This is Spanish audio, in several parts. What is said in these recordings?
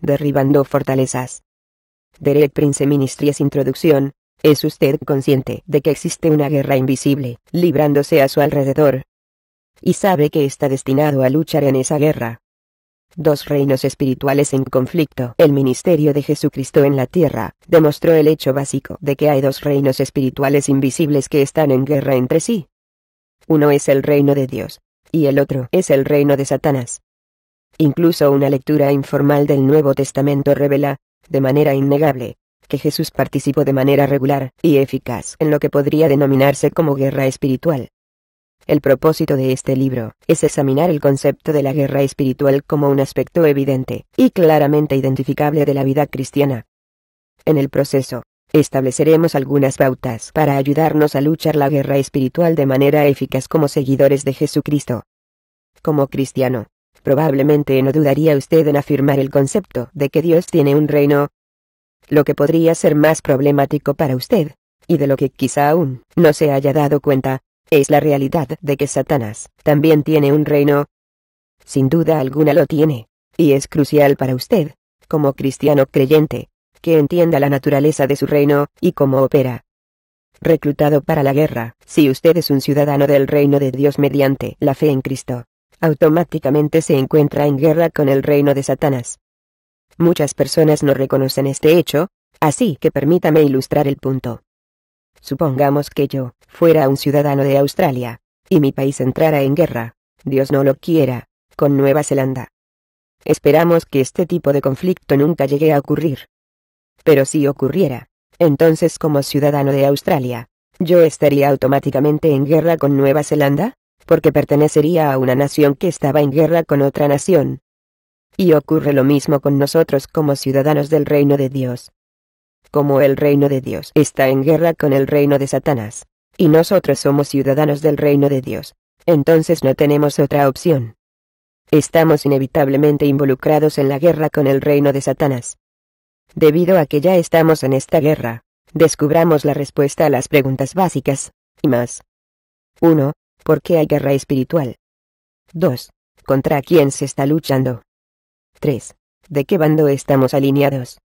derribando fortalezas. Derek Prince Ministries Introducción, ¿es usted consciente de que existe una guerra invisible, librándose a su alrededor? Y sabe que está destinado a luchar en esa guerra. Dos reinos espirituales en conflicto. El ministerio de Jesucristo en la tierra, demostró el hecho básico de que hay dos reinos espirituales invisibles que están en guerra entre sí. Uno es el reino de Dios, y el otro es el reino de Satanás. Incluso una lectura informal del Nuevo Testamento revela, de manera innegable, que Jesús participó de manera regular y eficaz en lo que podría denominarse como guerra espiritual. El propósito de este libro es examinar el concepto de la guerra espiritual como un aspecto evidente y claramente identificable de la vida cristiana. En el proceso, estableceremos algunas pautas para ayudarnos a luchar la guerra espiritual de manera eficaz como seguidores de Jesucristo. Como cristiano, probablemente no dudaría usted en afirmar el concepto de que Dios tiene un reino. Lo que podría ser más problemático para usted, y de lo que quizá aún no se haya dado cuenta, es la realidad de que Satanás también tiene un reino. Sin duda alguna lo tiene, y es crucial para usted, como cristiano creyente, que entienda la naturaleza de su reino y cómo opera. Reclutado para la guerra, si usted es un ciudadano del reino de Dios mediante la fe en Cristo, automáticamente se encuentra en guerra con el reino de Satanás. Muchas personas no reconocen este hecho, así que permítame ilustrar el punto. Supongamos que yo fuera un ciudadano de Australia, y mi país entrara en guerra, Dios no lo quiera, con Nueva Zelanda. Esperamos que este tipo de conflicto nunca llegue a ocurrir. Pero si ocurriera, entonces como ciudadano de Australia, ¿yo estaría automáticamente en guerra con Nueva Zelanda? porque pertenecería a una nación que estaba en guerra con otra nación. Y ocurre lo mismo con nosotros como ciudadanos del reino de Dios. Como el reino de Dios está en guerra con el reino de Satanás, y nosotros somos ciudadanos del reino de Dios, entonces no tenemos otra opción. Estamos inevitablemente involucrados en la guerra con el reino de Satanás. Debido a que ya estamos en esta guerra, descubramos la respuesta a las preguntas básicas, y más. 1. ¿Por qué hay guerra espiritual. 2. ¿Contra quién se está luchando? 3. ¿De qué bando estamos alineados?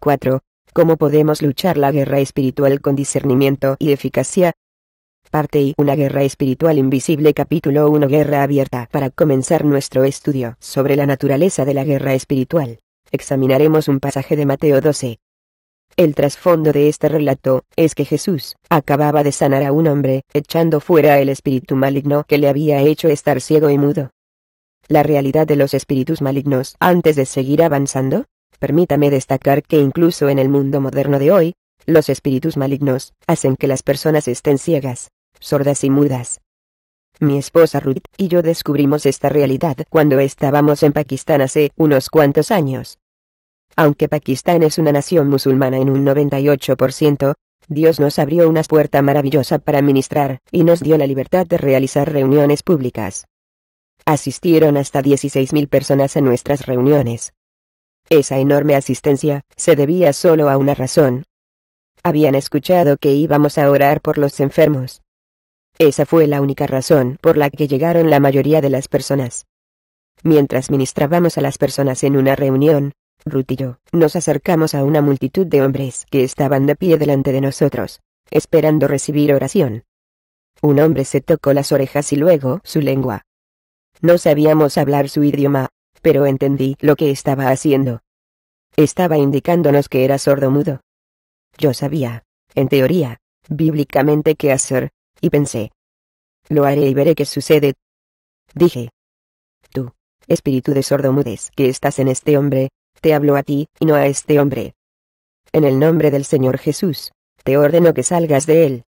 4. ¿Cómo podemos luchar la guerra espiritual con discernimiento y eficacia? Parte I. una guerra espiritual invisible capítulo 1 Guerra abierta Para comenzar nuestro estudio sobre la naturaleza de la guerra espiritual, examinaremos un pasaje de Mateo 12, el trasfondo de este relato es que Jesús acababa de sanar a un hombre, echando fuera el espíritu maligno que le había hecho estar ciego y mudo. La realidad de los espíritus malignos antes de seguir avanzando. Permítame destacar que incluso en el mundo moderno de hoy, los espíritus malignos hacen que las personas estén ciegas, sordas y mudas. Mi esposa Ruth y yo descubrimos esta realidad cuando estábamos en Pakistán hace unos cuantos años. Aunque Pakistán es una nación musulmana en un 98%, Dios nos abrió una puerta maravillosa para ministrar, y nos dio la libertad de realizar reuniones públicas. Asistieron hasta 16.000 personas a nuestras reuniones. Esa enorme asistencia, se debía solo a una razón. Habían escuchado que íbamos a orar por los enfermos. Esa fue la única razón por la que llegaron la mayoría de las personas. Mientras ministrábamos a las personas en una reunión, yo nos acercamos a una multitud de hombres que estaban de pie delante de nosotros, esperando recibir oración. Un hombre se tocó las orejas y luego su lengua. No sabíamos hablar su idioma, pero entendí lo que estaba haciendo. Estaba indicándonos que era sordomudo. Yo sabía, en teoría, bíblicamente qué hacer, y pensé. Lo haré y veré qué sucede. Dije. Tú, espíritu de sordomudes que estás en este hombre, te hablo a ti, y no a este hombre. En el nombre del Señor Jesús, te ordeno que salgas de él.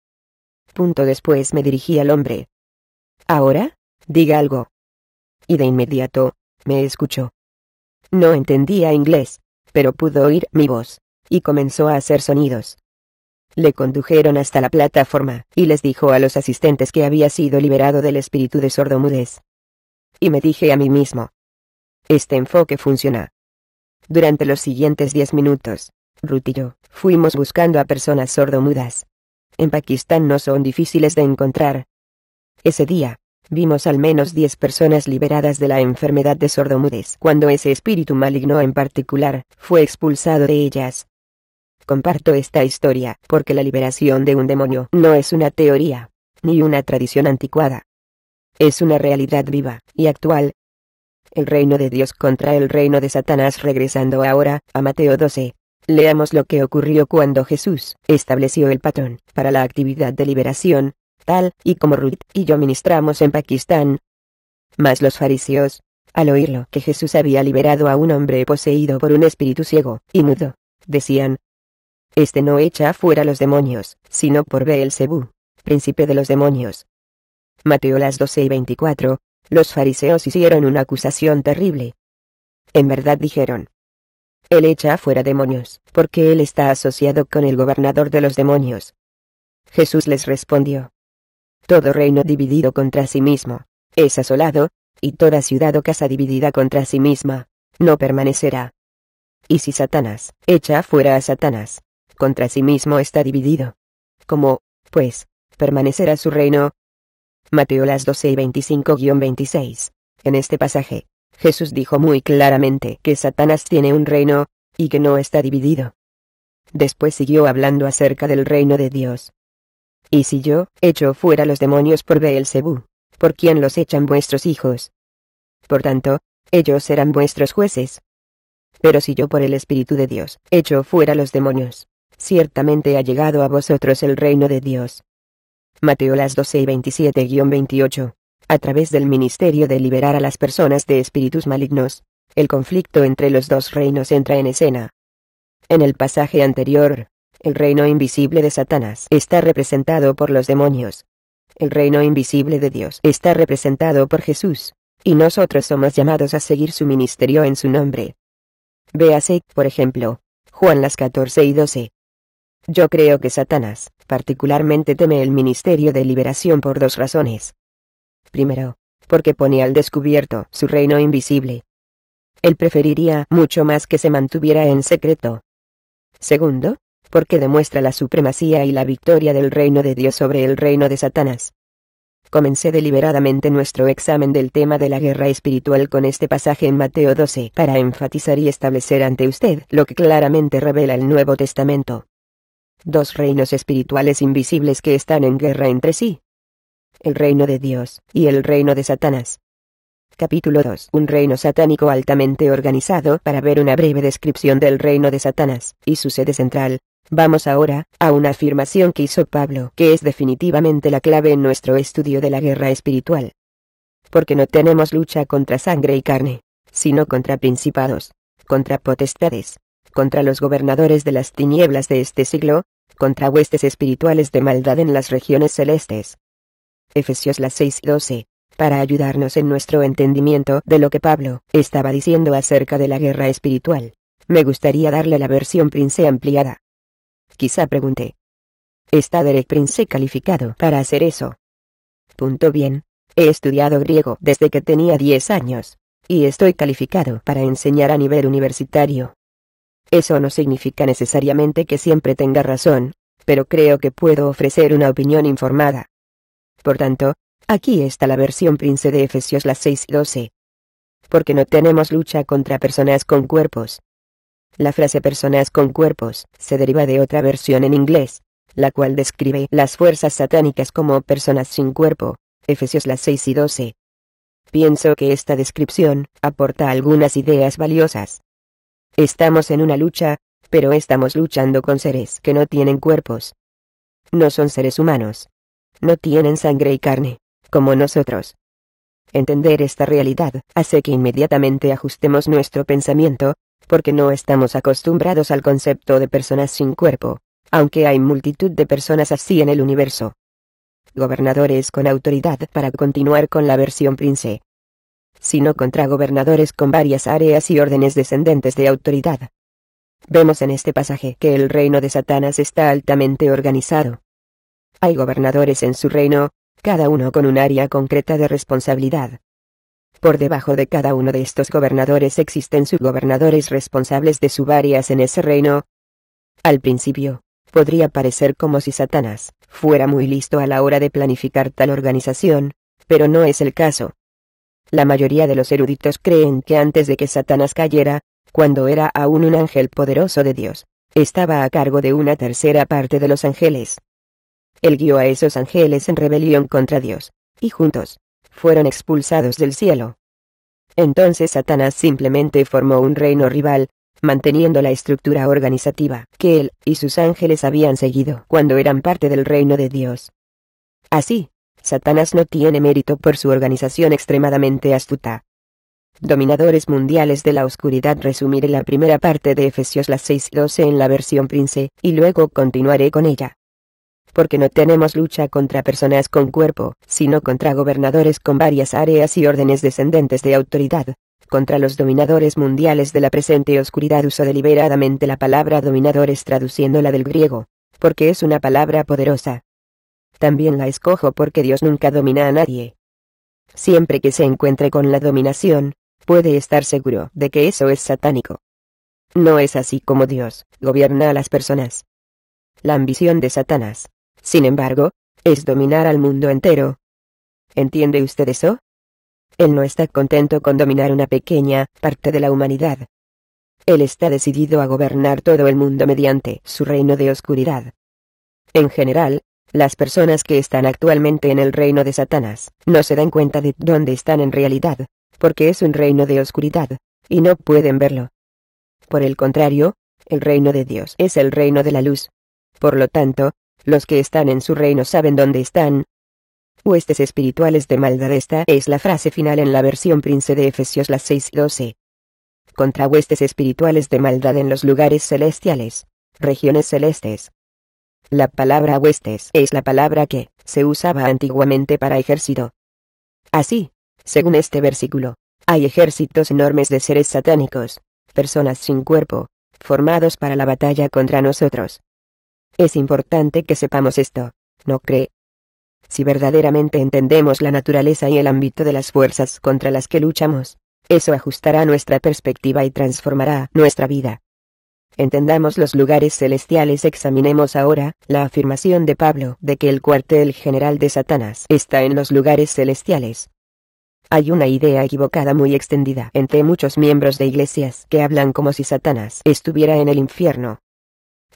Punto después me dirigí al hombre. Ahora, diga algo. Y de inmediato, me escuchó. No entendía inglés, pero pudo oír mi voz, y comenzó a hacer sonidos. Le condujeron hasta la plataforma, y les dijo a los asistentes que había sido liberado del espíritu de sordomudez. Y me dije a mí mismo. Este enfoque funciona. Durante los siguientes diez minutos, Ruth y yo, fuimos buscando a personas sordomudas. En Pakistán no son difíciles de encontrar. Ese día, vimos al menos 10 personas liberadas de la enfermedad de sordomudes. cuando ese espíritu maligno en particular fue expulsado de ellas. Comparto esta historia porque la liberación de un demonio no es una teoría, ni una tradición anticuada. Es una realidad viva y actual, el reino de Dios contra el reino de Satanás regresando ahora a Mateo 12. Leamos lo que ocurrió cuando Jesús estableció el patrón para la actividad de liberación, tal y como Ruth y yo ministramos en Pakistán. Mas los fariseos, al oírlo que Jesús había liberado a un hombre poseído por un espíritu ciego y mudo, decían, Este no echa fuera los demonios, sino por Beelzebú, príncipe de los demonios. Mateo las 12 y 24 los fariseos hicieron una acusación terrible. En verdad dijeron, Él echa fuera demonios, porque Él está asociado con el gobernador de los demonios. Jesús les respondió, Todo reino dividido contra sí mismo, es asolado, y toda ciudad o casa dividida contra sí misma, no permanecerá. Y si Satanás echa fuera a Satanás, contra sí mismo está dividido. ¿Cómo, pues, permanecerá su reino, Mateo las 12 y 25-26. En este pasaje, Jesús dijo muy claramente que Satanás tiene un reino, y que no está dividido. Después siguió hablando acerca del reino de Dios. Y si yo echo fuera los demonios por Beelzebú, ¿por quién los echan vuestros hijos? Por tanto, ellos serán vuestros jueces. Pero si yo por el Espíritu de Dios echo fuera los demonios, ciertamente ha llegado a vosotros el reino de Dios. Mateo las 12 y 27-28. A través del ministerio de liberar a las personas de espíritus malignos, el conflicto entre los dos reinos entra en escena. En el pasaje anterior, el reino invisible de Satanás está representado por los demonios. El reino invisible de Dios está representado por Jesús, y nosotros somos llamados a seguir su ministerio en su nombre. Véase, por ejemplo, Juan las 14 y 12. Yo creo que Satanás, particularmente teme el ministerio de liberación por dos razones. Primero, porque pone al descubierto su reino invisible. Él preferiría mucho más que se mantuviera en secreto. Segundo, porque demuestra la supremacía y la victoria del reino de Dios sobre el reino de Satanás. Comencé deliberadamente nuestro examen del tema de la guerra espiritual con este pasaje en Mateo 12 para enfatizar y establecer ante usted lo que claramente revela el Nuevo Testamento dos reinos espirituales invisibles que están en guerra entre sí. El reino de Dios, y el reino de Satanás. Capítulo 2. Un reino satánico altamente organizado para ver una breve descripción del reino de Satanás, y su sede central. Vamos ahora, a una afirmación que hizo Pablo, que es definitivamente la clave en nuestro estudio de la guerra espiritual. Porque no tenemos lucha contra sangre y carne, sino contra principados, contra potestades, contra los gobernadores de las tinieblas de este siglo, contra huestes espirituales de maldad en las regiones celestes. Efesios 6:12 para ayudarnos en nuestro entendimiento de lo que Pablo estaba diciendo acerca de la guerra espiritual. Me gustaría darle la versión Prince ampliada. Quizá pregunté. ¿Está Derek Prince calificado para hacer eso? Punto bien. He estudiado griego desde que tenía 10 años, y estoy calificado para enseñar a nivel universitario. Eso no significa necesariamente que siempre tenga razón, pero creo que puedo ofrecer una opinión informada. Por tanto, aquí está la versión Prince de Efesios las 6 y 12. Porque no tenemos lucha contra personas con cuerpos. La frase personas con cuerpos se deriva de otra versión en inglés, la cual describe las fuerzas satánicas como personas sin cuerpo, Efesios las 6 y 12. Pienso que esta descripción aporta algunas ideas valiosas. Estamos en una lucha, pero estamos luchando con seres que no tienen cuerpos. No son seres humanos. No tienen sangre y carne, como nosotros. Entender esta realidad hace que inmediatamente ajustemos nuestro pensamiento, porque no estamos acostumbrados al concepto de personas sin cuerpo, aunque hay multitud de personas así en el universo. Gobernadores con autoridad para continuar con la versión Prince sino contra gobernadores con varias áreas y órdenes descendentes de autoridad. Vemos en este pasaje que el reino de Satanás está altamente organizado. Hay gobernadores en su reino, cada uno con un área concreta de responsabilidad. Por debajo de cada uno de estos gobernadores existen subgobernadores responsables de áreas en ese reino. Al principio, podría parecer como si Satanás fuera muy listo a la hora de planificar tal organización, pero no es el caso. La mayoría de los eruditos creen que antes de que Satanás cayera, cuando era aún un ángel poderoso de Dios, estaba a cargo de una tercera parte de los ángeles. Él guió a esos ángeles en rebelión contra Dios, y juntos, fueron expulsados del cielo. Entonces Satanás simplemente formó un reino rival, manteniendo la estructura organizativa que él y sus ángeles habían seguido cuando eran parte del reino de Dios. Así, Satanás no tiene mérito por su organización extremadamente astuta. Dominadores mundiales de la oscuridad resumiré la primera parte de Efesios las 6:12 en la versión Prince, y luego continuaré con ella. Porque no tenemos lucha contra personas con cuerpo, sino contra gobernadores con varias áreas y órdenes descendentes de autoridad, contra los dominadores mundiales de la presente oscuridad uso deliberadamente la palabra dominadores traduciéndola del griego, porque es una palabra poderosa, también la escojo porque Dios nunca domina a nadie. Siempre que se encuentre con la dominación, puede estar seguro de que eso es satánico. No es así como Dios gobierna a las personas. La ambición de Satanás, sin embargo, es dominar al mundo entero. ¿Entiende usted eso? Él no está contento con dominar una pequeña parte de la humanidad. Él está decidido a gobernar todo el mundo mediante su reino de oscuridad. En general, las personas que están actualmente en el reino de Satanás, no se dan cuenta de dónde están en realidad, porque es un reino de oscuridad, y no pueden verlo. Por el contrario, el reino de Dios es el reino de la luz. Por lo tanto, los que están en su reino saben dónde están. Huestes espirituales de maldad esta es la frase final en la versión Prince de Efesios 6:12. Contra huestes espirituales de maldad en los lugares celestiales, regiones celestes. La palabra huestes es la palabra que se usaba antiguamente para ejército. Así, según este versículo, hay ejércitos enormes de seres satánicos, personas sin cuerpo, formados para la batalla contra nosotros. Es importante que sepamos esto, ¿no cree? Si verdaderamente entendemos la naturaleza y el ámbito de las fuerzas contra las que luchamos, eso ajustará nuestra perspectiva y transformará nuestra vida. Entendamos los lugares celestiales. Examinemos ahora la afirmación de Pablo de que el cuartel general de Satanás está en los lugares celestiales. Hay una idea equivocada muy extendida entre muchos miembros de iglesias que hablan como si Satanás estuviera en el infierno.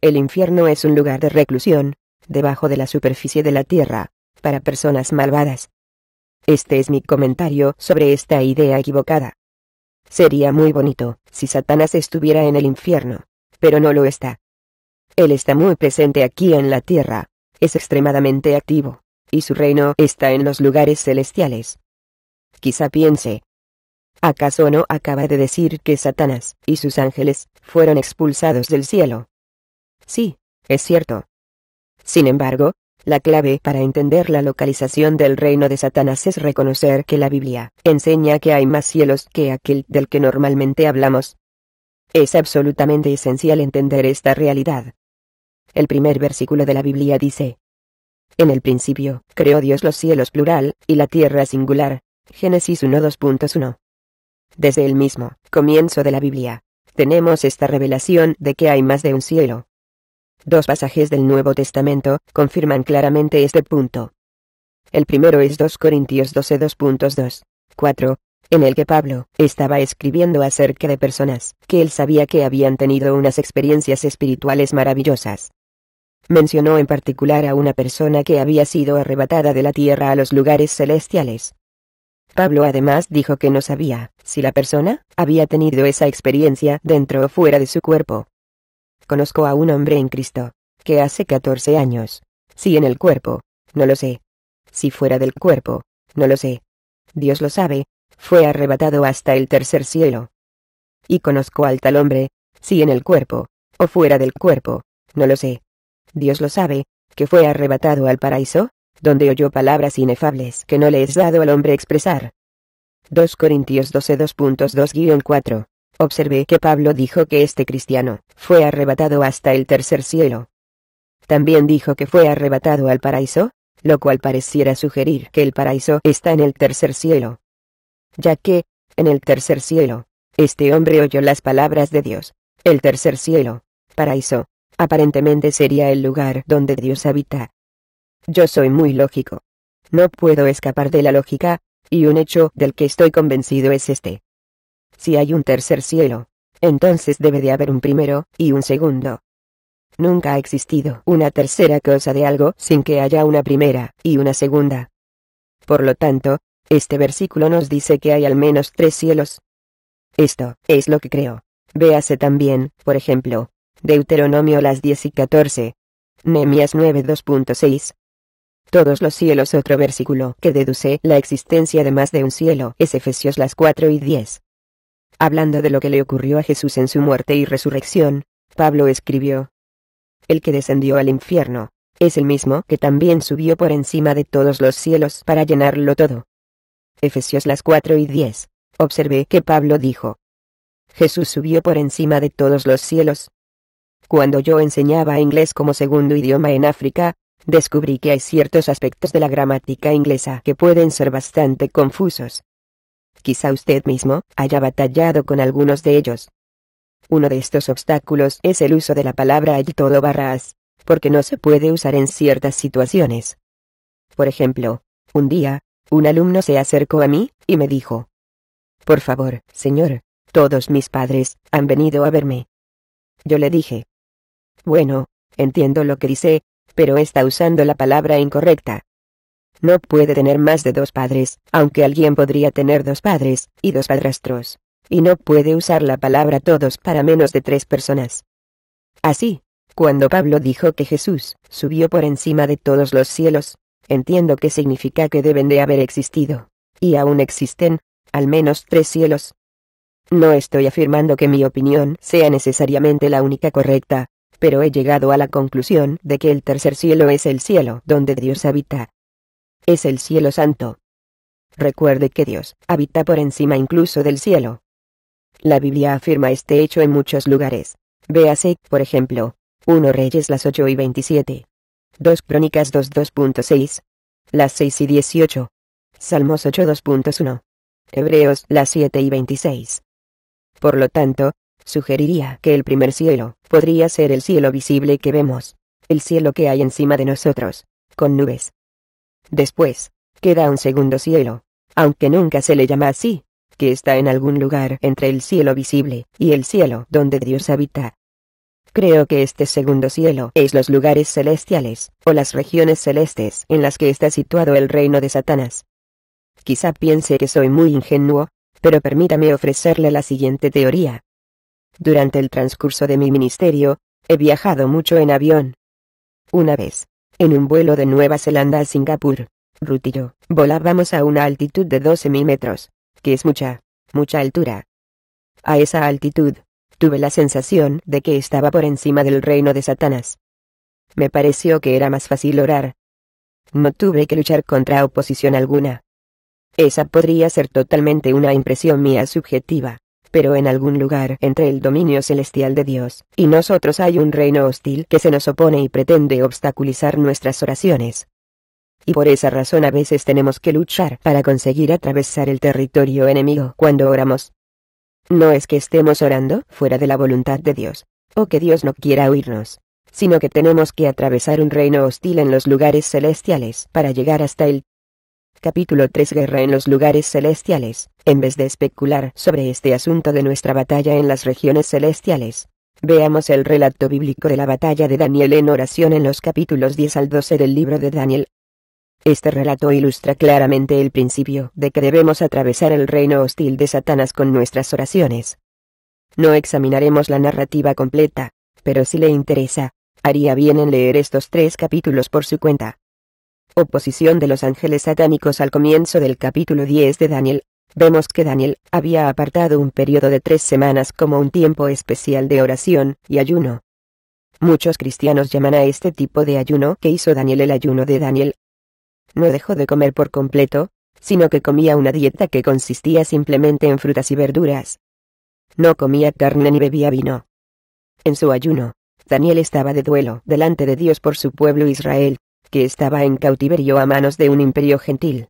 El infierno es un lugar de reclusión, debajo de la superficie de la tierra, para personas malvadas. Este es mi comentario sobre esta idea equivocada. Sería muy bonito si Satanás estuviera en el infierno pero no lo está. Él está muy presente aquí en la tierra, es extremadamente activo, y su reino está en los lugares celestiales. Quizá piense, ¿acaso no acaba de decir que Satanás y sus ángeles fueron expulsados del cielo? Sí, es cierto. Sin embargo, la clave para entender la localización del reino de Satanás es reconocer que la Biblia enseña que hay más cielos que aquel del que normalmente hablamos, es absolutamente esencial entender esta realidad. El primer versículo de la Biblia dice, En el principio, creó Dios los cielos plural, y la tierra singular. Génesis 1.2.1. Desde el mismo comienzo de la Biblia, tenemos esta revelación de que hay más de un cielo. Dos pasajes del Nuevo Testamento confirman claramente este punto. El primero es 2 Corintios 12 4, en el que Pablo estaba escribiendo acerca de personas que él sabía que habían tenido unas experiencias espirituales maravillosas. Mencionó en particular a una persona que había sido arrebatada de la tierra a los lugares celestiales. Pablo además dijo que no sabía si la persona había tenido esa experiencia dentro o fuera de su cuerpo. Conozco a un hombre en Cristo, que hace 14 años. Si en el cuerpo, no lo sé. Si fuera del cuerpo, no lo sé. Dios lo sabe, fue arrebatado hasta el tercer cielo. Y conozco al tal hombre, si en el cuerpo, o fuera del cuerpo, no lo sé. Dios lo sabe, que fue arrebatado al paraíso, donde oyó palabras inefables que no le es dado al hombre expresar. 2 Corintios 12 2.2-4. Observé que Pablo dijo que este cristiano fue arrebatado hasta el tercer cielo. También dijo que fue arrebatado al paraíso, lo cual pareciera sugerir que el paraíso está en el tercer cielo ya que, en el tercer cielo, este hombre oyó las palabras de Dios. El tercer cielo, paraíso, aparentemente sería el lugar donde Dios habita. Yo soy muy lógico. No puedo escapar de la lógica, y un hecho del que estoy convencido es este. Si hay un tercer cielo, entonces debe de haber un primero y un segundo. Nunca ha existido una tercera cosa de algo sin que haya una primera y una segunda. Por lo tanto, este versículo nos dice que hay al menos tres cielos. Esto es lo que creo. Véase también, por ejemplo, Deuteronomio las 10 y 14. Nehemías 9 2.6. Todos los cielos otro versículo que deduce la existencia de más de un cielo es Efesios las 4 y 10. Hablando de lo que le ocurrió a Jesús en su muerte y resurrección, Pablo escribió. El que descendió al infierno, es el mismo que también subió por encima de todos los cielos para llenarlo todo. Efesios las 4 y 10. Observé que Pablo dijo. Jesús subió por encima de todos los cielos. Cuando yo enseñaba inglés como segundo idioma en África, descubrí que hay ciertos aspectos de la gramática inglesa que pueden ser bastante confusos. Quizá usted mismo haya batallado con algunos de ellos. Uno de estos obstáculos es el uso de la palabra y todo barras, porque no se puede usar en ciertas situaciones. Por ejemplo, un día, un alumno se acercó a mí, y me dijo, Por favor, señor, todos mis padres han venido a verme. Yo le dije, Bueno, entiendo lo que dice, pero está usando la palabra incorrecta. No puede tener más de dos padres, aunque alguien podría tener dos padres, y dos padrastros. Y no puede usar la palabra todos para menos de tres personas. Así, cuando Pablo dijo que Jesús subió por encima de todos los cielos, entiendo que significa que deben de haber existido, y aún existen, al menos tres cielos. No estoy afirmando que mi opinión sea necesariamente la única correcta, pero he llegado a la conclusión de que el tercer cielo es el cielo donde Dios habita. Es el cielo santo. Recuerde que Dios habita por encima incluso del cielo. La Biblia afirma este hecho en muchos lugares. Véase, por ejemplo, 1 Reyes las 8 y 27. 2 Crónicas 2 2.6. Las 6 y 18. Salmos 8 2.1. Hebreos las 7 y 26. Por lo tanto, sugeriría que el primer cielo podría ser el cielo visible que vemos, el cielo que hay encima de nosotros, con nubes. Después, queda un segundo cielo, aunque nunca se le llama así, que está en algún lugar entre el cielo visible y el cielo donde Dios habita. Creo que este segundo cielo es los lugares celestiales, o las regiones celestes en las que está situado el reino de Satanás. Quizá piense que soy muy ingenuo, pero permítame ofrecerle la siguiente teoría. Durante el transcurso de mi ministerio, he viajado mucho en avión. Una vez, en un vuelo de Nueva Zelanda a Singapur, Rutillo, volábamos a una altitud de 12.000 metros, que es mucha, mucha altura. A esa altitud, Tuve la sensación de que estaba por encima del reino de Satanás. Me pareció que era más fácil orar. No tuve que luchar contra oposición alguna. Esa podría ser totalmente una impresión mía subjetiva, pero en algún lugar entre el dominio celestial de Dios y nosotros hay un reino hostil que se nos opone y pretende obstaculizar nuestras oraciones. Y por esa razón a veces tenemos que luchar para conseguir atravesar el territorio enemigo cuando oramos. No es que estemos orando fuera de la voluntad de Dios, o que Dios no quiera oírnos, sino que tenemos que atravesar un reino hostil en los lugares celestiales para llegar hasta el capítulo 3 Guerra en los lugares celestiales, en vez de especular sobre este asunto de nuestra batalla en las regiones celestiales. Veamos el relato bíblico de la batalla de Daniel en oración en los capítulos 10 al 12 del libro de Daniel. Este relato ilustra claramente el principio de que debemos atravesar el reino hostil de Satanás con nuestras oraciones. No examinaremos la narrativa completa, pero si le interesa, haría bien en leer estos tres capítulos por su cuenta. Oposición de los ángeles satánicos al comienzo del capítulo 10 de Daniel. Vemos que Daniel había apartado un periodo de tres semanas como un tiempo especial de oración y ayuno. Muchos cristianos llaman a este tipo de ayuno que hizo Daniel el ayuno de Daniel, no dejó de comer por completo, sino que comía una dieta que consistía simplemente en frutas y verduras. No comía carne ni bebía vino. En su ayuno, Daniel estaba de duelo delante de Dios por su pueblo Israel, que estaba en cautiverio a manos de un imperio gentil.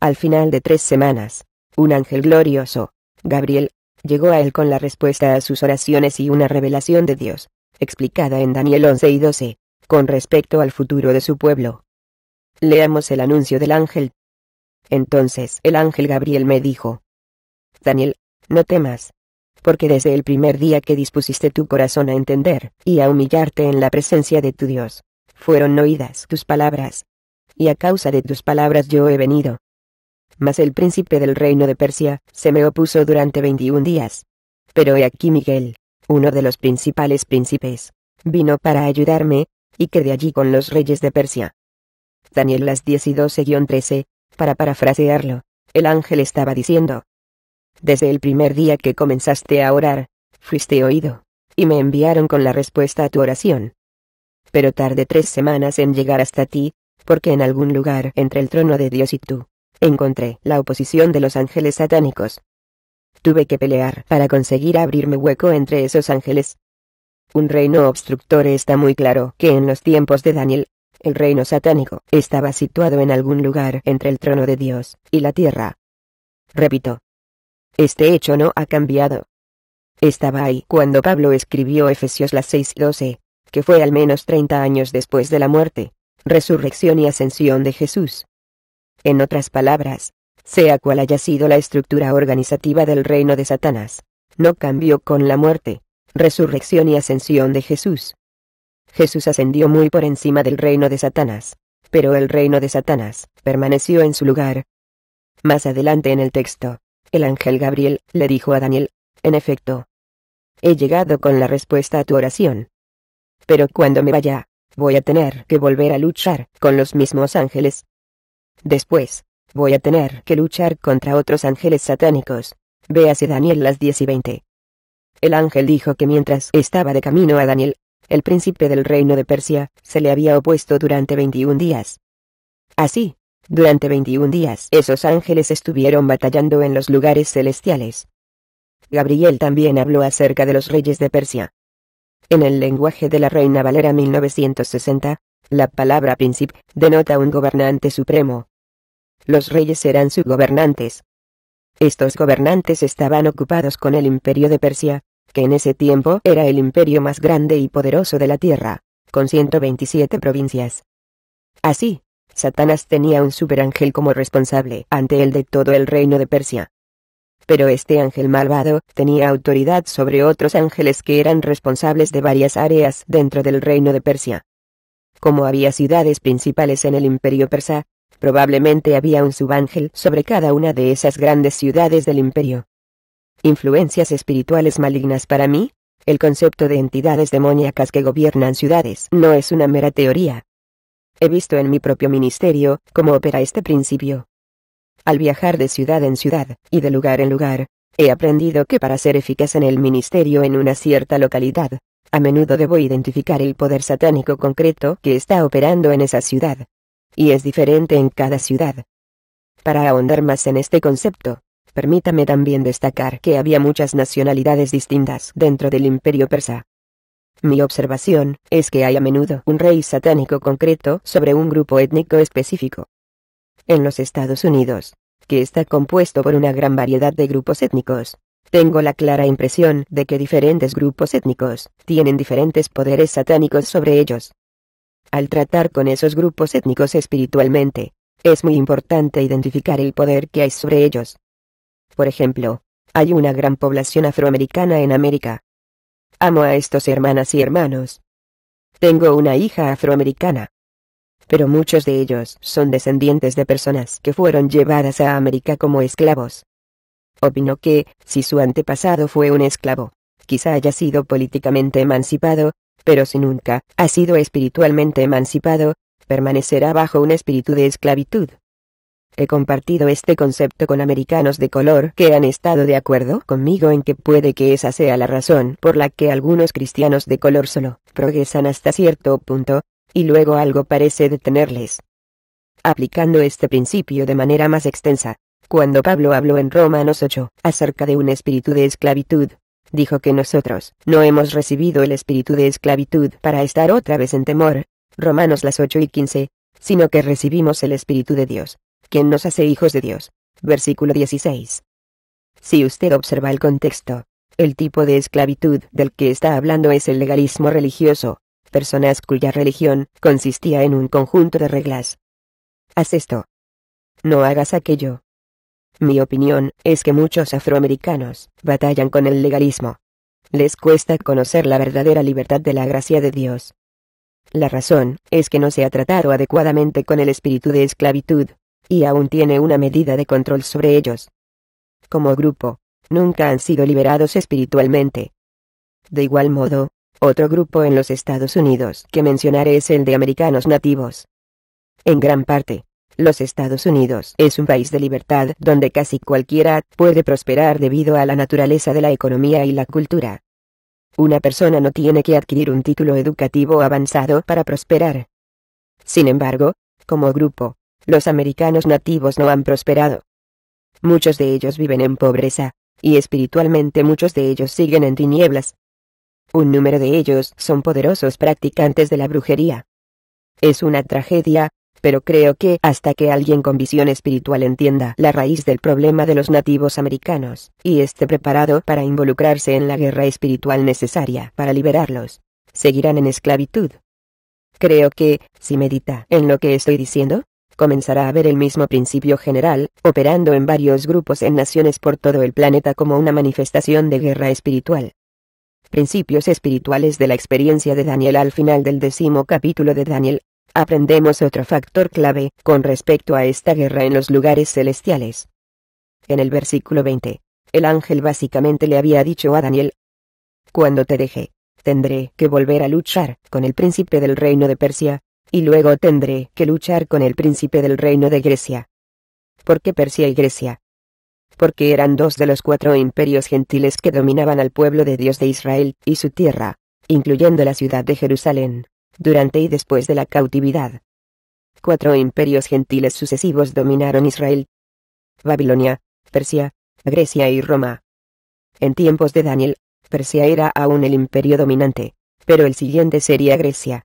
Al final de tres semanas, un ángel glorioso, Gabriel, llegó a él con la respuesta a sus oraciones y una revelación de Dios, explicada en Daniel 11 y 12, con respecto al futuro de su pueblo. Leamos el anuncio del ángel. Entonces el ángel Gabriel me dijo, Daniel, no temas. Porque desde el primer día que dispusiste tu corazón a entender y a humillarte en la presencia de tu Dios, fueron oídas tus palabras. Y a causa de tus palabras yo he venido. Mas el príncipe del reino de Persia se me opuso durante veintiún días. Pero he aquí Miguel, uno de los principales príncipes, vino para ayudarme, y quedé allí con los reyes de Persia. Daniel las 10 y 12-13, para parafrasearlo, el ángel estaba diciendo. Desde el primer día que comenzaste a orar, fuiste oído, y me enviaron con la respuesta a tu oración. Pero tardé tres semanas en llegar hasta ti, porque en algún lugar entre el trono de Dios y tú, encontré la oposición de los ángeles satánicos. Tuve que pelear para conseguir abrirme hueco entre esos ángeles. Un reino obstructor está muy claro que en los tiempos de Daniel, el reino satánico estaba situado en algún lugar entre el trono de Dios y la tierra. Repito. Este hecho no ha cambiado. Estaba ahí cuando Pablo escribió Efesios las 6:12, que fue al menos 30 años después de la muerte, resurrección y ascensión de Jesús. En otras palabras, sea cual haya sido la estructura organizativa del reino de Satanás, no cambió con la muerte, resurrección y ascensión de Jesús. Jesús ascendió muy por encima del reino de Satanás. Pero el reino de Satanás permaneció en su lugar. Más adelante en el texto, el ángel Gabriel le dijo a Daniel, en efecto, he llegado con la respuesta a tu oración. Pero cuando me vaya, voy a tener que volver a luchar con los mismos ángeles. Después, voy a tener que luchar contra otros ángeles satánicos. Véase Daniel las 10 y 20. El ángel dijo que mientras estaba de camino a Daniel, el príncipe del reino de Persia, se le había opuesto durante 21 días. Así, durante 21 días esos ángeles estuvieron batallando en los lugares celestiales. Gabriel también habló acerca de los reyes de Persia. En el lenguaje de la Reina Valera 1960, la palabra príncipe denota un gobernante supremo. Los reyes eran sus gobernantes. Estos gobernantes estaban ocupados con el imperio de Persia, que en ese tiempo era el imperio más grande y poderoso de la tierra, con 127 provincias. Así, Satanás tenía un superángel como responsable ante él de todo el reino de Persia. Pero este ángel malvado tenía autoridad sobre otros ángeles que eran responsables de varias áreas dentro del reino de Persia. Como había ciudades principales en el imperio persa, probablemente había un subángel sobre cada una de esas grandes ciudades del imperio influencias espirituales malignas para mí, el concepto de entidades demoníacas que gobiernan ciudades no es una mera teoría. He visto en mi propio ministerio cómo opera este principio. Al viajar de ciudad en ciudad, y de lugar en lugar, he aprendido que para ser eficaz en el ministerio en una cierta localidad, a menudo debo identificar el poder satánico concreto que está operando en esa ciudad. Y es diferente en cada ciudad. Para ahondar más en este concepto, Permítame también destacar que había muchas nacionalidades distintas dentro del imperio persa. Mi observación es que hay a menudo un rey satánico concreto sobre un grupo étnico específico. En los Estados Unidos, que está compuesto por una gran variedad de grupos étnicos, tengo la clara impresión de que diferentes grupos étnicos tienen diferentes poderes satánicos sobre ellos. Al tratar con esos grupos étnicos espiritualmente, es muy importante identificar el poder que hay sobre ellos por ejemplo, hay una gran población afroamericana en América. Amo a estos hermanas y hermanos. Tengo una hija afroamericana. Pero muchos de ellos son descendientes de personas que fueron llevadas a América como esclavos. Opino que, si su antepasado fue un esclavo, quizá haya sido políticamente emancipado, pero si nunca ha sido espiritualmente emancipado, permanecerá bajo un espíritu de esclavitud. He compartido este concepto con americanos de color que han estado de acuerdo conmigo en que puede que esa sea la razón por la que algunos cristianos de color solo progresan hasta cierto punto, y luego algo parece detenerles. Aplicando este principio de manera más extensa, cuando Pablo habló en Romanos 8 acerca de un espíritu de esclavitud, dijo que nosotros no hemos recibido el espíritu de esclavitud para estar otra vez en temor, Romanos las 8 y 15, sino que recibimos el espíritu de Dios, quien nos hace hijos de Dios. Versículo 16. Si usted observa el contexto, el tipo de esclavitud del que está hablando es el legalismo religioso, personas cuya religión consistía en un conjunto de reglas. Haz esto. No hagas aquello. Mi opinión es que muchos afroamericanos batallan con el legalismo. Les cuesta conocer la verdadera libertad de la gracia de Dios. La razón es que no se ha tratado adecuadamente con el espíritu de esclavitud, y aún tiene una medida de control sobre ellos. Como grupo, nunca han sido liberados espiritualmente. De igual modo, otro grupo en los Estados Unidos que mencionaré es el de americanos nativos. En gran parte, los Estados Unidos es un país de libertad donde casi cualquiera puede prosperar debido a la naturaleza de la economía y la cultura. Una persona no tiene que adquirir un título educativo avanzado para prosperar. Sin embargo, como grupo, los americanos nativos no han prosperado. Muchos de ellos viven en pobreza, y espiritualmente muchos de ellos siguen en tinieblas. Un número de ellos son poderosos practicantes de la brujería. Es una tragedia, pero creo que hasta que alguien con visión espiritual entienda la raíz del problema de los nativos americanos, y esté preparado para involucrarse en la guerra espiritual necesaria para liberarlos, seguirán en esclavitud. Creo que, si medita en lo que estoy diciendo, comenzará a ver el mismo principio general, operando en varios grupos en naciones por todo el planeta como una manifestación de guerra espiritual. Principios espirituales de la experiencia de Daniel Al final del décimo capítulo de Daniel, aprendemos otro factor clave con respecto a esta guerra en los lugares celestiales. En el versículo 20, el ángel básicamente le había dicho a Daniel, Cuando te deje, tendré que volver a luchar con el príncipe del reino de Persia, y luego tendré que luchar con el príncipe del reino de Grecia. ¿Por qué Persia y Grecia? Porque eran dos de los cuatro imperios gentiles que dominaban al pueblo de Dios de Israel y su tierra, incluyendo la ciudad de Jerusalén, durante y después de la cautividad. Cuatro imperios gentiles sucesivos dominaron Israel. Babilonia, Persia, Grecia y Roma. En tiempos de Daniel, Persia era aún el imperio dominante, pero el siguiente sería Grecia.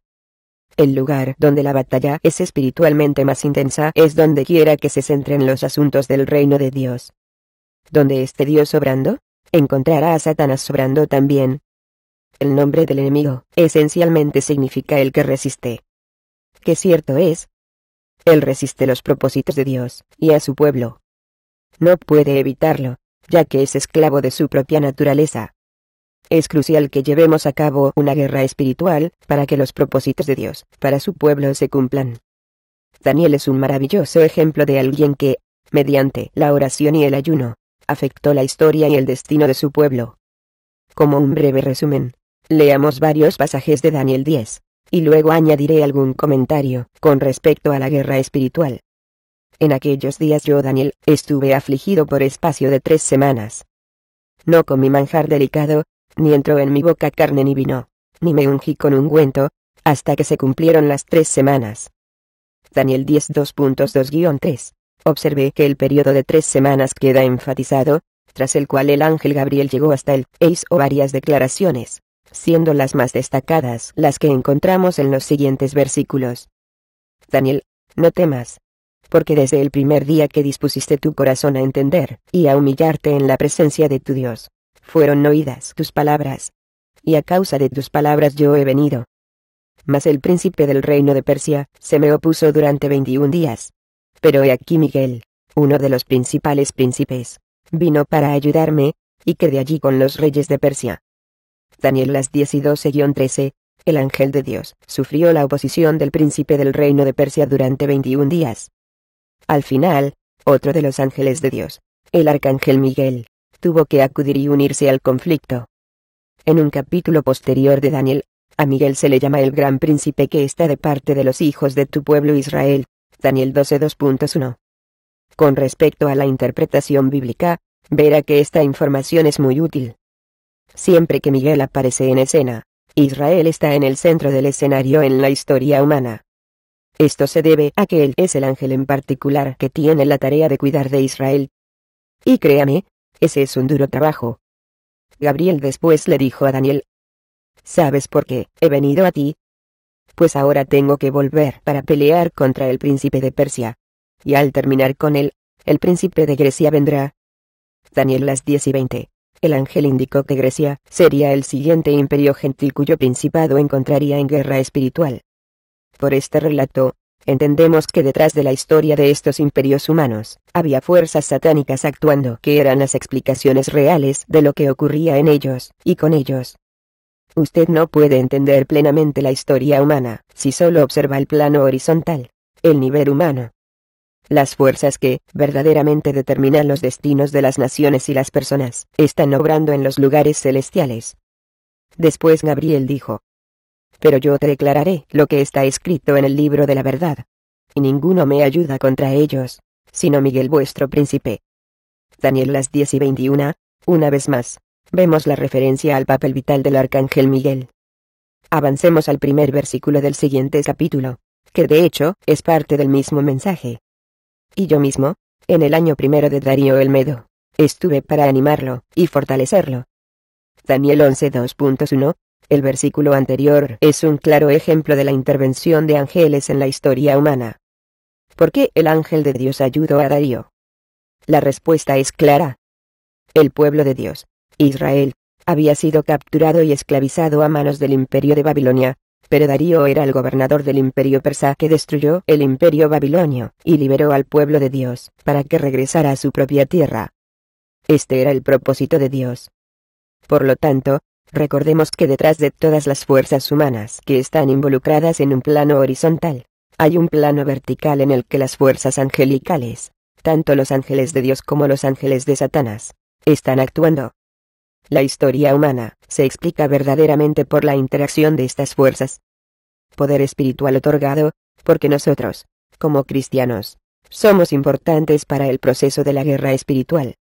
El lugar donde la batalla es espiritualmente más intensa es donde quiera que se centren los asuntos del reino de Dios. Donde esté Dios obrando, encontrará a Satanás sobrando también. El nombre del enemigo esencialmente significa el que resiste. ¿Qué cierto es. Él resiste los propósitos de Dios y a su pueblo. No puede evitarlo, ya que es esclavo de su propia naturaleza. Es crucial que llevemos a cabo una guerra espiritual, para que los propósitos de Dios para su pueblo se cumplan. Daniel es un maravilloso ejemplo de alguien que, mediante la oración y el ayuno, afectó la historia y el destino de su pueblo. Como un breve resumen, leamos varios pasajes de Daniel 10, y luego añadiré algún comentario con respecto a la guerra espiritual. En aquellos días yo, Daniel, estuve afligido por espacio de tres semanas. No comí manjar delicado, ni entró en mi boca carne ni vino, ni me ungí con ungüento, hasta que se cumplieron las tres semanas. Daniel 10 3 Observé que el periodo de tres semanas queda enfatizado, tras el cual el ángel Gabriel llegó hasta el eis o varias declaraciones, siendo las más destacadas las que encontramos en los siguientes versículos. Daniel, no temas. Porque desde el primer día que dispusiste tu corazón a entender y a humillarte en la presencia de tu Dios, fueron oídas tus palabras. Y a causa de tus palabras yo he venido. Mas el príncipe del reino de Persia, se me opuso durante veintiún días. Pero he aquí Miguel, uno de los principales príncipes, vino para ayudarme, y quedé allí con los reyes de Persia. Daniel las diez y 12-13, el ángel de Dios, sufrió la oposición del príncipe del reino de Persia durante 21 días. Al final, otro de los ángeles de Dios, el arcángel Miguel, tuvo que acudir y unirse al conflicto. En un capítulo posterior de Daniel, a Miguel se le llama el gran príncipe que está de parte de los hijos de tu pueblo Israel. Daniel 12 Con respecto a la interpretación bíblica, verá que esta información es muy útil. Siempre que Miguel aparece en escena, Israel está en el centro del escenario en la historia humana. Esto se debe a que él es el ángel en particular que tiene la tarea de cuidar de Israel. Y créame, ese es un duro trabajo. Gabriel después le dijo a Daniel. ¿Sabes por qué he venido a ti? Pues ahora tengo que volver para pelear contra el príncipe de Persia. Y al terminar con él, el príncipe de Grecia vendrá. Daniel las 10 y 20. El ángel indicó que Grecia sería el siguiente imperio gentil cuyo principado encontraría en guerra espiritual. Por este relato, Entendemos que detrás de la historia de estos imperios humanos, había fuerzas satánicas actuando que eran las explicaciones reales de lo que ocurría en ellos, y con ellos. Usted no puede entender plenamente la historia humana, si solo observa el plano horizontal, el nivel humano. Las fuerzas que, verdaderamente determinan los destinos de las naciones y las personas, están obrando en los lugares celestiales. Después Gabriel dijo, pero yo te declararé lo que está escrito en el libro de la verdad. Y ninguno me ayuda contra ellos, sino Miguel vuestro príncipe. Daniel las 10 y 21, una vez más, vemos la referencia al papel vital del arcángel Miguel. Avancemos al primer versículo del siguiente capítulo, que de hecho es parte del mismo mensaje. Y yo mismo, en el año primero de Darío el Medo, estuve para animarlo y fortalecerlo. Daniel 11 el versículo anterior es un claro ejemplo de la intervención de ángeles en la historia humana. ¿Por qué el ángel de Dios ayudó a Darío? La respuesta es clara. El pueblo de Dios, Israel, había sido capturado y esclavizado a manos del imperio de Babilonia, pero Darío era el gobernador del imperio persa que destruyó el imperio babilonio y liberó al pueblo de Dios para que regresara a su propia tierra. Este era el propósito de Dios. Por lo tanto, Recordemos que detrás de todas las fuerzas humanas que están involucradas en un plano horizontal, hay un plano vertical en el que las fuerzas angelicales, tanto los ángeles de Dios como los ángeles de Satanás, están actuando. La historia humana se explica verdaderamente por la interacción de estas fuerzas. Poder espiritual otorgado, porque nosotros, como cristianos, somos importantes para el proceso de la guerra espiritual.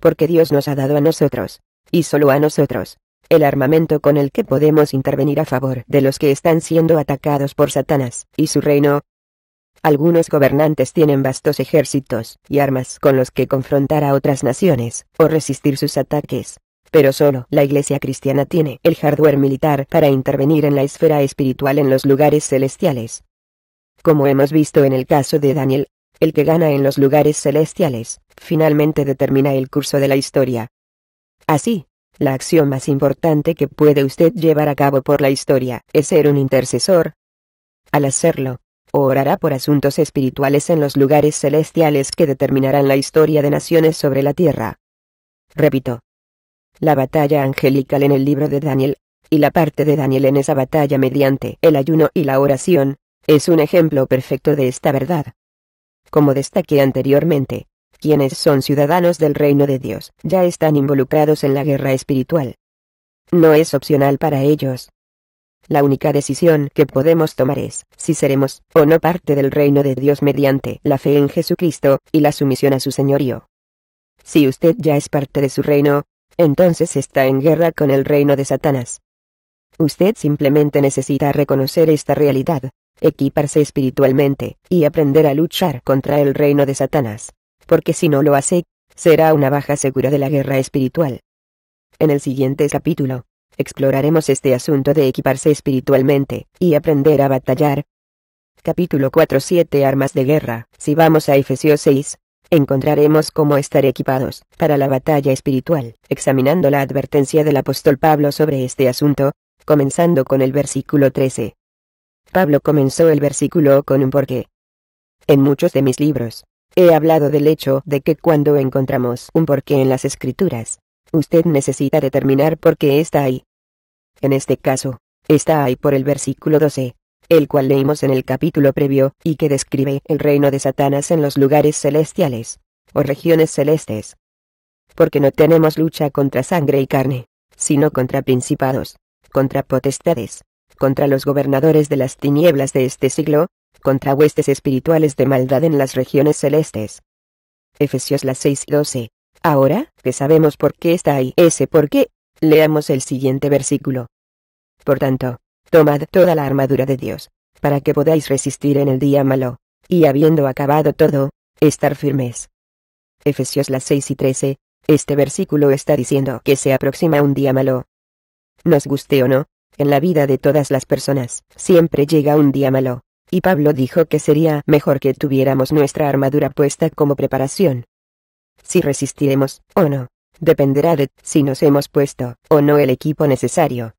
Porque Dios nos ha dado a nosotros, y solo a nosotros, el armamento con el que podemos intervenir a favor de los que están siendo atacados por Satanás y su reino. Algunos gobernantes tienen vastos ejércitos y armas con los que confrontar a otras naciones, o resistir sus ataques. Pero solo la Iglesia cristiana tiene el hardware militar para intervenir en la esfera espiritual en los lugares celestiales. Como hemos visto en el caso de Daniel, el que gana en los lugares celestiales, finalmente determina el curso de la historia. Así, la acción más importante que puede usted llevar a cabo por la historia es ser un intercesor. Al hacerlo, orará por asuntos espirituales en los lugares celestiales que determinarán la historia de naciones sobre la tierra. Repito. La batalla angelical en el libro de Daniel, y la parte de Daniel en esa batalla mediante el ayuno y la oración, es un ejemplo perfecto de esta verdad. Como destaqué anteriormente, quienes son ciudadanos del reino de Dios, ya están involucrados en la guerra espiritual. No es opcional para ellos. La única decisión que podemos tomar es, si seremos o no parte del reino de Dios mediante la fe en Jesucristo, y la sumisión a su señorío. Si usted ya es parte de su reino, entonces está en guerra con el reino de Satanás. Usted simplemente necesita reconocer esta realidad, equiparse espiritualmente, y aprender a luchar contra el reino de Satanás porque si no lo hace, será una baja segura de la guerra espiritual. En el siguiente capítulo, exploraremos este asunto de equiparse espiritualmente, y aprender a batallar. Capítulo 4 7 Armas de guerra. Si vamos a Efesios 6, encontraremos cómo estar equipados para la batalla espiritual, examinando la advertencia del apóstol Pablo sobre este asunto, comenzando con el versículo 13. Pablo comenzó el versículo con un porqué. En muchos de mis libros, He hablado del hecho de que cuando encontramos un porqué en las escrituras, usted necesita determinar por qué está ahí. En este caso, está ahí por el versículo 12, el cual leímos en el capítulo previo y que describe el reino de Satanás en los lugares celestiales, o regiones celestes. Porque no tenemos lucha contra sangre y carne, sino contra principados, contra potestades, contra los gobernadores de las tinieblas de este siglo, contra huestes espirituales de maldad en las regiones celestes. Efesios las 6 y 12. Ahora, que sabemos por qué está ahí ese por qué, leamos el siguiente versículo. Por tanto, tomad toda la armadura de Dios, para que podáis resistir en el día malo, y habiendo acabado todo, estar firmes. Efesios las 6 y 13, este versículo está diciendo que se aproxima un día malo. Nos guste o no, en la vida de todas las personas, siempre llega un día malo. Y Pablo dijo que sería mejor que tuviéramos nuestra armadura puesta como preparación. Si resistiremos, o no, dependerá de si nos hemos puesto, o no el equipo necesario.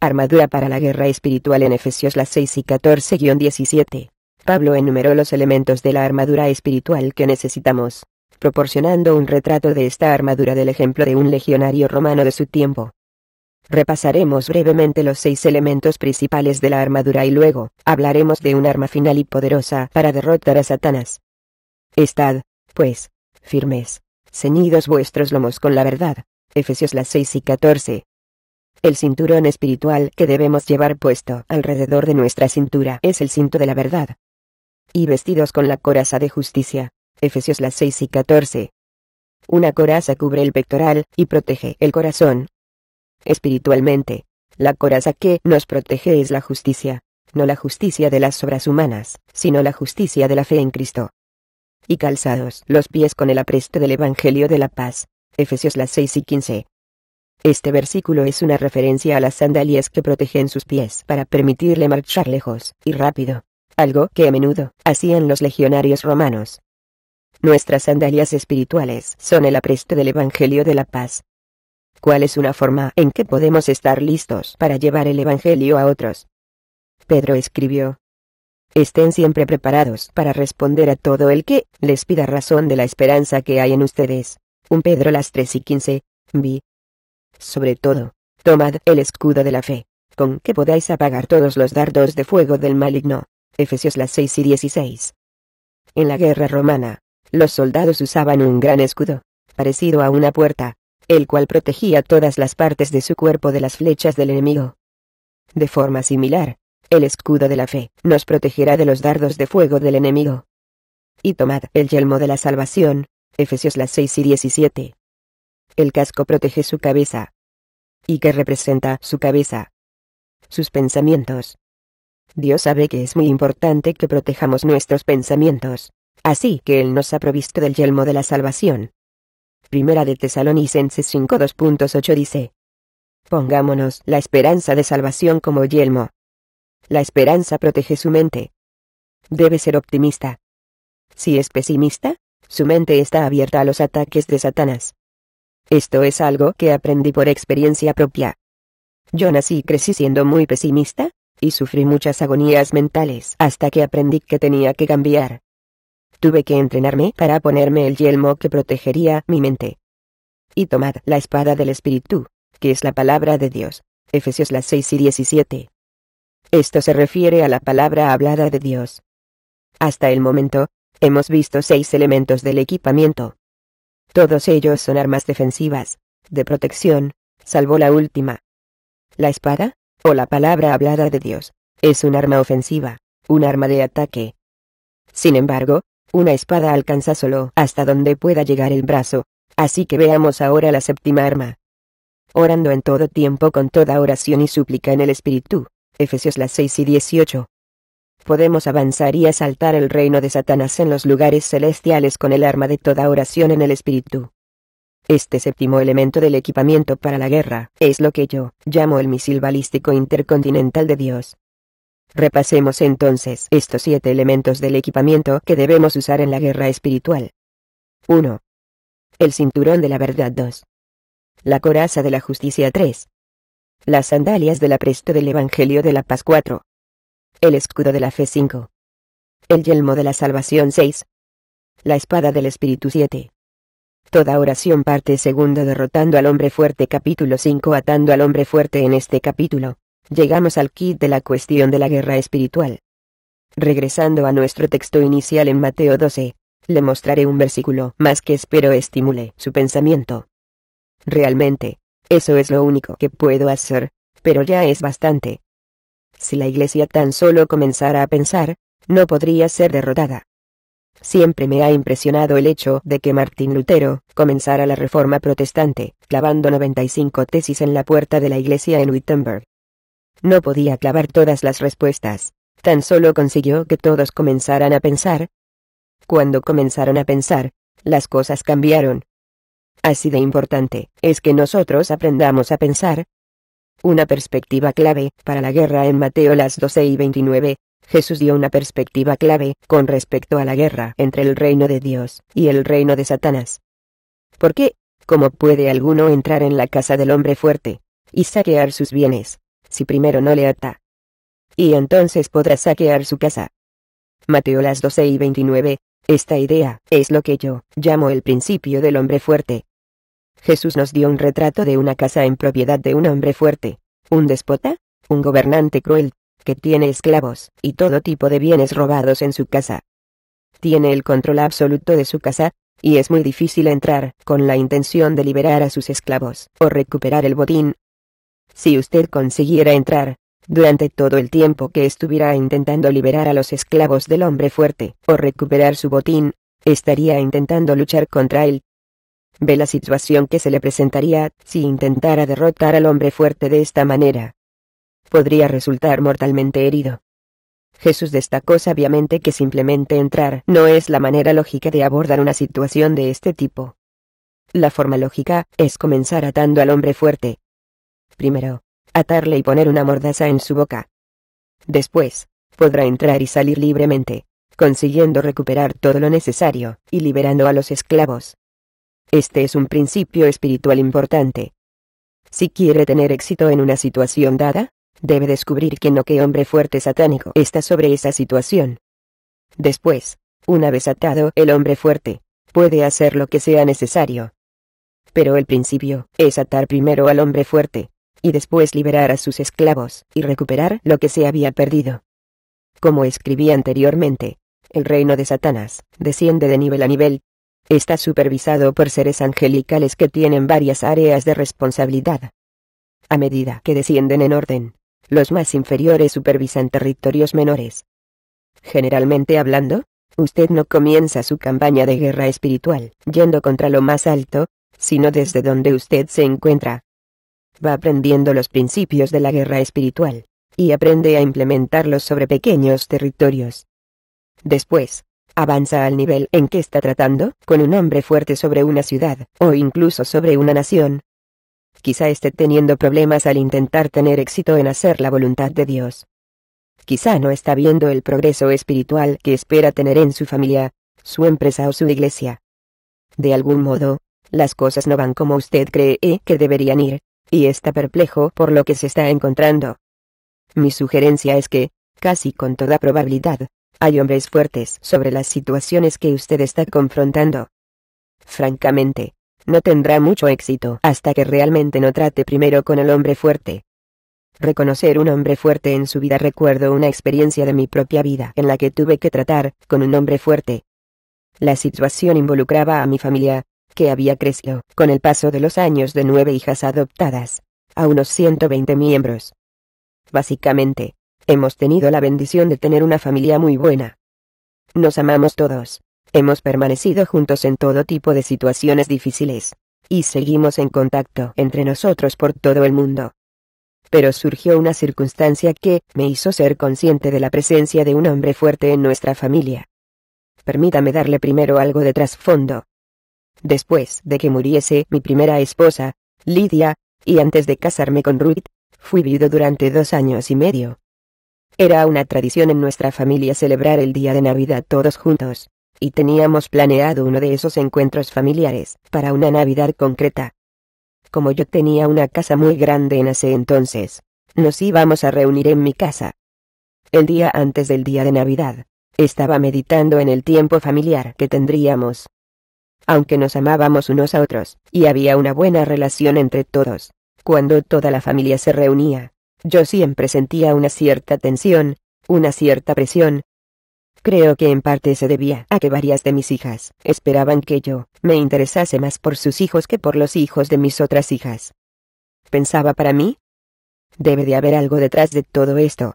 Armadura para la guerra espiritual en Efesios las 6 y 14-17. Pablo enumeró los elementos de la armadura espiritual que necesitamos, proporcionando un retrato de esta armadura del ejemplo de un legionario romano de su tiempo. Repasaremos brevemente los seis elementos principales de la armadura y luego, hablaremos de un arma final y poderosa para derrotar a Satanás. Estad, pues, firmes, ceñidos vuestros lomos con la verdad. Efesios las 6 y 14. El cinturón espiritual que debemos llevar puesto alrededor de nuestra cintura es el cinto de la verdad. Y vestidos con la coraza de justicia. Efesios las 6 y 14. Una coraza cubre el pectoral y protege el corazón, Espiritualmente, la coraza que nos protege es la justicia, no la justicia de las obras humanas, sino la justicia de la fe en Cristo. Y calzados los pies con el apresto del Evangelio de la Paz. Efesios 6 y 15. Este versículo es una referencia a las sandalias que protegen sus pies para permitirle marchar lejos y rápido, algo que a menudo hacían los legionarios romanos. Nuestras sandalias espirituales son el apresto del Evangelio de la Paz, ¿Cuál es una forma en que podemos estar listos para llevar el Evangelio a otros? Pedro escribió. Estén siempre preparados para responder a todo el que les pida razón de la esperanza que hay en ustedes. Un Pedro las 3 y 15. Vi. Sobre todo, tomad el escudo de la fe, con que podáis apagar todos los dardos de fuego del maligno. Efesios las 6 y 16. En la guerra romana, los soldados usaban un gran escudo, parecido a una puerta, el cual protegía todas las partes de su cuerpo de las flechas del enemigo. De forma similar, el escudo de la fe nos protegerá de los dardos de fuego del enemigo. Y tomad el yelmo de la salvación, Efesios las 6 y 17. El casco protege su cabeza. ¿Y qué representa su cabeza? Sus pensamientos. Dios sabe que es muy importante que protejamos nuestros pensamientos, así que Él nos ha provisto del yelmo de la salvación, Primera de Tesalonicenses 5:2.8 2.8 dice. Pongámonos la esperanza de salvación como yelmo. La esperanza protege su mente. Debe ser optimista. Si es pesimista, su mente está abierta a los ataques de Satanás. Esto es algo que aprendí por experiencia propia. Yo nací y crecí siendo muy pesimista, y sufrí muchas agonías mentales hasta que aprendí que tenía que cambiar. Tuve que entrenarme para ponerme el yelmo que protegería mi mente. Y tomad la espada del Espíritu, que es la palabra de Dios. Efesios las 6 y 17. Esto se refiere a la palabra hablada de Dios. Hasta el momento, hemos visto seis elementos del equipamiento. Todos ellos son armas defensivas, de protección, salvo la última. La espada, o la palabra hablada de Dios, es un arma ofensiva, un arma de ataque. Sin embargo, una espada alcanza solo hasta donde pueda llegar el brazo, así que veamos ahora la séptima arma. Orando en todo tiempo con toda oración y súplica en el Espíritu. Efesios 6 y 18. Podemos avanzar y asaltar el reino de Satanás en los lugares celestiales con el arma de toda oración en el Espíritu. Este séptimo elemento del equipamiento para la guerra es lo que yo llamo el misil balístico intercontinental de Dios. Repasemos entonces estos siete elementos del equipamiento que debemos usar en la guerra espiritual. 1. El cinturón de la verdad 2. La coraza de la justicia 3. Las sandalias del apresto del Evangelio de la Paz 4. El escudo de la fe 5. El yelmo de la salvación 6. La espada del Espíritu 7. Toda oración parte segundo derrotando al hombre fuerte capítulo 5 atando al hombre fuerte en este capítulo llegamos al kit de la cuestión de la guerra espiritual. Regresando a nuestro texto inicial en Mateo 12, le mostraré un versículo más que espero estimule su pensamiento. Realmente, eso es lo único que puedo hacer, pero ya es bastante. Si la Iglesia tan solo comenzara a pensar, no podría ser derrotada. Siempre me ha impresionado el hecho de que Martín Lutero comenzara la reforma protestante, clavando 95 tesis en la puerta de la iglesia en Wittenberg, no podía clavar todas las respuestas, tan solo consiguió que todos comenzaran a pensar. Cuando comenzaron a pensar, las cosas cambiaron. Así de importante es que nosotros aprendamos a pensar. Una perspectiva clave para la guerra en Mateo las 12 y 29, Jesús dio una perspectiva clave con respecto a la guerra entre el reino de Dios y el reino de Satanás. ¿Por qué? ¿Cómo puede alguno entrar en la casa del hombre fuerte y saquear sus bienes? si primero no le ata. Y entonces podrá saquear su casa. Mateo las 12 y 29, esta idea es lo que yo llamo el principio del hombre fuerte. Jesús nos dio un retrato de una casa en propiedad de un hombre fuerte, un despota, un gobernante cruel, que tiene esclavos y todo tipo de bienes robados en su casa. Tiene el control absoluto de su casa, y es muy difícil entrar con la intención de liberar a sus esclavos o recuperar el botín si usted consiguiera entrar, durante todo el tiempo que estuviera intentando liberar a los esclavos del hombre fuerte o recuperar su botín, estaría intentando luchar contra él. Ve la situación que se le presentaría si intentara derrotar al hombre fuerte de esta manera. Podría resultar mortalmente herido. Jesús destacó sabiamente que simplemente entrar no es la manera lógica de abordar una situación de este tipo. La forma lógica es comenzar atando al hombre fuerte, Primero, atarle y poner una mordaza en su boca. Después, podrá entrar y salir libremente, consiguiendo recuperar todo lo necesario, y liberando a los esclavos. Este es un principio espiritual importante. Si quiere tener éxito en una situación dada, debe descubrir quién o qué hombre fuerte satánico está sobre esa situación. Después, una vez atado el hombre fuerte, puede hacer lo que sea necesario. Pero el principio es atar primero al hombre fuerte, y después liberar a sus esclavos, y recuperar lo que se había perdido. Como escribí anteriormente, el reino de Satanás desciende de nivel a nivel. Está supervisado por seres angelicales que tienen varias áreas de responsabilidad. A medida que descienden en orden, los más inferiores supervisan territorios menores. Generalmente hablando, usted no comienza su campaña de guerra espiritual yendo contra lo más alto, sino desde donde usted se encuentra va aprendiendo los principios de la guerra espiritual, y aprende a implementarlos sobre pequeños territorios. Después, avanza al nivel en que está tratando con un hombre fuerte sobre una ciudad, o incluso sobre una nación. Quizá esté teniendo problemas al intentar tener éxito en hacer la voluntad de Dios. Quizá no está viendo el progreso espiritual que espera tener en su familia, su empresa o su iglesia. De algún modo, las cosas no van como usted cree que deberían ir, y está perplejo por lo que se está encontrando. Mi sugerencia es que, casi con toda probabilidad, hay hombres fuertes sobre las situaciones que usted está confrontando. Francamente, no tendrá mucho éxito hasta que realmente no trate primero con el hombre fuerte. Reconocer un hombre fuerte en su vida recuerdo una experiencia de mi propia vida en la que tuve que tratar con un hombre fuerte. La situación involucraba a mi familia, que había crecido con el paso de los años de nueve hijas adoptadas, a unos 120 miembros. Básicamente, hemos tenido la bendición de tener una familia muy buena. Nos amamos todos, hemos permanecido juntos en todo tipo de situaciones difíciles, y seguimos en contacto entre nosotros por todo el mundo. Pero surgió una circunstancia que me hizo ser consciente de la presencia de un hombre fuerte en nuestra familia. Permítame darle primero algo de trasfondo. Después de que muriese mi primera esposa, Lidia, y antes de casarme con Ruth, fui viudo durante dos años y medio. Era una tradición en nuestra familia celebrar el día de Navidad todos juntos, y teníamos planeado uno de esos encuentros familiares, para una Navidad concreta. Como yo tenía una casa muy grande en ese entonces, nos íbamos a reunir en mi casa. El día antes del día de Navidad, estaba meditando en el tiempo familiar que tendríamos, aunque nos amábamos unos a otros, y había una buena relación entre todos. Cuando toda la familia se reunía, yo siempre sentía una cierta tensión, una cierta presión. Creo que en parte se debía a que varias de mis hijas esperaban que yo me interesase más por sus hijos que por los hijos de mis otras hijas. Pensaba para mí. Debe de haber algo detrás de todo esto.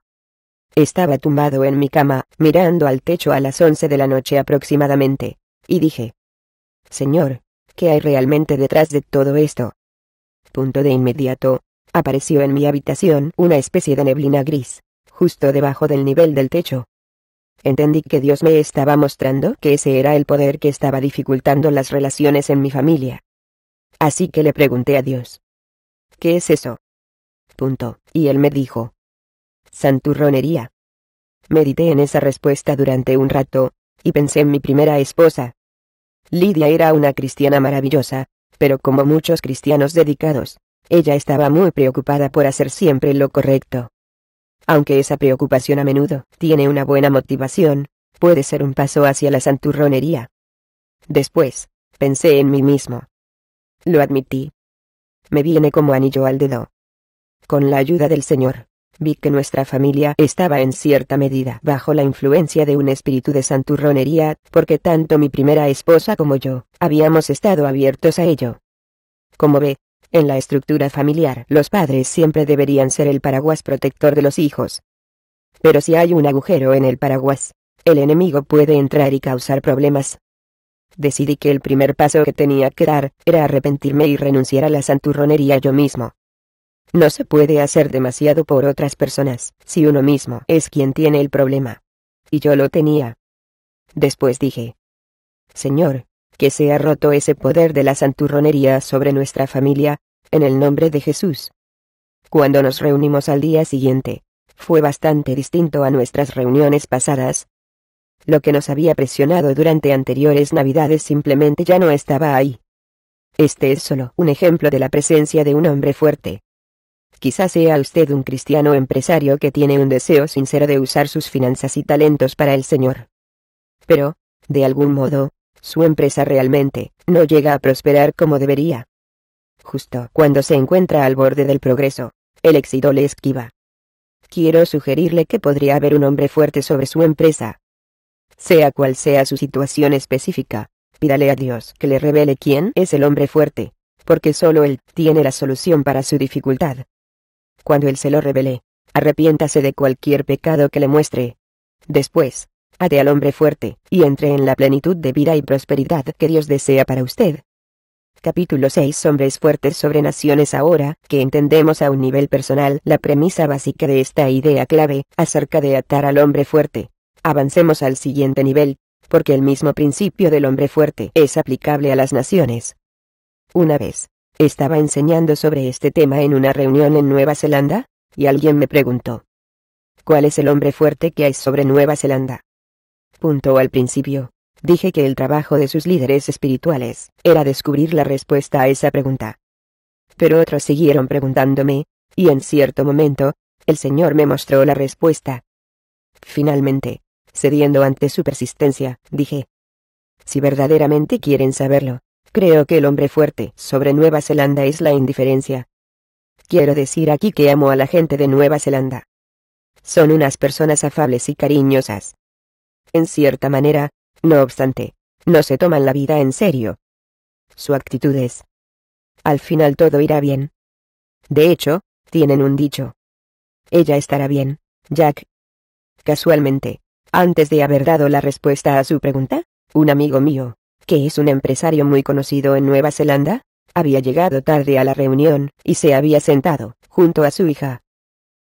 Estaba tumbado en mi cama, mirando al techo a las once de la noche aproximadamente, y dije, Señor, ¿qué hay realmente detrás de todo esto? Punto de inmediato, apareció en mi habitación una especie de neblina gris, justo debajo del nivel del techo. Entendí que Dios me estaba mostrando que ese era el poder que estaba dificultando las relaciones en mi familia. Así que le pregunté a Dios. ¿Qué es eso? Punto. Y él me dijo. Santurronería. Medité en esa respuesta durante un rato, y pensé en mi primera esposa, Lidia era una cristiana maravillosa, pero como muchos cristianos dedicados, ella estaba muy preocupada por hacer siempre lo correcto. Aunque esa preocupación a menudo tiene una buena motivación, puede ser un paso hacia la santurronería. Después, pensé en mí mismo. Lo admití. Me viene como anillo al dedo. Con la ayuda del Señor, vi que nuestra familia estaba en cierta medida bajo la influencia de un espíritu de santurronería, porque tanto mi primera esposa como yo, habíamos estado abiertos a ello. Como ve, en la estructura familiar los padres siempre deberían ser el paraguas protector de los hijos. Pero si hay un agujero en el paraguas, el enemigo puede entrar y causar problemas. Decidí que el primer paso que tenía que dar era arrepentirme y renunciar a la santurronería yo mismo. No se puede hacer demasiado por otras personas, si uno mismo es quien tiene el problema. Y yo lo tenía. Después dije, Señor, que se ha roto ese poder de la santurronería sobre nuestra familia, en el nombre de Jesús. Cuando nos reunimos al día siguiente, fue bastante distinto a nuestras reuniones pasadas. Lo que nos había presionado durante anteriores navidades simplemente ya no estaba ahí. Este es solo un ejemplo de la presencia de un hombre fuerte, Quizás sea usted un cristiano empresario que tiene un deseo sincero de usar sus finanzas y talentos para el Señor. Pero, de algún modo, su empresa realmente no llega a prosperar como debería. Justo cuando se encuentra al borde del progreso, el éxito le esquiva. Quiero sugerirle que podría haber un hombre fuerte sobre su empresa. Sea cual sea su situación específica, pídale a Dios que le revele quién es el hombre fuerte, porque solo Él tiene la solución para su dificultad. Cuando él se lo revele, arrepiéntase de cualquier pecado que le muestre. Después, ate al hombre fuerte, y entre en la plenitud de vida y prosperidad que Dios desea para usted. Capítulo 6 Hombres fuertes sobre naciones Ahora que entendemos a un nivel personal la premisa básica de esta idea clave acerca de atar al hombre fuerte. Avancemos al siguiente nivel, porque el mismo principio del hombre fuerte es aplicable a las naciones. Una vez estaba enseñando sobre este tema en una reunión en Nueva Zelanda, y alguien me preguntó. ¿Cuál es el hombre fuerte que hay sobre Nueva Zelanda? Punto al principio, dije que el trabajo de sus líderes espirituales era descubrir la respuesta a esa pregunta. Pero otros siguieron preguntándome, y en cierto momento, el Señor me mostró la respuesta. Finalmente, cediendo ante su persistencia, dije, si verdaderamente quieren saberlo, Creo que el hombre fuerte sobre Nueva Zelanda es la indiferencia. Quiero decir aquí que amo a la gente de Nueva Zelanda. Son unas personas afables y cariñosas. En cierta manera, no obstante, no se toman la vida en serio. Su actitud es. Al final todo irá bien. De hecho, tienen un dicho. Ella estará bien, Jack. Casualmente, antes de haber dado la respuesta a su pregunta, un amigo mío, que es un empresario muy conocido en Nueva Zelanda, había llegado tarde a la reunión, y se había sentado, junto a su hija.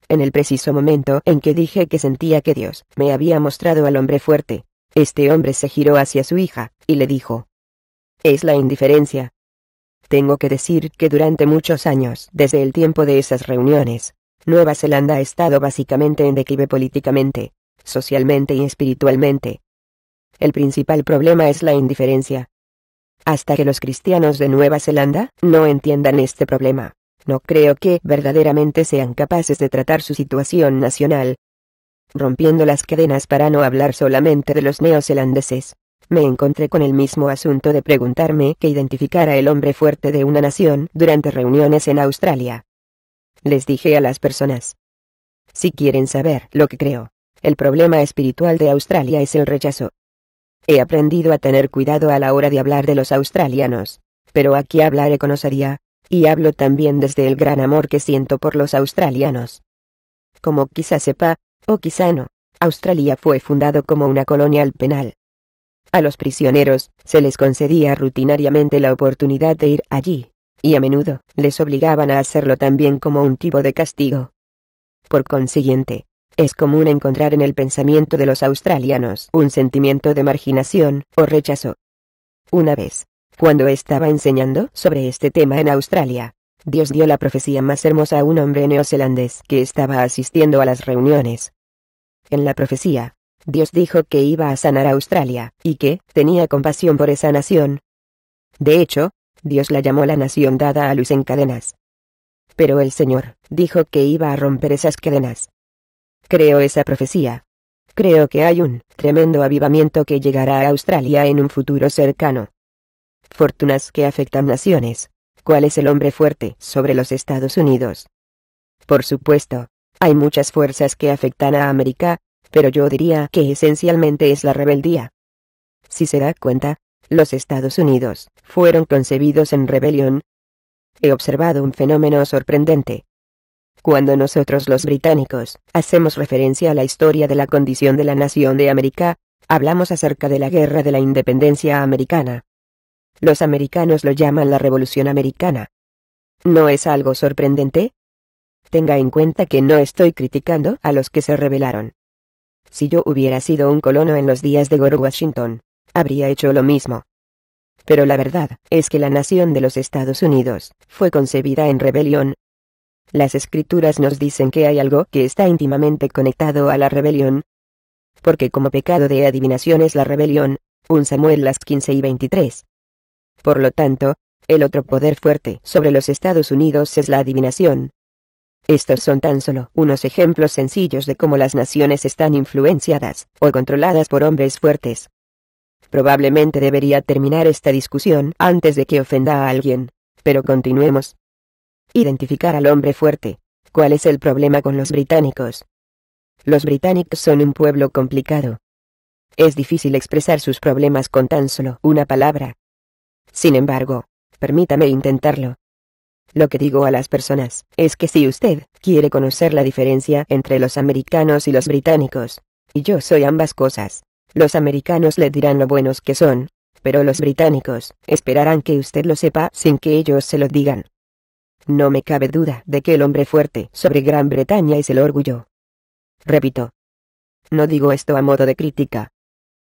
En el preciso momento en que dije que sentía que Dios me había mostrado al hombre fuerte, este hombre se giró hacia su hija, y le dijo. Es la indiferencia. Tengo que decir que durante muchos años, desde el tiempo de esas reuniones, Nueva Zelanda ha estado básicamente en declive políticamente, socialmente y espiritualmente. El principal problema es la indiferencia. Hasta que los cristianos de Nueva Zelanda no entiendan este problema, no creo que verdaderamente sean capaces de tratar su situación nacional. Rompiendo las cadenas para no hablar solamente de los neozelandeses, me encontré con el mismo asunto de preguntarme qué identificara el hombre fuerte de una nación durante reuniones en Australia. Les dije a las personas, si quieren saber lo que creo, el problema espiritual de Australia es el rechazo. He aprendido a tener cuidado a la hora de hablar de los australianos, pero aquí hablaré con osadía, y hablo también desde el gran amor que siento por los australianos. Como quizá sepa, o quizá no, Australia fue fundado como una colonial penal. A los prisioneros, se les concedía rutinariamente la oportunidad de ir allí, y a menudo, les obligaban a hacerlo también como un tipo de castigo. Por consiguiente, es común encontrar en el pensamiento de los australianos un sentimiento de marginación o rechazo. Una vez, cuando estaba enseñando sobre este tema en Australia, Dios dio la profecía más hermosa a un hombre neozelandés que estaba asistiendo a las reuniones. En la profecía, Dios dijo que iba a sanar a Australia, y que tenía compasión por esa nación. De hecho, Dios la llamó la nación dada a luz en cadenas. Pero el Señor dijo que iba a romper esas cadenas. Creo esa profecía. Creo que hay un tremendo avivamiento que llegará a Australia en un futuro cercano. Fortunas que afectan naciones. ¿Cuál es el hombre fuerte sobre los Estados Unidos? Por supuesto, hay muchas fuerzas que afectan a América, pero yo diría que esencialmente es la rebeldía. Si se da cuenta, los Estados Unidos fueron concebidos en rebelión. He observado un fenómeno sorprendente. Cuando nosotros los británicos hacemos referencia a la historia de la condición de la nación de América, hablamos acerca de la guerra de la independencia americana. Los americanos lo llaman la Revolución Americana. ¿No es algo sorprendente? Tenga en cuenta que no estoy criticando a los que se rebelaron. Si yo hubiera sido un colono en los días de Gore Washington, habría hecho lo mismo. Pero la verdad es que la nación de los Estados Unidos fue concebida en rebelión las escrituras nos dicen que hay algo que está íntimamente conectado a la rebelión. Porque como pecado de adivinación es la rebelión, un Samuel las 15 y 23. Por lo tanto, el otro poder fuerte sobre los Estados Unidos es la adivinación. Estos son tan solo unos ejemplos sencillos de cómo las naciones están influenciadas o controladas por hombres fuertes. Probablemente debería terminar esta discusión antes de que ofenda a alguien, pero continuemos. Identificar al hombre fuerte. ¿Cuál es el problema con los británicos? Los británicos son un pueblo complicado. Es difícil expresar sus problemas con tan solo una palabra. Sin embargo, permítame intentarlo. Lo que digo a las personas es que si usted quiere conocer la diferencia entre los americanos y los británicos, y yo soy ambas cosas, los americanos le dirán lo buenos que son, pero los británicos esperarán que usted lo sepa sin que ellos se lo digan. No me cabe duda de que el hombre fuerte sobre Gran Bretaña es el orgullo. Repito. No digo esto a modo de crítica.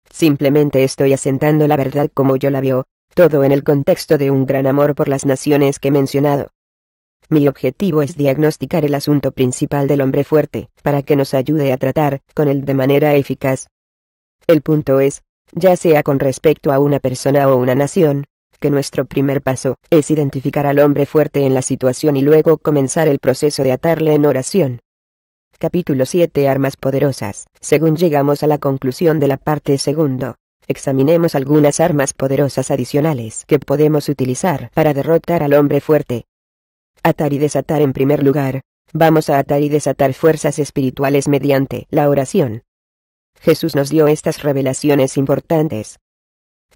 Simplemente estoy asentando la verdad como yo la veo, todo en el contexto de un gran amor por las naciones que he mencionado. Mi objetivo es diagnosticar el asunto principal del hombre fuerte, para que nos ayude a tratar con él de manera eficaz. El punto es, ya sea con respecto a una persona o una nación, que nuestro primer paso es identificar al hombre fuerte en la situación y luego comenzar el proceso de atarle en oración. Capítulo 7 Armas poderosas. Según llegamos a la conclusión de la parte segundo, examinemos algunas armas poderosas adicionales que podemos utilizar para derrotar al hombre fuerte. Atar y desatar en primer lugar, vamos a atar y desatar fuerzas espirituales mediante la oración. Jesús nos dio estas revelaciones importantes,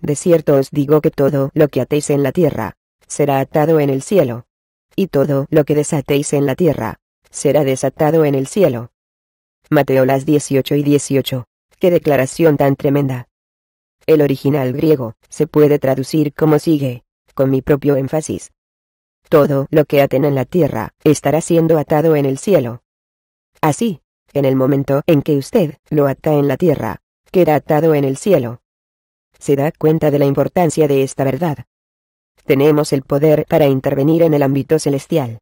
de cierto os digo que todo lo que atéis en la tierra, será atado en el cielo. Y todo lo que desatéis en la tierra, será desatado en el cielo. Mateo las 18 y 18. ¡Qué declaración tan tremenda! El original griego, se puede traducir como sigue, con mi propio énfasis. Todo lo que aten en la tierra, estará siendo atado en el cielo. Así, en el momento en que usted lo ata en la tierra, queda atado en el cielo se da cuenta de la importancia de esta verdad. Tenemos el poder para intervenir en el ámbito celestial.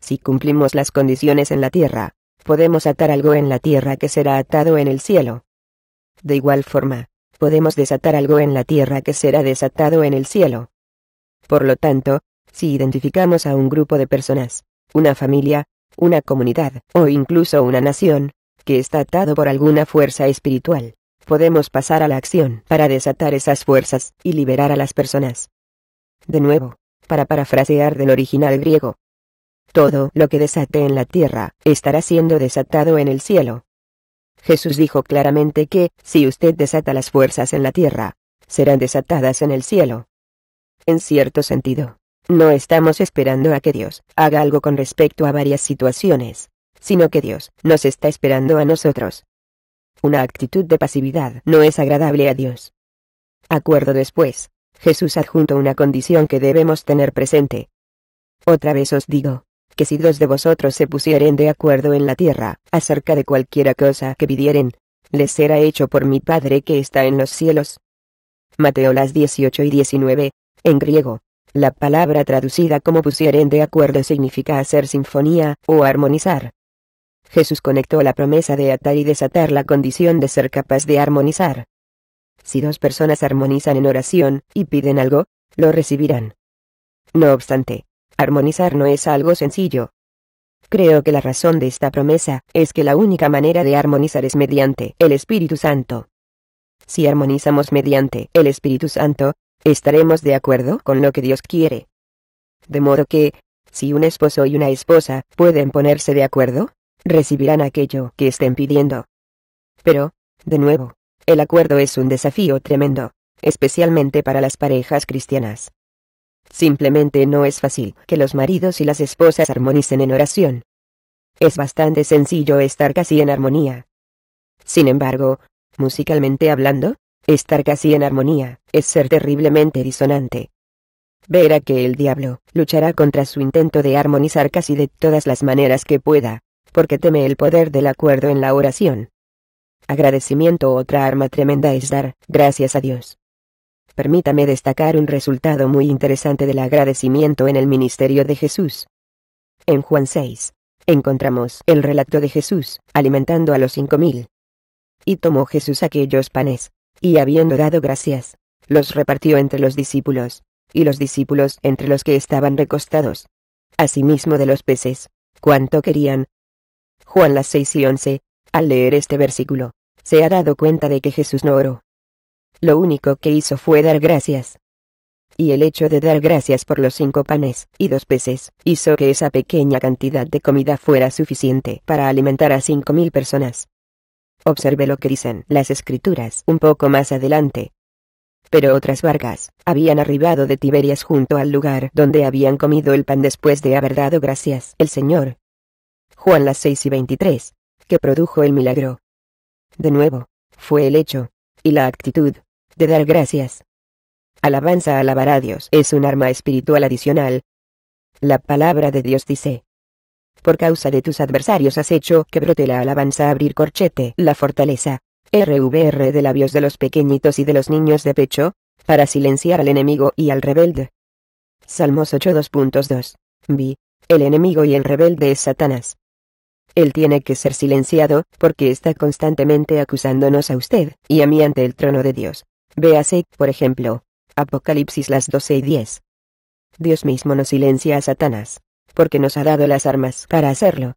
Si cumplimos las condiciones en la tierra, podemos atar algo en la tierra que será atado en el cielo. De igual forma, podemos desatar algo en la tierra que será desatado en el cielo. Por lo tanto, si identificamos a un grupo de personas, una familia, una comunidad o incluso una nación, que está atado por alguna fuerza espiritual, podemos pasar a la acción para desatar esas fuerzas y liberar a las personas. De nuevo, para parafrasear del original griego. Todo lo que desate en la tierra, estará siendo desatado en el cielo. Jesús dijo claramente que, si usted desata las fuerzas en la tierra, serán desatadas en el cielo. En cierto sentido, no estamos esperando a que Dios haga algo con respecto a varias situaciones, sino que Dios nos está esperando a nosotros una actitud de pasividad no es agradable a Dios. Acuerdo después, Jesús adjunto una condición que debemos tener presente. Otra vez os digo, que si dos de vosotros se pusieren de acuerdo en la tierra, acerca de cualquiera cosa que pidieren, les será hecho por mi Padre que está en los cielos. Mateo las 18 y 19, en griego. La palabra traducida como pusieren de acuerdo significa hacer sinfonía, o armonizar, Jesús conectó la promesa de atar y desatar la condición de ser capaz de armonizar. Si dos personas armonizan en oración, y piden algo, lo recibirán. No obstante, armonizar no es algo sencillo. Creo que la razón de esta promesa es que la única manera de armonizar es mediante el Espíritu Santo. Si armonizamos mediante el Espíritu Santo, estaremos de acuerdo con lo que Dios quiere. De modo que, si un esposo y una esposa pueden ponerse de acuerdo, recibirán aquello que estén pidiendo. Pero, de nuevo, el acuerdo es un desafío tremendo, especialmente para las parejas cristianas. Simplemente no es fácil que los maridos y las esposas armonicen en oración. Es bastante sencillo estar casi en armonía. Sin embargo, musicalmente hablando, estar casi en armonía es ser terriblemente disonante. Verá que el diablo luchará contra su intento de armonizar casi de todas las maneras que pueda porque teme el poder del acuerdo en la oración. Agradecimiento Otra arma tremenda es dar, gracias a Dios. Permítame destacar un resultado muy interesante del agradecimiento en el ministerio de Jesús. En Juan 6, encontramos el relato de Jesús, alimentando a los cinco mil. Y tomó Jesús aquellos panes, y habiendo dado gracias, los repartió entre los discípulos, y los discípulos entre los que estaban recostados. Asimismo de los peces, cuanto querían, Juan las 6 y 11. Al leer este versículo, se ha dado cuenta de que Jesús no oró. Lo único que hizo fue dar gracias. Y el hecho de dar gracias por los cinco panes y dos peces hizo que esa pequeña cantidad de comida fuera suficiente para alimentar a cinco mil personas. Observe lo que dicen las escrituras un poco más adelante. Pero otras barcas habían arribado de Tiberias junto al lugar donde habían comido el pan después de haber dado gracias el Señor Juan las 6 y 23, que produjo el milagro. De nuevo, fue el hecho, y la actitud, de dar gracias. Alabanza alabar a Dios es un arma espiritual adicional. La palabra de Dios dice, por causa de tus adversarios has hecho que brote la alabanza abrir corchete, la fortaleza, RVR de labios de los pequeñitos y de los niños de pecho, para silenciar al enemigo y al rebelde. Salmos 8.2.2. Vi, el enemigo y el rebelde es Satanás. Él tiene que ser silenciado, porque está constantemente acusándonos a usted, y a mí ante el trono de Dios. Véase, por ejemplo, Apocalipsis las 12 y 10. Dios mismo nos silencia a Satanás, porque nos ha dado las armas para hacerlo.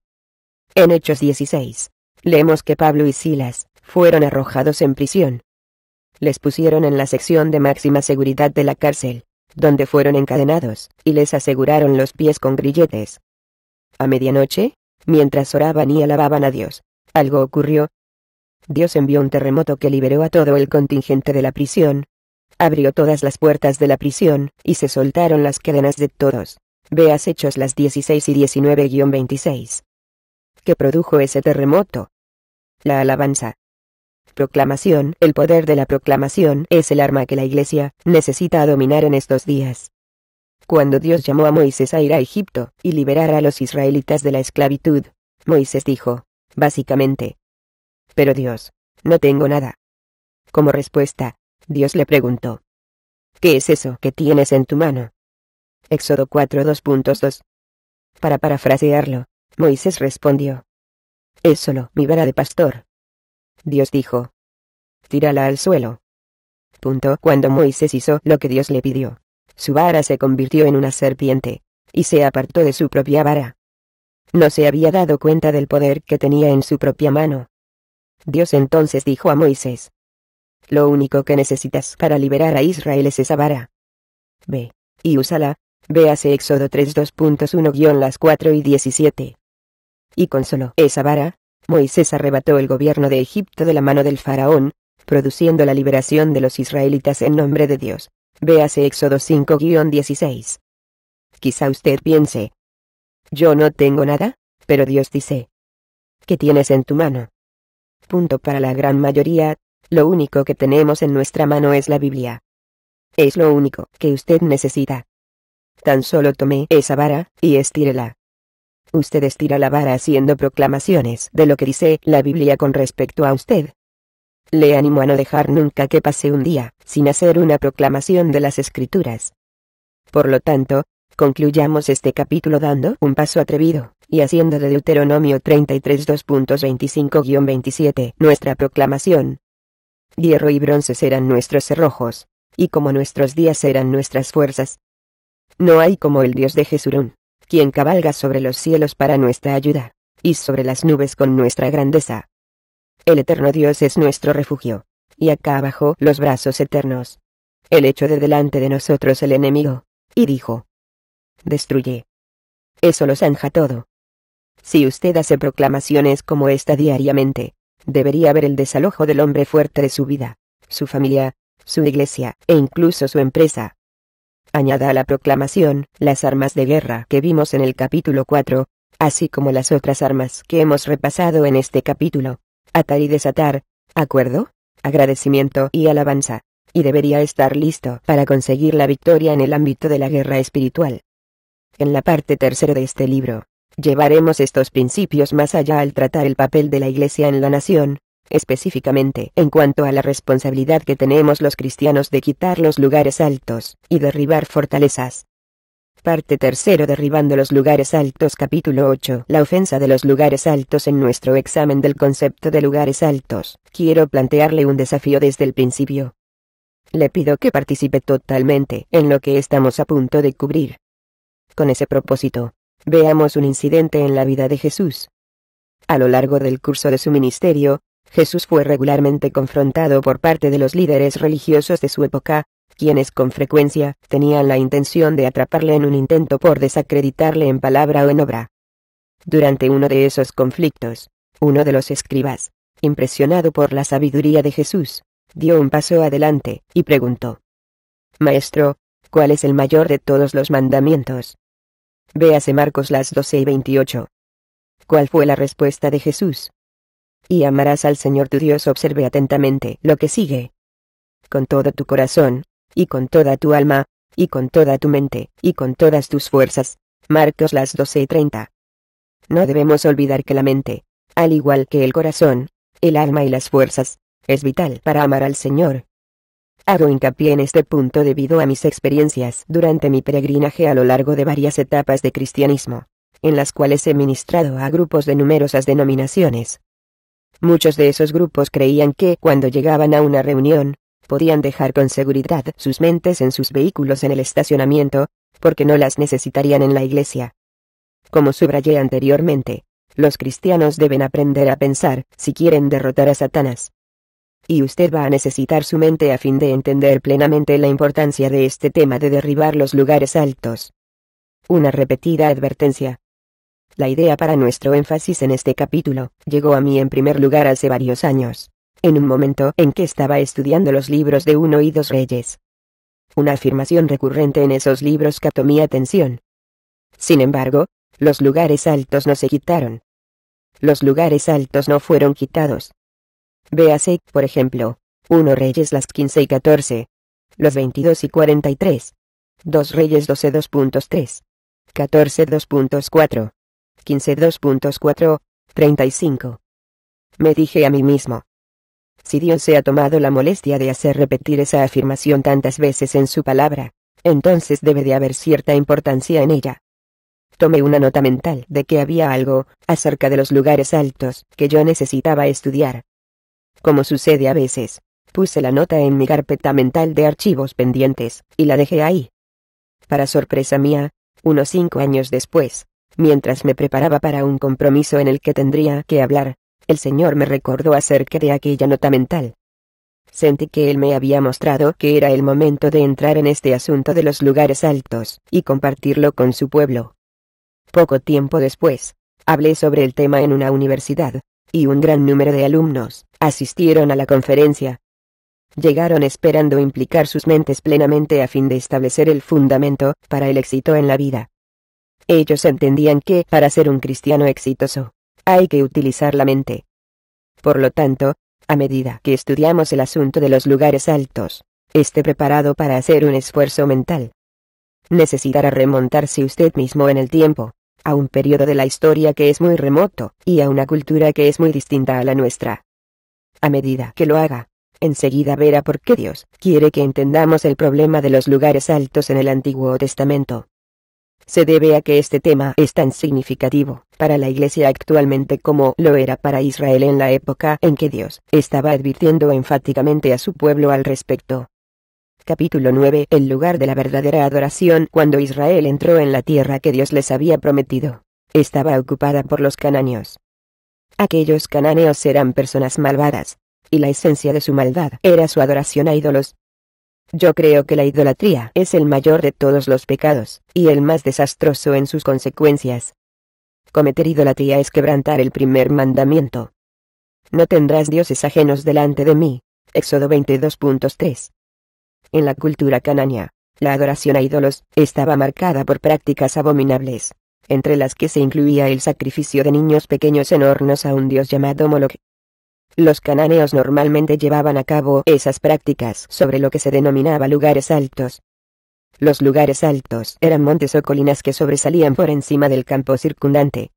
En Hechos 16, leemos que Pablo y Silas, fueron arrojados en prisión. Les pusieron en la sección de máxima seguridad de la cárcel, donde fueron encadenados, y les aseguraron los pies con grilletes. A medianoche, mientras oraban y alababan a Dios. Algo ocurrió. Dios envió un terremoto que liberó a todo el contingente de la prisión. Abrió todas las puertas de la prisión, y se soltaron las cadenas de todos. Veas Hechos las 16 y 19-26. ¿Qué produjo ese terremoto? La alabanza. Proclamación, el poder de la proclamación es el arma que la Iglesia necesita dominar en estos días. Cuando Dios llamó a Moisés a ir a Egipto, y liberar a los israelitas de la esclavitud, Moisés dijo, básicamente, Pero Dios, no tengo nada. Como respuesta, Dios le preguntó, ¿Qué es eso que tienes en tu mano? Éxodo 4 Para parafrasearlo, Moisés respondió, Es solo mi vara de pastor. Dios dijo, Tírala al suelo. Punto. Cuando Moisés hizo lo que Dios le pidió, su vara se convirtió en una serpiente, y se apartó de su propia vara. No se había dado cuenta del poder que tenía en su propia mano. Dios entonces dijo a Moisés, Lo único que necesitas para liberar a Israel es esa vara. Ve, y úsala, véase Éxodo 3.2.1- las 4 y 17. Y con solo esa vara, Moisés arrebató el gobierno de Egipto de la mano del faraón, produciendo la liberación de los israelitas en nombre de Dios. Véase Éxodo 5-16. Quizá usted piense, yo no tengo nada, pero Dios dice, ¿qué tienes en tu mano? Punto para la gran mayoría, lo único que tenemos en nuestra mano es la Biblia. Es lo único que usted necesita. Tan solo tome esa vara, y estírela. Usted estira la vara haciendo proclamaciones de lo que dice la Biblia con respecto a usted, le animo a no dejar nunca que pase un día sin hacer una proclamación de las escrituras. Por lo tanto, concluyamos este capítulo dando un paso atrevido, y haciendo de Deuteronomio 33 2.25-27 nuestra proclamación. Hierro y bronce serán nuestros cerrojos, y como nuestros días serán nuestras fuerzas. No hay como el Dios de Jesurún, quien cabalga sobre los cielos para nuestra ayuda, y sobre las nubes con nuestra grandeza. El eterno Dios es nuestro refugio. Y acá abajo los brazos eternos. Él echó de delante de nosotros el enemigo. Y dijo. Destruye. Eso lo zanja todo. Si usted hace proclamaciones como esta diariamente, debería ver el desalojo del hombre fuerte de su vida, su familia, su iglesia e incluso su empresa. Añada a la proclamación las armas de guerra que vimos en el capítulo 4, así como las otras armas que hemos repasado en este capítulo, atar y desatar, acuerdo, agradecimiento y alabanza, y debería estar listo para conseguir la victoria en el ámbito de la guerra espiritual. En la parte tercera de este libro, llevaremos estos principios más allá al tratar el papel de la Iglesia en la nación, específicamente en cuanto a la responsabilidad que tenemos los cristianos de quitar los lugares altos y derribar fortalezas. Parte tercero Derribando los lugares altos Capítulo 8 La ofensa de los lugares altos En nuestro examen del concepto de lugares altos, quiero plantearle un desafío desde el principio. Le pido que participe totalmente en lo que estamos a punto de cubrir. Con ese propósito, veamos un incidente en la vida de Jesús. A lo largo del curso de su ministerio, Jesús fue regularmente confrontado por parte de los líderes religiosos de su época, quienes con frecuencia tenían la intención de atraparle en un intento por desacreditarle en palabra o en obra. Durante uno de esos conflictos, uno de los escribas, impresionado por la sabiduría de Jesús, dio un paso adelante y preguntó, Maestro, ¿cuál es el mayor de todos los mandamientos? Véase Marcos las 12 y 28. ¿Cuál fue la respuesta de Jesús? Y amarás al Señor tu Dios. Observe atentamente lo que sigue. Con todo tu corazón, y con toda tu alma, y con toda tu mente, y con todas tus fuerzas. Marcos las 12 y 30. No debemos olvidar que la mente, al igual que el corazón, el alma y las fuerzas, es vital para amar al Señor. Hago hincapié en este punto debido a mis experiencias durante mi peregrinaje a lo largo de varias etapas de cristianismo, en las cuales he ministrado a grupos de numerosas denominaciones. Muchos de esos grupos creían que cuando llegaban a una reunión, podían dejar con seguridad sus mentes en sus vehículos en el estacionamiento, porque no las necesitarían en la iglesia. Como subrayé anteriormente, los cristianos deben aprender a pensar si quieren derrotar a Satanás. Y usted va a necesitar su mente a fin de entender plenamente la importancia de este tema de derribar los lugares altos. Una repetida advertencia. La idea para nuestro énfasis en este capítulo llegó a mí en primer lugar hace varios años en un momento en que estaba estudiando los libros de uno y dos reyes. Una afirmación recurrente en esos libros captó mi atención. Sin embargo, los lugares altos no se quitaron. Los lugares altos no fueron quitados. Véase, por ejemplo, 1 Reyes las 15 y 14. Los 22 y 43. 2 Reyes 12 2.3. 14 2.4. 15 2.4. 35. Me dije a mí mismo. Si Dios se ha tomado la molestia de hacer repetir esa afirmación tantas veces en su palabra, entonces debe de haber cierta importancia en ella. Tomé una nota mental de que había algo, acerca de los lugares altos, que yo necesitaba estudiar. Como sucede a veces, puse la nota en mi carpeta mental de archivos pendientes, y la dejé ahí. Para sorpresa mía, unos cinco años después, mientras me preparaba para un compromiso en el que tendría que hablar, el Señor me recordó acerca de aquella nota mental. Sentí que Él me había mostrado que era el momento de entrar en este asunto de los lugares altos, y compartirlo con su pueblo. Poco tiempo después, hablé sobre el tema en una universidad, y un gran número de alumnos asistieron a la conferencia. Llegaron esperando implicar sus mentes plenamente a fin de establecer el fundamento para el éxito en la vida. Ellos entendían que para ser un cristiano exitoso, hay que utilizar la mente. Por lo tanto, a medida que estudiamos el asunto de los lugares altos, esté preparado para hacer un esfuerzo mental. Necesitará remontarse usted mismo en el tiempo, a un periodo de la historia que es muy remoto, y a una cultura que es muy distinta a la nuestra. A medida que lo haga, enseguida verá por qué Dios quiere que entendamos el problema de los lugares altos en el Antiguo Testamento se debe a que este tema es tan significativo para la Iglesia actualmente como lo era para Israel en la época en que Dios estaba advirtiendo enfáticamente a su pueblo al respecto. Capítulo 9 El lugar de la verdadera adoración Cuando Israel entró en la tierra que Dios les había prometido, estaba ocupada por los cananeos. Aquellos cananeos eran personas malvadas, y la esencia de su maldad era su adoración a ídolos, yo creo que la idolatría es el mayor de todos los pecados, y el más desastroso en sus consecuencias. Cometer idolatría es quebrantar el primer mandamiento. No tendrás dioses ajenos delante de mí. Éxodo 22.3. En la cultura cananea, la adoración a ídolos estaba marcada por prácticas abominables, entre las que se incluía el sacrificio de niños pequeños en hornos a un dios llamado Moloch, los cananeos normalmente llevaban a cabo esas prácticas sobre lo que se denominaba lugares altos. Los lugares altos eran montes o colinas que sobresalían por encima del campo circundante.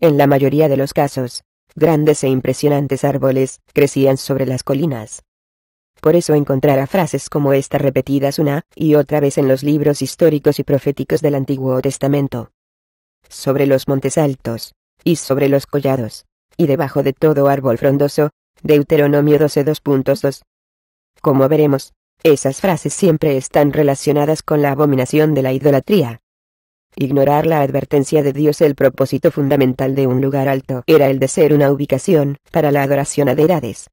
En la mayoría de los casos, grandes e impresionantes árboles crecían sobre las colinas. Por eso encontrará frases como esta repetidas una y otra vez en los libros históricos y proféticos del Antiguo Testamento. Sobre los montes altos, y sobre los collados y debajo de todo árbol frondoso, Deuteronomio 12.2. Como veremos, esas frases siempre están relacionadas con la abominación de la idolatría. Ignorar la advertencia de Dios El propósito fundamental de un lugar alto era el de ser una ubicación para la adoración a deidades.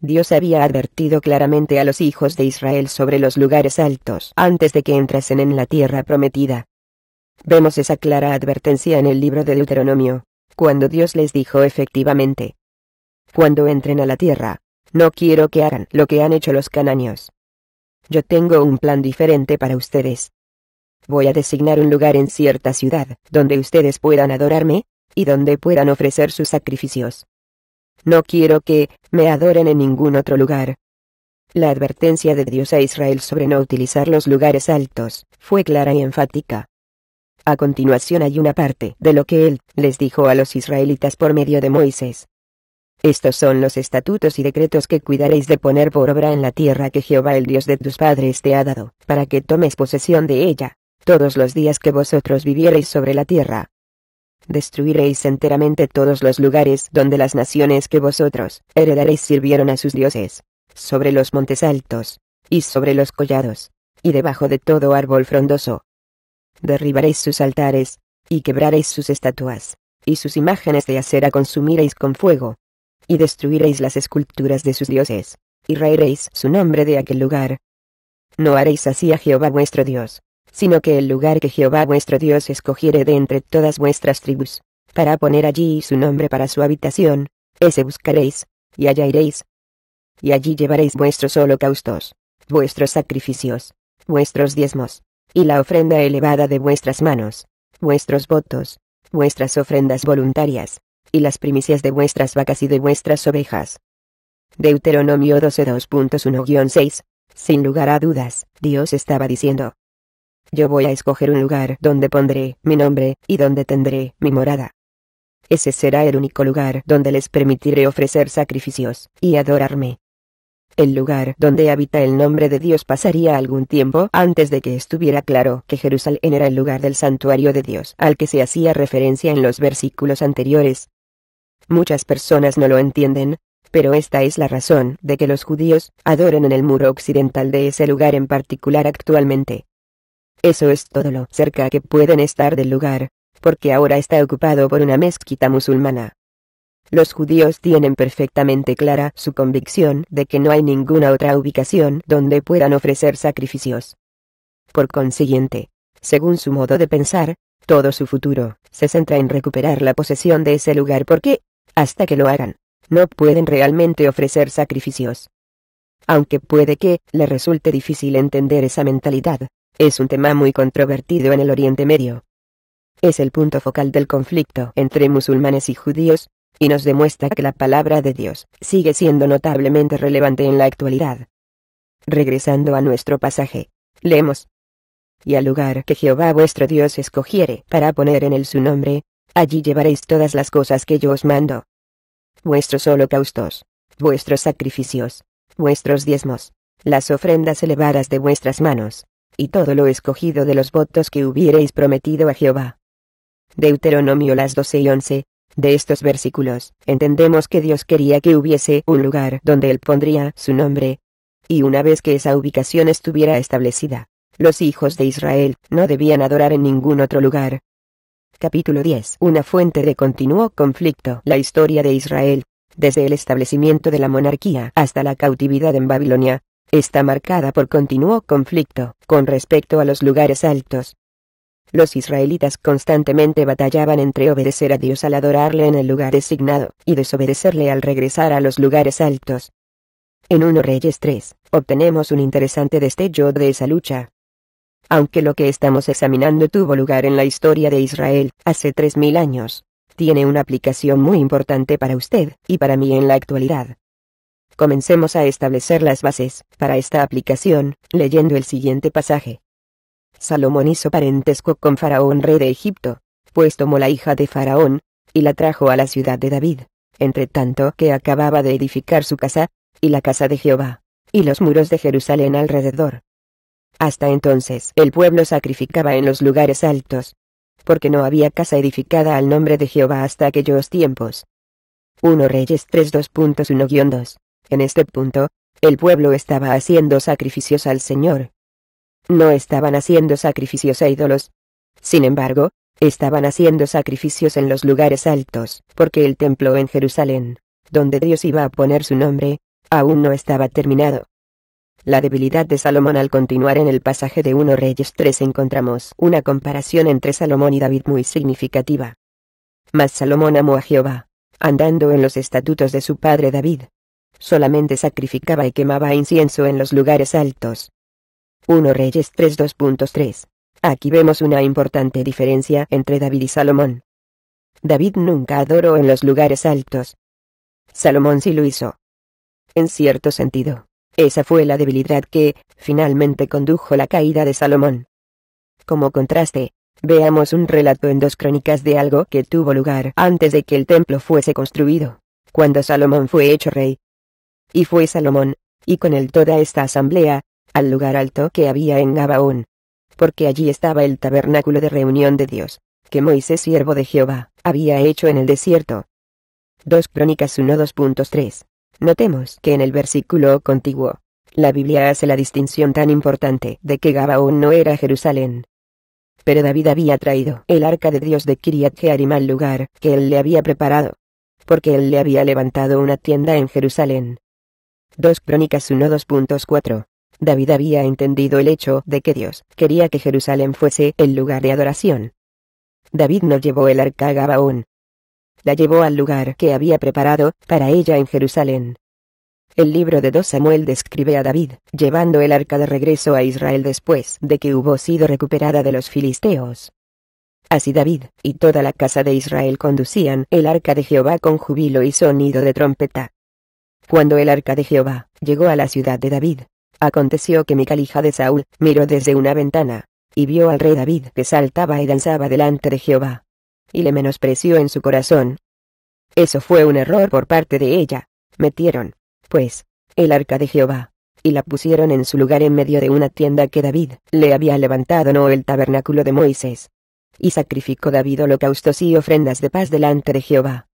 Dios había advertido claramente a los hijos de Israel sobre los lugares altos antes de que entrasen en la tierra prometida. Vemos esa clara advertencia en el libro de Deuteronomio, cuando Dios les dijo efectivamente. Cuando entren a la tierra, no quiero que hagan lo que han hecho los cananeos. Yo tengo un plan diferente para ustedes. Voy a designar un lugar en cierta ciudad, donde ustedes puedan adorarme, y donde puedan ofrecer sus sacrificios. No quiero que me adoren en ningún otro lugar. La advertencia de Dios a Israel sobre no utilizar los lugares altos fue clara y enfática. A continuación hay una parte de lo que él les dijo a los israelitas por medio de Moisés. Estos son los estatutos y decretos que cuidaréis de poner por obra en la tierra que Jehová el Dios de tus padres te ha dado, para que tomes posesión de ella, todos los días que vosotros viviereis sobre la tierra. Destruiréis enteramente todos los lugares donde las naciones que vosotros heredaréis sirvieron a sus dioses, sobre los montes altos, y sobre los collados, y debajo de todo árbol frondoso, derribaréis sus altares, y quebraréis sus estatuas, y sus imágenes de acera consumiréis con fuego, y destruiréis las esculturas de sus dioses, y raeréis su nombre de aquel lugar. No haréis así a Jehová vuestro Dios, sino que el lugar que Jehová vuestro Dios escogiere de entre todas vuestras tribus, para poner allí su nombre para su habitación, ese buscaréis, y allá iréis. Y allí llevaréis vuestros holocaustos, vuestros sacrificios, vuestros diezmos, y la ofrenda elevada de vuestras manos, vuestros votos, vuestras ofrendas voluntarias, y las primicias de vuestras vacas y de vuestras ovejas. Deuteronomio 21 6 Sin lugar a dudas, Dios estaba diciendo. Yo voy a escoger un lugar donde pondré mi nombre, y donde tendré mi morada. Ese será el único lugar donde les permitiré ofrecer sacrificios, y adorarme el lugar donde habita el nombre de Dios pasaría algún tiempo antes de que estuviera claro que Jerusalén era el lugar del santuario de Dios al que se hacía referencia en los versículos anteriores. Muchas personas no lo entienden, pero esta es la razón de que los judíos adoren en el muro occidental de ese lugar en particular actualmente. Eso es todo lo cerca que pueden estar del lugar, porque ahora está ocupado por una mezquita musulmana. Los judíos tienen perfectamente clara su convicción de que no hay ninguna otra ubicación donde puedan ofrecer sacrificios. Por consiguiente, según su modo de pensar, todo su futuro se centra en recuperar la posesión de ese lugar porque, hasta que lo hagan, no pueden realmente ofrecer sacrificios. Aunque puede que le resulte difícil entender esa mentalidad, es un tema muy controvertido en el Oriente Medio. Es el punto focal del conflicto entre musulmanes y judíos, y nos demuestra que la palabra de Dios sigue siendo notablemente relevante en la actualidad. Regresando a nuestro pasaje, leemos. Y al lugar que Jehová vuestro Dios escogiere para poner en él su nombre, allí llevaréis todas las cosas que yo os mando. Vuestros holocaustos, vuestros sacrificios, vuestros diezmos, las ofrendas elevadas de vuestras manos, y todo lo escogido de los votos que hubiereis prometido a Jehová. Deuteronomio las 12 y 11, de estos versículos, entendemos que Dios quería que hubiese un lugar donde Él pondría su nombre. Y una vez que esa ubicación estuviera establecida, los hijos de Israel no debían adorar en ningún otro lugar. Capítulo 10. Una fuente de continuo conflicto. La historia de Israel, desde el establecimiento de la monarquía hasta la cautividad en Babilonia, está marcada por continuo conflicto con respecto a los lugares altos, los israelitas constantemente batallaban entre obedecer a Dios al adorarle en el lugar designado, y desobedecerle al regresar a los lugares altos. En 1 Reyes 3, obtenemos un interesante destello de esa lucha. Aunque lo que estamos examinando tuvo lugar en la historia de Israel, hace 3.000 años, tiene una aplicación muy importante para usted, y para mí en la actualidad. Comencemos a establecer las bases, para esta aplicación, leyendo el siguiente pasaje. Salomón hizo parentesco con Faraón rey de Egipto, pues tomó la hija de Faraón, y la trajo a la ciudad de David, entre tanto que acababa de edificar su casa, y la casa de Jehová, y los muros de Jerusalén alrededor. Hasta entonces el pueblo sacrificaba en los lugares altos, porque no había casa edificada al nombre de Jehová hasta aquellos tiempos. 1 Reyes 3.2.1-2. En este punto, el pueblo estaba haciendo sacrificios al Señor, no estaban haciendo sacrificios a e ídolos. Sin embargo, estaban haciendo sacrificios en los lugares altos, porque el templo en Jerusalén, donde Dios iba a poner su nombre, aún no estaba terminado. La debilidad de Salomón al continuar en el pasaje de 1 Reyes 3 encontramos una comparación entre Salomón y David muy significativa. Mas Salomón amó a Jehová, andando en los estatutos de su padre David. Solamente sacrificaba y quemaba incienso en los lugares altos, 1 Reyes 2.3. Aquí vemos una importante diferencia entre David y Salomón. David nunca adoró en los lugares altos. Salomón sí lo hizo. En cierto sentido, esa fue la debilidad que, finalmente, condujo la caída de Salomón. Como contraste, veamos un relato en dos crónicas de algo que tuvo lugar antes de que el templo fuese construido, cuando Salomón fue hecho rey. Y fue Salomón, y con él toda esta asamblea, al lugar alto que había en Gabaón. Porque allí estaba el tabernáculo de reunión de Dios, que Moisés siervo de Jehová, había hecho en el desierto. 2 Crónicas 1 2.3. Notemos que en el versículo contiguo, la Biblia hace la distinción tan importante de que Gabaón no era Jerusalén. Pero David había traído el arca de Dios de Kiriat Jearim al lugar que él le había preparado. Porque él le había levantado una tienda en Jerusalén. 2 Crónicas 1 David había entendido el hecho de que Dios quería que Jerusalén fuese el lugar de adoración. David no llevó el arca a Gabaón. La llevó al lugar que había preparado para ella en Jerusalén. El libro de 2 Samuel describe a David, llevando el arca de regreso a Israel después de que hubo sido recuperada de los filisteos. Así David, y toda la casa de Israel conducían el arca de Jehová con júbilo y sonido de trompeta. Cuando el arca de Jehová llegó a la ciudad de David, Aconteció que mi calija de Saúl, miró desde una ventana, y vio al rey David que saltaba y danzaba delante de Jehová. Y le menospreció en su corazón. Eso fue un error por parte de ella. Metieron, pues, el arca de Jehová, y la pusieron en su lugar en medio de una tienda que David le había levantado, no el tabernáculo de Moisés. Y sacrificó David holocaustos y ofrendas de paz delante de Jehová.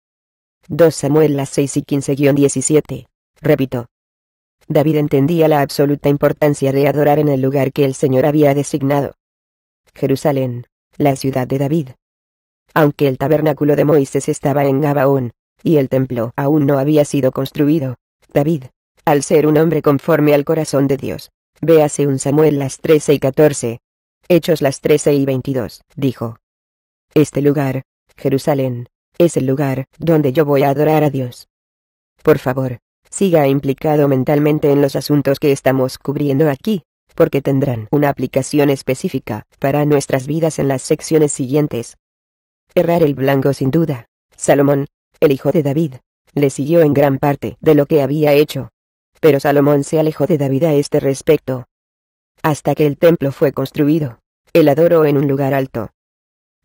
2 Samuel las 6 y 15-17. Repito. David entendía la absoluta importancia de adorar en el lugar que el Señor había designado. Jerusalén, la ciudad de David. Aunque el tabernáculo de Moisés estaba en Gabaón, y el templo aún no había sido construido, David, al ser un hombre conforme al corazón de Dios, véase un Samuel las 13 y 14. Hechos las 13 y 22, dijo. Este lugar, Jerusalén, es el lugar donde yo voy a adorar a Dios. Por favor, siga implicado mentalmente en los asuntos que estamos cubriendo aquí, porque tendrán una aplicación específica para nuestras vidas en las secciones siguientes. Errar el blanco sin duda. Salomón, el hijo de David, le siguió en gran parte de lo que había hecho. Pero Salomón se alejó de David a este respecto. Hasta que el templo fue construido, él adoró en un lugar alto.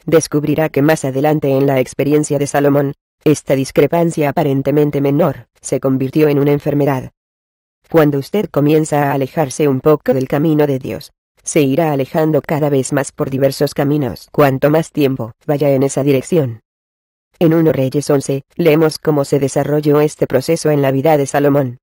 Descubrirá que más adelante en la experiencia de Salomón, esta discrepancia aparentemente menor, se convirtió en una enfermedad. Cuando usted comienza a alejarse un poco del camino de Dios, se irá alejando cada vez más por diversos caminos cuanto más tiempo vaya en esa dirección. En 1 Reyes 11, leemos cómo se desarrolló este proceso en la vida de Salomón.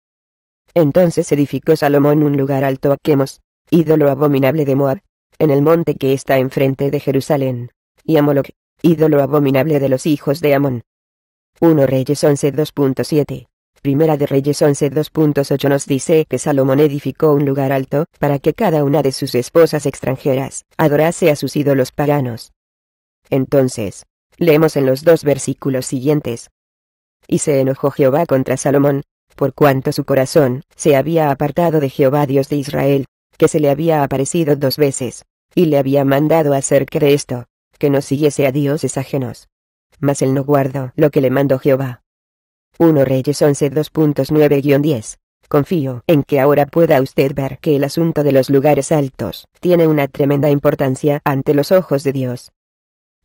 Entonces edificó Salomón un lugar alto a Quemos, ídolo abominable de Moab, en el monte que está enfrente de Jerusalén, y a Moloch, ídolo abominable de los hijos de Amón, 1 Reyes 11 2.7. Primera de Reyes 11 2.8 nos dice que Salomón edificó un lugar alto, para que cada una de sus esposas extranjeras adorase a sus ídolos paganos. Entonces, leemos en los dos versículos siguientes. Y se enojó Jehová contra Salomón, por cuanto su corazón se había apartado de Jehová Dios de Israel, que se le había aparecido dos veces, y le había mandado acerca de esto, que no siguiese a dioses ajenos, mas él no guardó lo que le mandó Jehová. 1 Reyes 11 2.9-10. Confío en que ahora pueda usted ver que el asunto de los lugares altos tiene una tremenda importancia ante los ojos de Dios.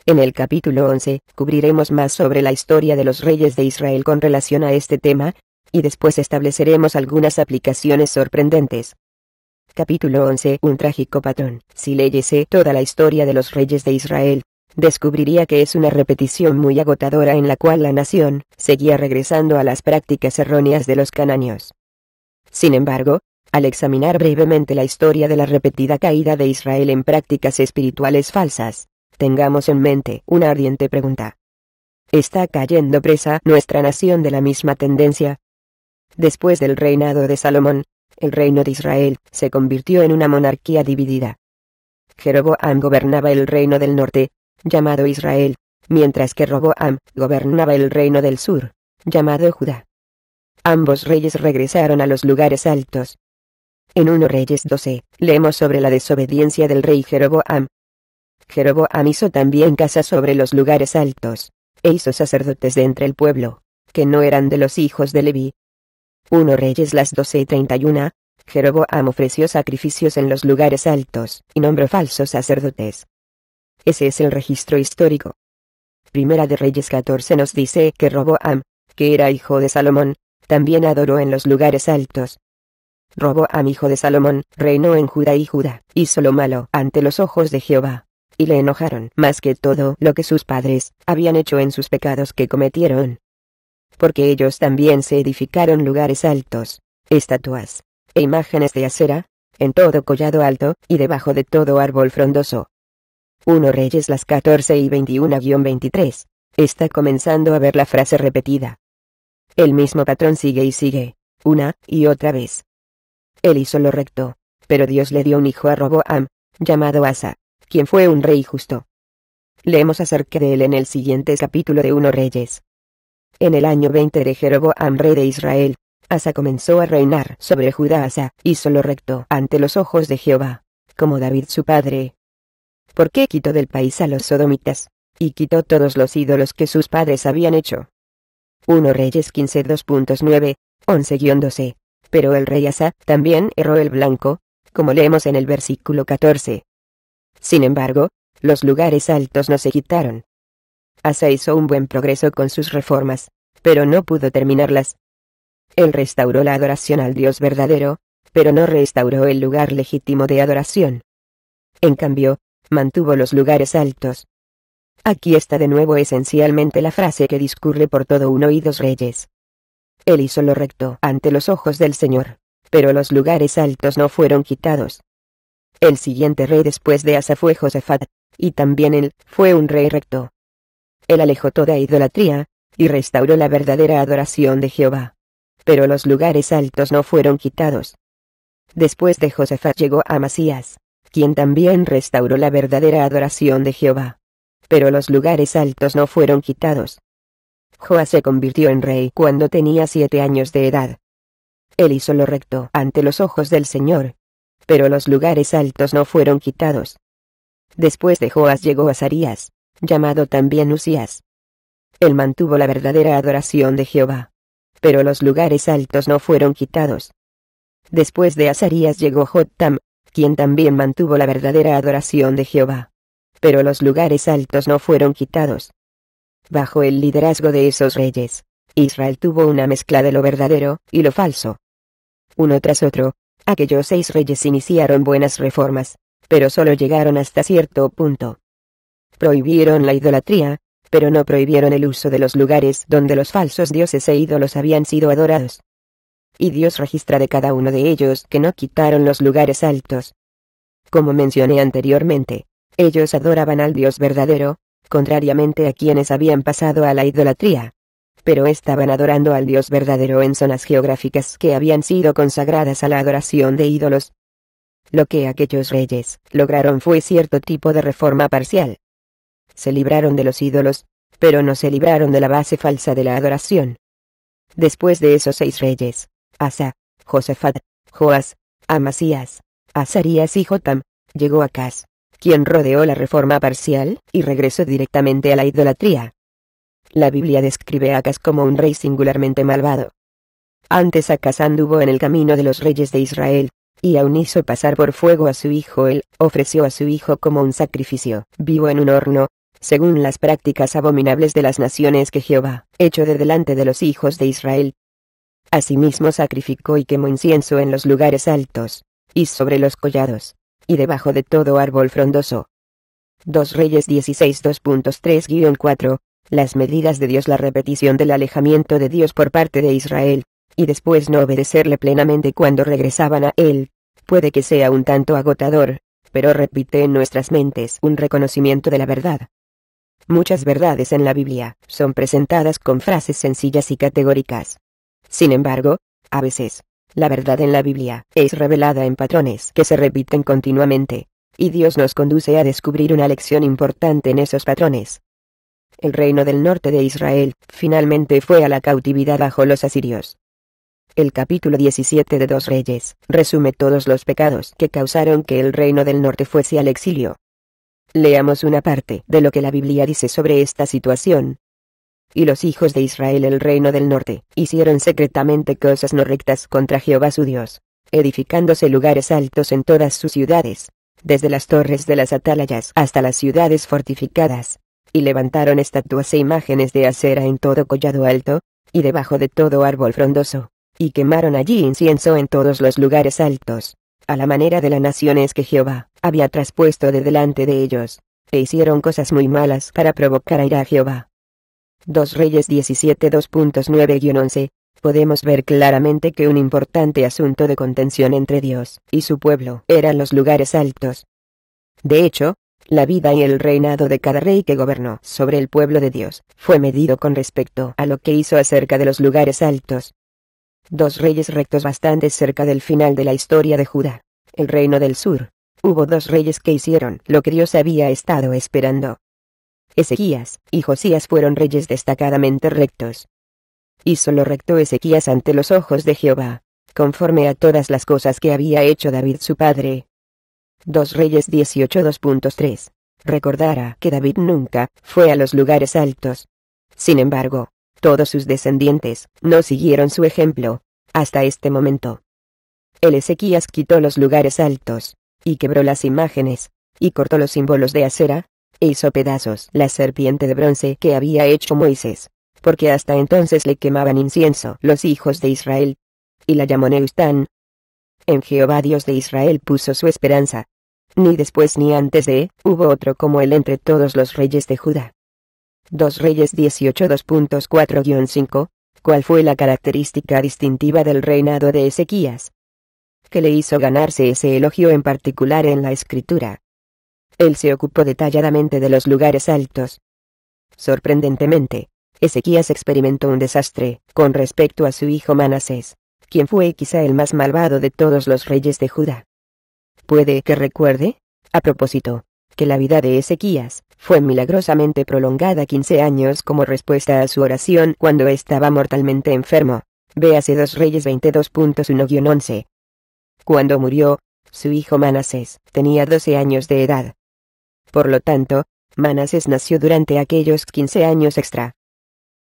En el capítulo 11, cubriremos más sobre la historia de los reyes de Israel con relación a este tema, y después estableceremos algunas aplicaciones sorprendentes. Capítulo 11 Un trágico patrón. Si leyese toda la historia de los reyes de Israel, descubriría que es una repetición muy agotadora en la cual la nación seguía regresando a las prácticas erróneas de los cananeos. Sin embargo, al examinar brevemente la historia de la repetida caída de Israel en prácticas espirituales falsas, tengamos en mente una ardiente pregunta. ¿Está cayendo presa nuestra nación de la misma tendencia? Después del reinado de Salomón, el reino de Israel se convirtió en una monarquía dividida. Jeroboam gobernaba el reino del norte, llamado Israel, mientras que Roboam gobernaba el reino del sur, llamado Judá. Ambos reyes regresaron a los lugares altos. En 1 Reyes 12, leemos sobre la desobediencia del rey Jeroboam. Jeroboam hizo también casa sobre los lugares altos, e hizo sacerdotes de entre el pueblo, que no eran de los hijos de Leví. 1 Reyes las 12 y 31, Jeroboam ofreció sacrificios en los lugares altos, y nombró falsos sacerdotes, ese es el registro histórico. Primera de Reyes 14 nos dice que Roboam, que era hijo de Salomón, también adoró en los lugares altos. Roboam hijo de Salomón, reinó en Judá y Judá, hizo lo malo ante los ojos de Jehová, y le enojaron más que todo lo que sus padres habían hecho en sus pecados que cometieron. Porque ellos también se edificaron lugares altos, estatuas, e imágenes de acera, en todo collado alto, y debajo de todo árbol frondoso, 1 Reyes las 14 y 21-23. Está comenzando a ver la frase repetida. El mismo patrón sigue y sigue, una y otra vez. Él hizo lo recto, pero Dios le dio un hijo a Roboam, llamado Asa, quien fue un rey justo. Leemos acerca de él en el siguiente capítulo de 1 Reyes. En el año 20 de Jeroboam rey de Israel, Asa comenzó a reinar sobre Judá Asa, hizo lo recto ante los ojos de Jehová, como David su padre, ¿Por qué quitó del país a los sodomitas, y quitó todos los ídolos que sus padres habían hecho. 1 Reyes 15 2.9, 11-12. Pero el rey Asa también erró el blanco, como leemos en el versículo 14. Sin embargo, los lugares altos no se quitaron. Asa hizo un buen progreso con sus reformas, pero no pudo terminarlas. Él restauró la adoración al Dios verdadero, pero no restauró el lugar legítimo de adoración. En cambio, mantuvo los lugares altos. Aquí está de nuevo esencialmente la frase que discurre por todo uno y dos reyes. Él hizo lo recto ante los ojos del Señor, pero los lugares altos no fueron quitados. El siguiente rey después de Asa fue Josafat, y también él fue un rey recto. Él alejó toda idolatría, y restauró la verdadera adoración de Jehová. Pero los lugares altos no fueron quitados. Después de Josafat llegó Amasías, quien también restauró la verdadera adoración de Jehová. Pero los lugares altos no fueron quitados. Joás se convirtió en rey cuando tenía siete años de edad. Él hizo lo recto ante los ojos del Señor. Pero los lugares altos no fueron quitados. Después de Joás llegó Azarías, llamado también Usías. Él mantuvo la verdadera adoración de Jehová. Pero los lugares altos no fueron quitados. Después de Azarías llegó Jotam, quien también mantuvo la verdadera adoración de Jehová. Pero los lugares altos no fueron quitados. Bajo el liderazgo de esos reyes, Israel tuvo una mezcla de lo verdadero y lo falso. Uno tras otro, aquellos seis reyes iniciaron buenas reformas, pero solo llegaron hasta cierto punto. Prohibieron la idolatría, pero no prohibieron el uso de los lugares donde los falsos dioses e ídolos habían sido adorados y Dios registra de cada uno de ellos que no quitaron los lugares altos. Como mencioné anteriormente, ellos adoraban al Dios verdadero, contrariamente a quienes habían pasado a la idolatría. Pero estaban adorando al Dios verdadero en zonas geográficas que habían sido consagradas a la adoración de ídolos. Lo que aquellos reyes lograron fue cierto tipo de reforma parcial. Se libraron de los ídolos, pero no se libraron de la base falsa de la adoración. Después de esos seis reyes, Asa, Josefat, Joas, Amasías, Azarías y Jotam, llegó a Cas, quien rodeó la reforma parcial y regresó directamente a la idolatría. La Biblia describe a Acas como un rey singularmente malvado. Antes Acas anduvo en el camino de los reyes de Israel, y aún hizo pasar por fuego a su hijo. Él ofreció a su hijo como un sacrificio vivo en un horno, según las prácticas abominables de las naciones que Jehová echó de delante de los hijos de Israel. Asimismo sacrificó y quemó incienso en los lugares altos, y sobre los collados, y debajo de todo árbol frondoso. 2 Reyes 16 2.3-4 Las medidas de Dios La repetición del alejamiento de Dios por parte de Israel, y después no obedecerle plenamente cuando regresaban a Él, puede que sea un tanto agotador, pero repite en nuestras mentes un reconocimiento de la verdad. Muchas verdades en la Biblia son presentadas con frases sencillas y categóricas, sin embargo, a veces, la verdad en la Biblia es revelada en patrones que se repiten continuamente, y Dios nos conduce a descubrir una lección importante en esos patrones. El reino del norte de Israel finalmente fue a la cautividad bajo los asirios. El capítulo 17 de Dos Reyes resume todos los pecados que causaron que el reino del norte fuese al exilio. Leamos una parte de lo que la Biblia dice sobre esta situación y los hijos de Israel el reino del norte, hicieron secretamente cosas no rectas contra Jehová su Dios, edificándose lugares altos en todas sus ciudades, desde las torres de las atalayas hasta las ciudades fortificadas, y levantaron estatuas e imágenes de acera en todo collado alto, y debajo de todo árbol frondoso, y quemaron allí incienso en todos los lugares altos, a la manera de las naciones que Jehová había traspuesto de delante de ellos, e hicieron cosas muy malas para provocar a ira a Jehová Dos Reyes 17.2.9-11, podemos ver claramente que un importante asunto de contención entre Dios y su pueblo eran los lugares altos. De hecho, la vida y el reinado de cada rey que gobernó sobre el pueblo de Dios fue medido con respecto a lo que hizo acerca de los lugares altos. Dos reyes rectos bastante cerca del final de la historia de Judá, el reino del sur. Hubo dos reyes que hicieron lo que Dios había estado esperando Ezequías y Josías fueron reyes destacadamente rectos. Hizo lo recto Ezequías ante los ojos de Jehová, conforme a todas las cosas que había hecho David su padre. 2 Reyes 18 2.3. Recordará que David nunca fue a los lugares altos. Sin embargo, todos sus descendientes no siguieron su ejemplo, hasta este momento. El Ezequías quitó los lugares altos, y quebró las imágenes, y cortó los símbolos de acera, hizo pedazos la serpiente de bronce que había hecho Moisés, porque hasta entonces le quemaban incienso los hijos de Israel. Y la llamó Neustán. En Jehová Dios de Israel puso su esperanza. Ni después ni antes de, hubo otro como él entre todos los reyes de Judá. 2 Reyes 18 2.4-5, ¿cuál fue la característica distintiva del reinado de Ezequías? Que le hizo ganarse ese elogio en particular en la escritura él se ocupó detalladamente de los lugares altos. Sorprendentemente, Ezequías experimentó un desastre con respecto a su hijo Manasés, quien fue quizá el más malvado de todos los reyes de Judá. Puede que recuerde, a propósito, que la vida de Ezequías fue milagrosamente prolongada 15 años como respuesta a su oración cuando estaba mortalmente enfermo. Véase 2 Reyes 22.1-11. Cuando murió, su hijo Manasés tenía 12 años de edad. Por lo tanto, Manasés nació durante aquellos 15 años extra.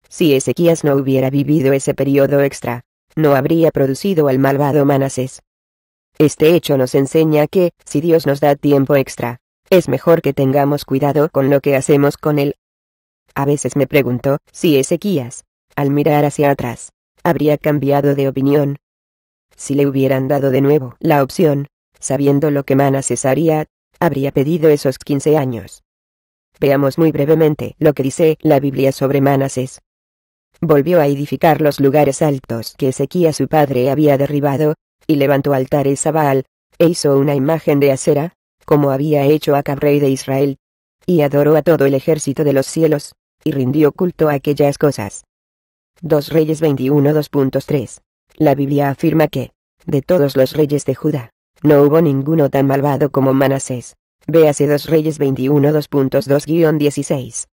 Si Ezequías no hubiera vivido ese periodo extra, no habría producido al malvado Manasés. Este hecho nos enseña que, si Dios nos da tiempo extra, es mejor que tengamos cuidado con lo que hacemos con él. A veces me pregunto, si Ezequías, al mirar hacia atrás, habría cambiado de opinión. Si le hubieran dado de nuevo la opción, sabiendo lo que Manasés haría, habría pedido esos 15 años. Veamos muy brevemente lo que dice la Biblia sobre Manasés. Volvió a edificar los lugares altos que Ezequías su padre había derribado, y levantó altares a Baal, e hizo una imagen de acera, como había hecho a rey de Israel. Y adoró a todo el ejército de los cielos, y rindió culto a aquellas cosas. 2 Reyes 21 2.3. La Biblia afirma que, de todos los reyes de Judá, no hubo ninguno tan malvado como Manasés. Véase 2 Reyes 21 2.2-16.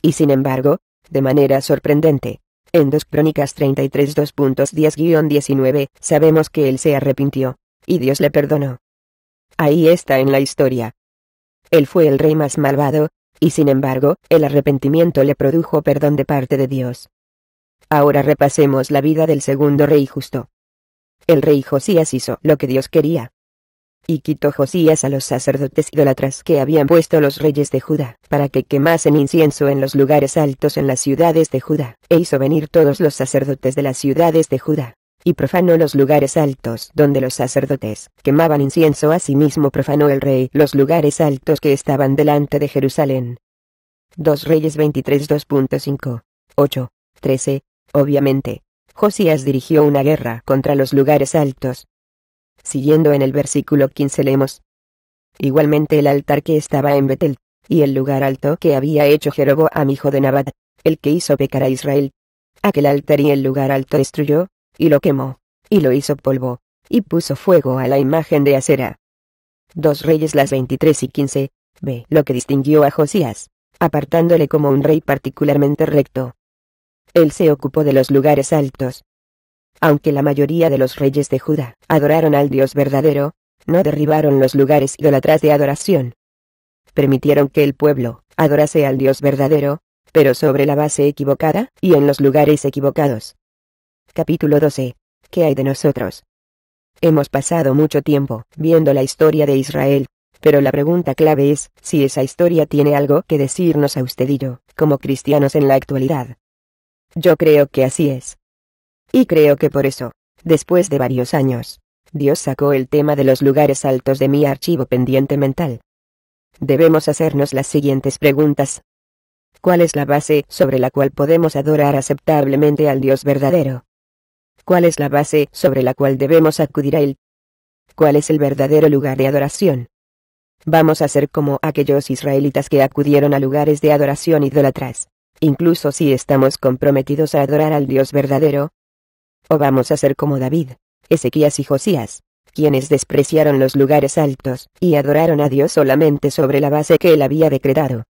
Y sin embargo, de manera sorprendente, en 2 Crónicas 33 2.10-19, sabemos que él se arrepintió, y Dios le perdonó. Ahí está en la historia. Él fue el rey más malvado, y sin embargo, el arrepentimiento le produjo perdón de parte de Dios. Ahora repasemos la vida del segundo rey justo. El rey Josías hizo lo que Dios quería. Y quitó Josías a los sacerdotes idólatras que habían puesto los reyes de Judá, para que quemasen incienso en los lugares altos en las ciudades de Judá, e hizo venir todos los sacerdotes de las ciudades de Judá, y profanó los lugares altos donde los sacerdotes quemaban incienso. Asimismo profanó el rey los lugares altos que estaban delante de Jerusalén. 2 Reyes 23 2.5, 8, 13. Obviamente, Josías dirigió una guerra contra los lugares altos. Siguiendo en el versículo 15 leemos. Igualmente el altar que estaba en Betel, y el lugar alto que había hecho Jeroboam hijo de Nabat, el que hizo pecar a Israel. Aquel altar y el lugar alto destruyó, y lo quemó, y lo hizo polvo, y puso fuego a la imagen de Acera. Dos Reyes las 23 y 15, ve lo que distinguió a Josías, apartándole como un rey particularmente recto, él se ocupó de los lugares altos. Aunque la mayoría de los reyes de Judá adoraron al Dios verdadero, no derribaron los lugares idolatras de adoración. Permitieron que el pueblo adorase al Dios verdadero, pero sobre la base equivocada y en los lugares equivocados. Capítulo 12. ¿Qué hay de nosotros? Hemos pasado mucho tiempo viendo la historia de Israel, pero la pregunta clave es si esa historia tiene algo que decirnos a usted y yo, como cristianos en la actualidad. Yo creo que así es. Y creo que por eso, después de varios años, Dios sacó el tema de los lugares altos de mi archivo pendiente mental. Debemos hacernos las siguientes preguntas. ¿Cuál es la base sobre la cual podemos adorar aceptablemente al Dios verdadero? ¿Cuál es la base sobre la cual debemos acudir a Él? ¿Cuál es el verdadero lugar de adoración? Vamos a ser como aquellos israelitas que acudieron a lugares de adoración idolatras incluso si estamos comprometidos a adorar al Dios verdadero. O vamos a ser como David, Ezequías y Josías, quienes despreciaron los lugares altos y adoraron a Dios solamente sobre la base que él había decretado.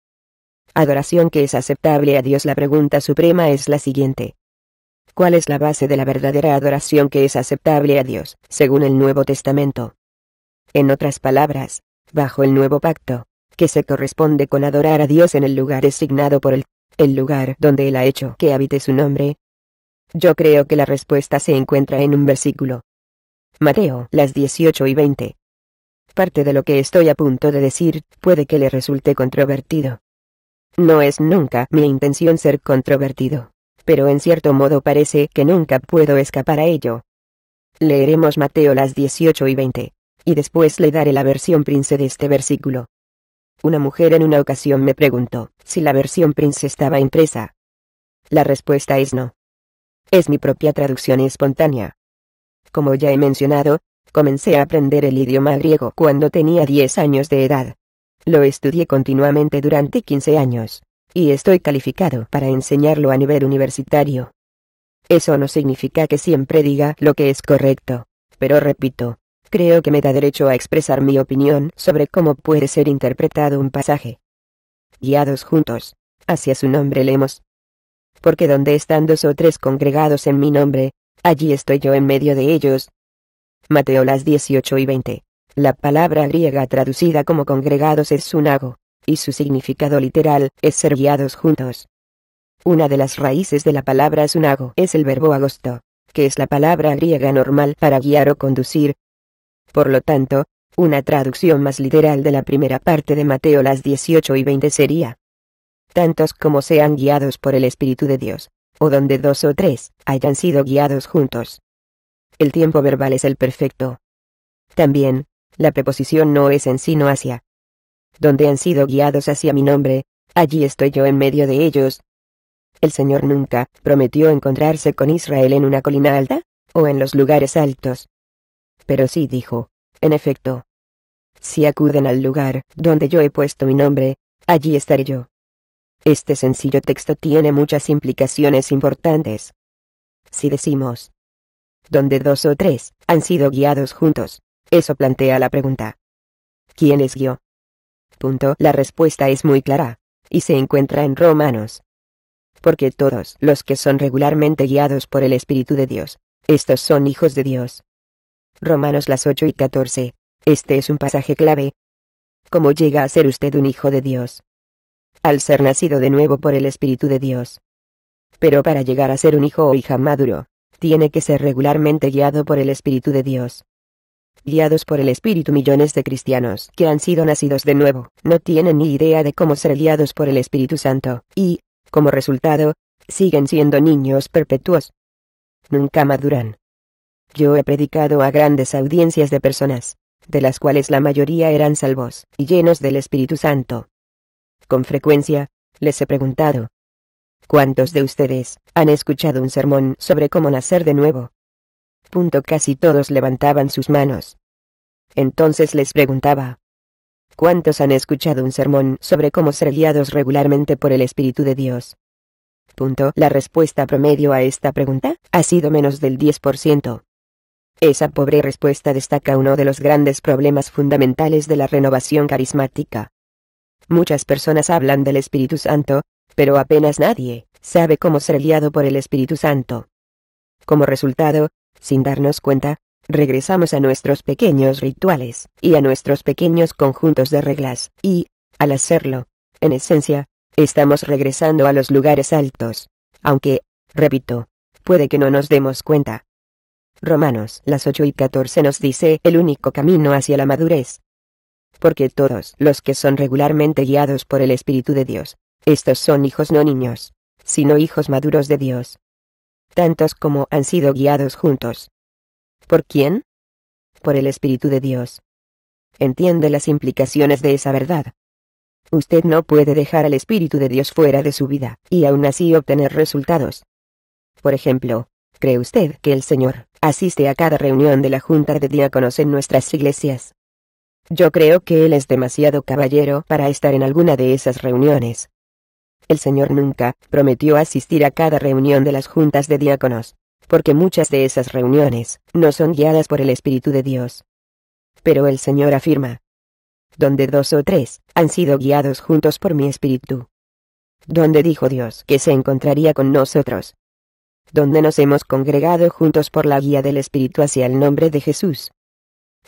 Adoración que es aceptable a Dios. La pregunta suprema es la siguiente. ¿Cuál es la base de la verdadera adoración que es aceptable a Dios, según el Nuevo Testamento? En otras palabras, bajo el nuevo pacto, que se corresponde con adorar a Dios en el lugar designado por el el lugar donde Él ha hecho que habite su nombre? Yo creo que la respuesta se encuentra en un versículo. Mateo, las 18 y 20. Parte de lo que estoy a punto de decir puede que le resulte controvertido. No es nunca mi intención ser controvertido, pero en cierto modo parece que nunca puedo escapar a ello. Leeremos Mateo las 18 y 20, y después le daré la versión prince de este versículo. Una mujer en una ocasión me preguntó si la versión Prince estaba impresa. La respuesta es no. Es mi propia traducción espontánea. Como ya he mencionado, comencé a aprender el idioma griego cuando tenía 10 años de edad. Lo estudié continuamente durante 15 años, y estoy calificado para enseñarlo a nivel universitario. Eso no significa que siempre diga lo que es correcto, pero repito, creo que me da derecho a expresar mi opinión sobre cómo puede ser interpretado un pasaje. Guiados juntos, hacia su nombre leemos. Porque donde están dos o tres congregados en mi nombre, allí estoy yo en medio de ellos. Mateo las 18 y 20. La palabra griega traducida como congregados es sunago, y su significado literal es ser guiados juntos. Una de las raíces de la palabra sunago es el verbo agosto, que es la palabra griega normal para guiar o conducir, por lo tanto, una traducción más literal de la primera parte de Mateo las 18 y 20 sería, tantos como sean guiados por el Espíritu de Dios, o donde dos o tres hayan sido guiados juntos. El tiempo verbal es el perfecto. También, la preposición no es en sino hacia. Donde han sido guiados hacia mi nombre, allí estoy yo en medio de ellos. El Señor nunca prometió encontrarse con Israel en una colina alta, o en los lugares altos pero sí dijo, en efecto. Si acuden al lugar donde yo he puesto mi nombre, allí estaré yo. Este sencillo texto tiene muchas implicaciones importantes. Si decimos, donde dos o tres han sido guiados juntos, eso plantea la pregunta. ¿Quién es guió? Punto. La respuesta es muy clara, y se encuentra en Romanos. Porque todos los que son regularmente guiados por el Espíritu de Dios, estos son hijos de Dios. Romanos las 8 y 14. Este es un pasaje clave. ¿Cómo llega a ser usted un hijo de Dios? Al ser nacido de nuevo por el Espíritu de Dios. Pero para llegar a ser un hijo o hija maduro, tiene que ser regularmente guiado por el Espíritu de Dios. Guiados por el Espíritu millones de cristianos que han sido nacidos de nuevo, no tienen ni idea de cómo ser guiados por el Espíritu Santo, y, como resultado, siguen siendo niños perpetuos. Nunca maduran. Yo he predicado a grandes audiencias de personas, de las cuales la mayoría eran salvos y llenos del Espíritu Santo. Con frecuencia, les he preguntado, ¿cuántos de ustedes han escuchado un sermón sobre cómo nacer de nuevo? Punto casi todos levantaban sus manos. Entonces les preguntaba, ¿cuántos han escuchado un sermón sobre cómo ser guiados regularmente por el Espíritu de Dios? Punto. La respuesta promedio a esta pregunta ha sido menos del 10%. Esa pobre respuesta destaca uno de los grandes problemas fundamentales de la renovación carismática. Muchas personas hablan del Espíritu Santo, pero apenas nadie sabe cómo ser guiado por el Espíritu Santo. Como resultado, sin darnos cuenta, regresamos a nuestros pequeños rituales y a nuestros pequeños conjuntos de reglas, y, al hacerlo, en esencia, estamos regresando a los lugares altos, aunque, repito, puede que no nos demos cuenta. Romanos, las 8 y 14 nos dice, el único camino hacia la madurez. Porque todos los que son regularmente guiados por el Espíritu de Dios, estos son hijos no niños, sino hijos maduros de Dios. Tantos como han sido guiados juntos. ¿Por quién? Por el Espíritu de Dios. Entiende las implicaciones de esa verdad. Usted no puede dejar al Espíritu de Dios fuera de su vida, y aún así obtener resultados. Por ejemplo, ¿Cree usted que el Señor asiste a cada reunión de la Junta de Diáconos en nuestras iglesias? Yo creo que Él es demasiado caballero para estar en alguna de esas reuniones. El Señor nunca prometió asistir a cada reunión de las juntas de diáconos, porque muchas de esas reuniones no son guiadas por el Espíritu de Dios. Pero el Señor afirma, donde dos o tres han sido guiados juntos por mi Espíritu. Donde dijo Dios que se encontraría con nosotros, donde nos hemos congregado juntos por la guía del Espíritu hacia el nombre de Jesús.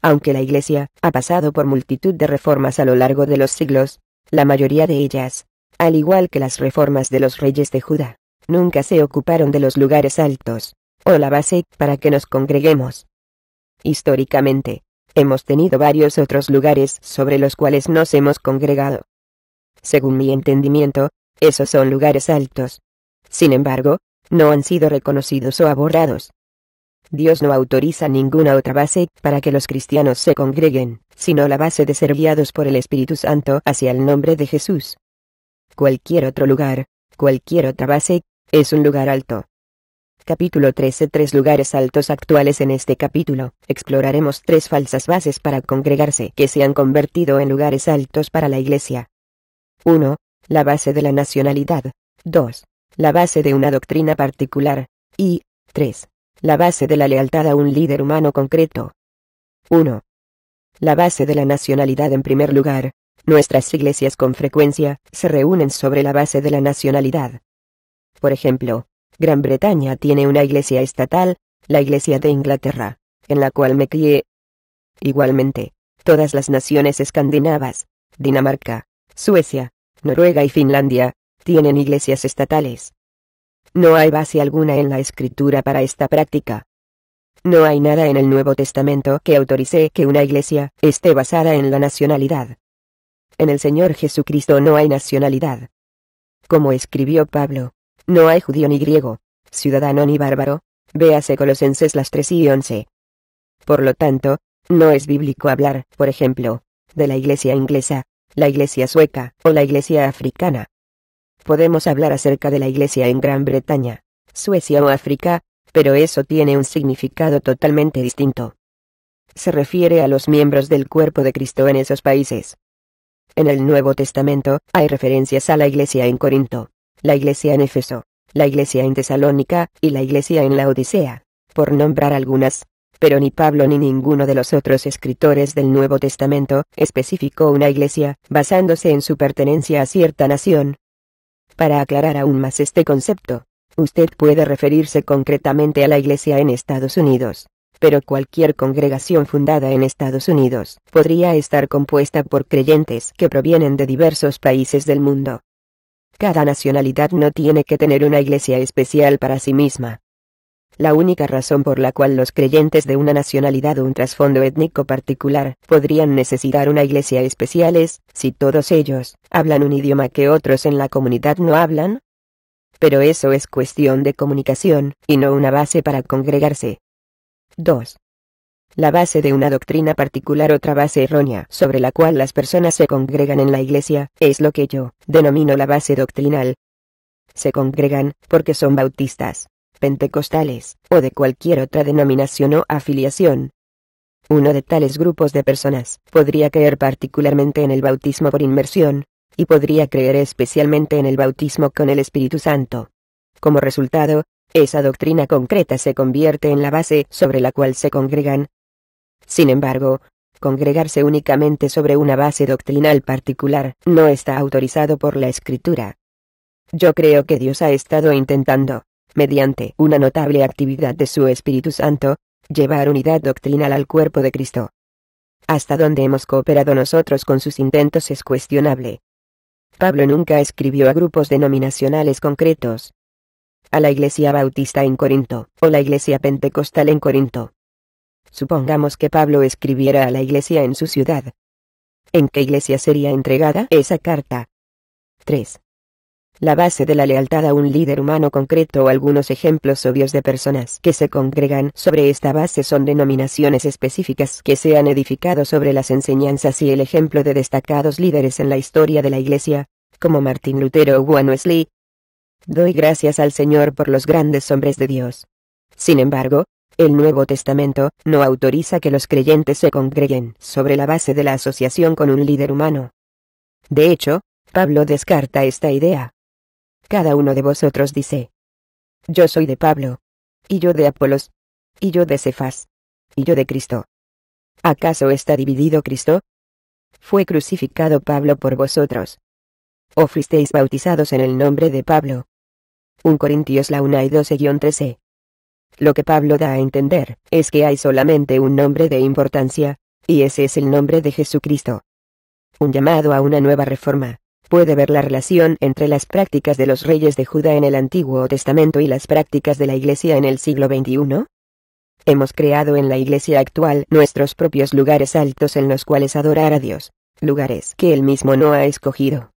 Aunque la Iglesia ha pasado por multitud de reformas a lo largo de los siglos, la mayoría de ellas, al igual que las reformas de los reyes de Judá, nunca se ocuparon de los lugares altos, o la base para que nos congreguemos. Históricamente, hemos tenido varios otros lugares sobre los cuales nos hemos congregado. Según mi entendimiento, esos son lugares altos. Sin embargo, no han sido reconocidos o abordados. Dios no autoriza ninguna otra base para que los cristianos se congreguen, sino la base de ser guiados por el Espíritu Santo hacia el nombre de Jesús. Cualquier otro lugar, cualquier otra base, es un lugar alto. Capítulo 13 Tres lugares altos actuales En este capítulo, exploraremos tres falsas bases para congregarse que se han convertido en lugares altos para la Iglesia. 1. La base de la nacionalidad. 2 la base de una doctrina particular, y 3. La base de la lealtad a un líder humano concreto. 1. La base de la nacionalidad en primer lugar. Nuestras iglesias con frecuencia se reúnen sobre la base de la nacionalidad. Por ejemplo, Gran Bretaña tiene una iglesia estatal, la Iglesia de Inglaterra, en la cual me crié. Igualmente, todas las naciones escandinavas, Dinamarca, Suecia, Noruega y Finlandia, tienen iglesias estatales. No hay base alguna en la escritura para esta práctica. No hay nada en el Nuevo Testamento que autorice que una iglesia esté basada en la nacionalidad. En el Señor Jesucristo no hay nacionalidad. Como escribió Pablo, no hay judío ni griego, ciudadano ni bárbaro, véase Colosenses las tres y 11. Por lo tanto, no es bíblico hablar, por ejemplo, de la iglesia inglesa, la iglesia sueca o la iglesia africana podemos hablar acerca de la Iglesia en Gran Bretaña, Suecia o África, pero eso tiene un significado totalmente distinto. Se refiere a los miembros del cuerpo de Cristo en esos países. En el Nuevo Testamento, hay referencias a la Iglesia en Corinto, la Iglesia en Éfeso, la Iglesia en Tesalónica y la Iglesia en la Odisea, por nombrar algunas, pero ni Pablo ni ninguno de los otros escritores del Nuevo Testamento especificó una iglesia, basándose en su pertenencia a cierta nación, para aclarar aún más este concepto, usted puede referirse concretamente a la Iglesia en Estados Unidos, pero cualquier congregación fundada en Estados Unidos podría estar compuesta por creyentes que provienen de diversos países del mundo. Cada nacionalidad no tiene que tener una iglesia especial para sí misma. La única razón por la cual los creyentes de una nacionalidad o un trasfondo étnico particular podrían necesitar una iglesia especial es, si todos ellos, hablan un idioma que otros en la comunidad no hablan. Pero eso es cuestión de comunicación, y no una base para congregarse. 2 la base de una doctrina particular, otra base errónea sobre la cual las personas se congregan en la iglesia, es lo que yo denomino la base doctrinal. Se congregan porque son bautistas pentecostales, o de cualquier otra denominación o afiliación. Uno de tales grupos de personas podría creer particularmente en el bautismo por inmersión, y podría creer especialmente en el bautismo con el Espíritu Santo. Como resultado, esa doctrina concreta se convierte en la base sobre la cual se congregan. Sin embargo, congregarse únicamente sobre una base doctrinal particular no está autorizado por la Escritura. Yo creo que Dios ha estado intentando mediante una notable actividad de su Espíritu Santo, llevar unidad doctrinal al cuerpo de Cristo. Hasta donde hemos cooperado nosotros con sus intentos es cuestionable. Pablo nunca escribió a grupos denominacionales concretos. A la Iglesia Bautista en Corinto, o la Iglesia Pentecostal en Corinto. Supongamos que Pablo escribiera a la Iglesia en su ciudad. ¿En qué Iglesia sería entregada esa carta? 3 la base de la lealtad a un líder humano concreto o algunos ejemplos obvios de personas que se congregan sobre esta base son denominaciones específicas que se han edificado sobre las enseñanzas y el ejemplo de destacados líderes en la historia de la Iglesia, como Martín Lutero o Juan Wesley. Doy gracias al Señor por los grandes hombres de Dios. Sin embargo, el Nuevo Testamento no autoriza que los creyentes se congreguen sobre la base de la asociación con un líder humano. De hecho, Pablo descarta esta idea cada uno de vosotros dice, yo soy de Pablo, y yo de Apolos, y yo de Cefas, y yo de Cristo. ¿Acaso está dividido Cristo? Fue crucificado Pablo por vosotros. O fuisteis bautizados en el nombre de Pablo. Un Corintios la 1 y 12-13. Lo que Pablo da a entender es que hay solamente un nombre de importancia, y ese es el nombre de Jesucristo. Un llamado a una nueva reforma puede ver la relación entre las prácticas de los reyes de Judá en el Antiguo Testamento y las prácticas de la Iglesia en el siglo XXI? Hemos creado en la Iglesia actual nuestros propios lugares altos en los cuales adorar a Dios, lugares que Él mismo no ha escogido.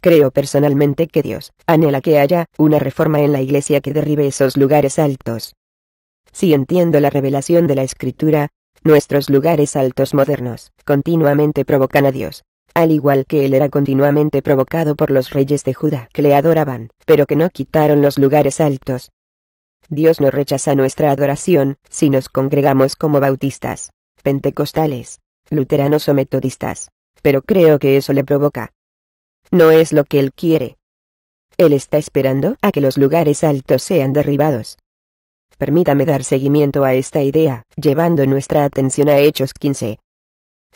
Creo personalmente que Dios anhela que haya una reforma en la Iglesia que derribe esos lugares altos. Si entiendo la revelación de la Escritura, nuestros lugares altos modernos continuamente provocan a Dios al igual que él era continuamente provocado por los reyes de Judá que le adoraban, pero que no quitaron los lugares altos. Dios no rechaza nuestra adoración, si nos congregamos como bautistas, pentecostales, luteranos o metodistas, pero creo que eso le provoca. No es lo que Él quiere. Él está esperando a que los lugares altos sean derribados. Permítame dar seguimiento a esta idea, llevando nuestra atención a Hechos 15,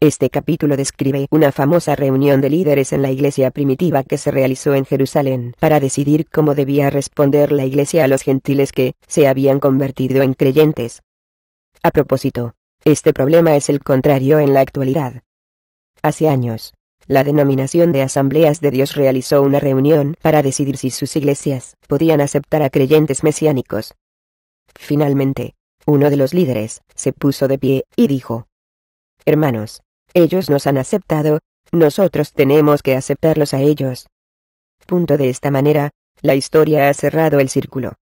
este capítulo describe una famosa reunión de líderes en la iglesia primitiva que se realizó en Jerusalén para decidir cómo debía responder la iglesia a los gentiles que se habían convertido en creyentes. A propósito, este problema es el contrario en la actualidad. Hace años, la denominación de Asambleas de Dios realizó una reunión para decidir si sus iglesias podían aceptar a creyentes mesiánicos. Finalmente, uno de los líderes se puso de pie y dijo, Hermanos, ellos nos han aceptado, nosotros tenemos que aceptarlos a ellos. Punto de esta manera, la historia ha cerrado el círculo.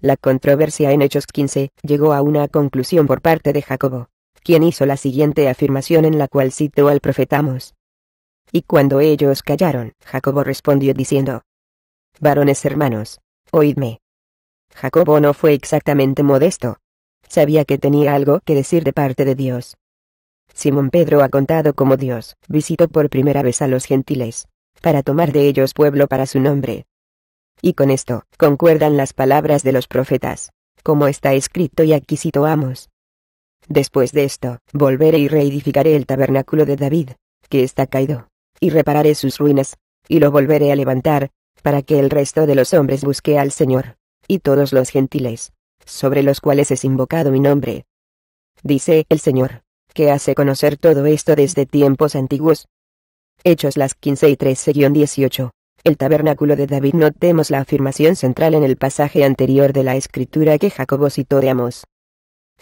La controversia en Hechos 15 llegó a una conclusión por parte de Jacobo, quien hizo la siguiente afirmación en la cual citó al profetamos. Y cuando ellos callaron, Jacobo respondió diciendo, Varones hermanos, oídme. Jacobo no fue exactamente modesto. Sabía que tenía algo que decir de parte de Dios. Simón Pedro ha contado cómo Dios visitó por primera vez a los gentiles, para tomar de ellos pueblo para su nombre. Y con esto, concuerdan las palabras de los profetas, como está escrito y aquí cito Después de esto, volveré y reedificaré el tabernáculo de David, que está caído, y repararé sus ruinas, y lo volveré a levantar, para que el resto de los hombres busque al Señor, y todos los gentiles, sobre los cuales es invocado mi nombre. Dice el Señor que hace conocer todo esto desde tiempos antiguos. Hechos las 15 y 13-18. El tabernáculo de David Notemos la afirmación central en el pasaje anterior de la escritura que Jacobo citó de Amos.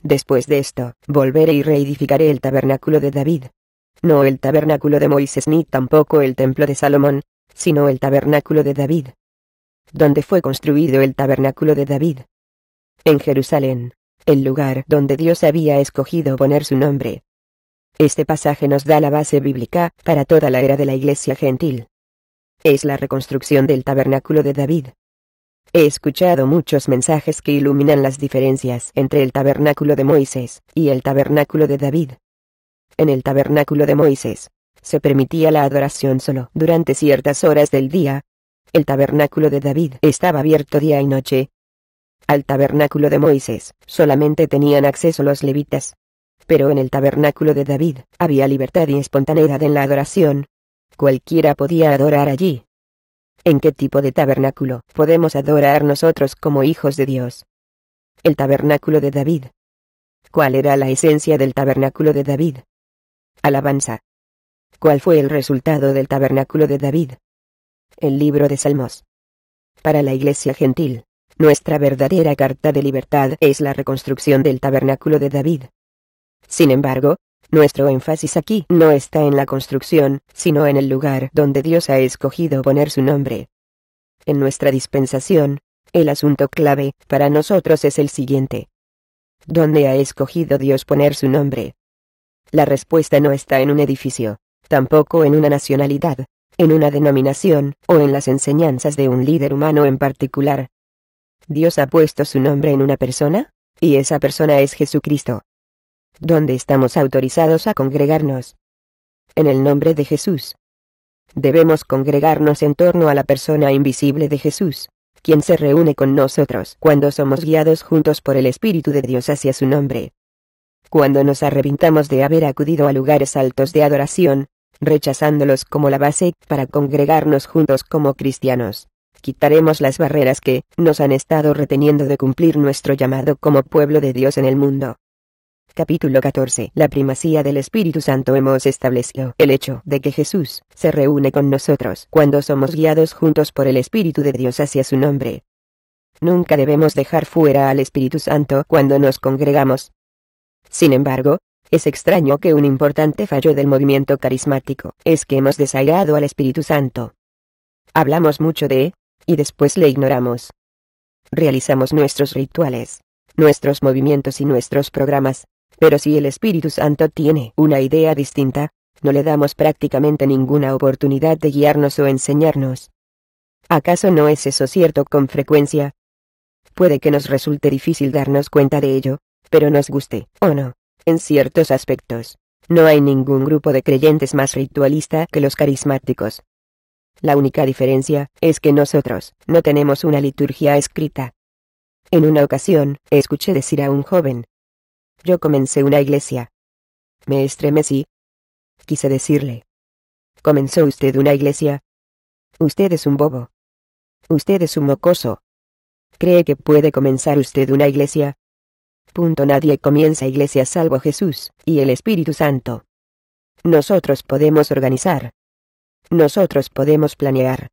Después de esto, volveré y reedificaré el tabernáculo de David. No el tabernáculo de Moisés ni tampoco el templo de Salomón, sino el tabernáculo de David. ¿Dónde fue construido el tabernáculo de David? En Jerusalén el lugar donde Dios había escogido poner su nombre. Este pasaje nos da la base bíblica para toda la era de la iglesia gentil. Es la reconstrucción del tabernáculo de David. He escuchado muchos mensajes que iluminan las diferencias entre el tabernáculo de Moisés y el tabernáculo de David. En el tabernáculo de Moisés, se permitía la adoración solo durante ciertas horas del día. El tabernáculo de David estaba abierto día y noche, al tabernáculo de Moisés solamente tenían acceso los levitas. Pero en el tabernáculo de David había libertad y espontaneidad en la adoración. Cualquiera podía adorar allí. ¿En qué tipo de tabernáculo podemos adorar nosotros como hijos de Dios? El tabernáculo de David. ¿Cuál era la esencia del tabernáculo de David? Alabanza. ¿Cuál fue el resultado del tabernáculo de David? El libro de Salmos. Para la iglesia gentil, nuestra verdadera carta de libertad es la reconstrucción del tabernáculo de David. Sin embargo, nuestro énfasis aquí no está en la construcción, sino en el lugar donde Dios ha escogido poner su nombre. En nuestra dispensación, el asunto clave para nosotros es el siguiente. ¿Dónde ha escogido Dios poner su nombre? La respuesta no está en un edificio, tampoco en una nacionalidad, en una denominación, o en las enseñanzas de un líder humano en particular. Dios ha puesto su nombre en una persona, y esa persona es Jesucristo. ¿Dónde estamos autorizados a congregarnos? En el nombre de Jesús. Debemos congregarnos en torno a la persona invisible de Jesús, quien se reúne con nosotros cuando somos guiados juntos por el Espíritu de Dios hacia su nombre. Cuando nos arrepintamos de haber acudido a lugares altos de adoración, rechazándolos como la base para congregarnos juntos como cristianos quitaremos las barreras que nos han estado reteniendo de cumplir nuestro llamado como pueblo de Dios en el mundo. Capítulo 14. La primacía del Espíritu Santo hemos establecido el hecho de que Jesús se reúne con nosotros cuando somos guiados juntos por el Espíritu de Dios hacia su nombre. Nunca debemos dejar fuera al Espíritu Santo cuando nos congregamos. Sin embargo, es extraño que un importante fallo del movimiento carismático es que hemos desairado al Espíritu Santo. Hablamos mucho de y después le ignoramos. Realizamos nuestros rituales, nuestros movimientos y nuestros programas, pero si el Espíritu Santo tiene una idea distinta, no le damos prácticamente ninguna oportunidad de guiarnos o enseñarnos. ¿Acaso no es eso cierto con frecuencia? Puede que nos resulte difícil darnos cuenta de ello, pero nos guste, o no, en ciertos aspectos. No hay ningún grupo de creyentes más ritualista que los carismáticos. La única diferencia es que nosotros no tenemos una liturgia escrita. En una ocasión, escuché decir a un joven, yo comencé una iglesia. Me estremecí. Quise decirle, comenzó usted una iglesia. Usted es un bobo. Usted es un mocoso. ¿Cree que puede comenzar usted una iglesia? Punto. Nadie comienza iglesia salvo Jesús y el Espíritu Santo. Nosotros podemos organizar nosotros podemos planear.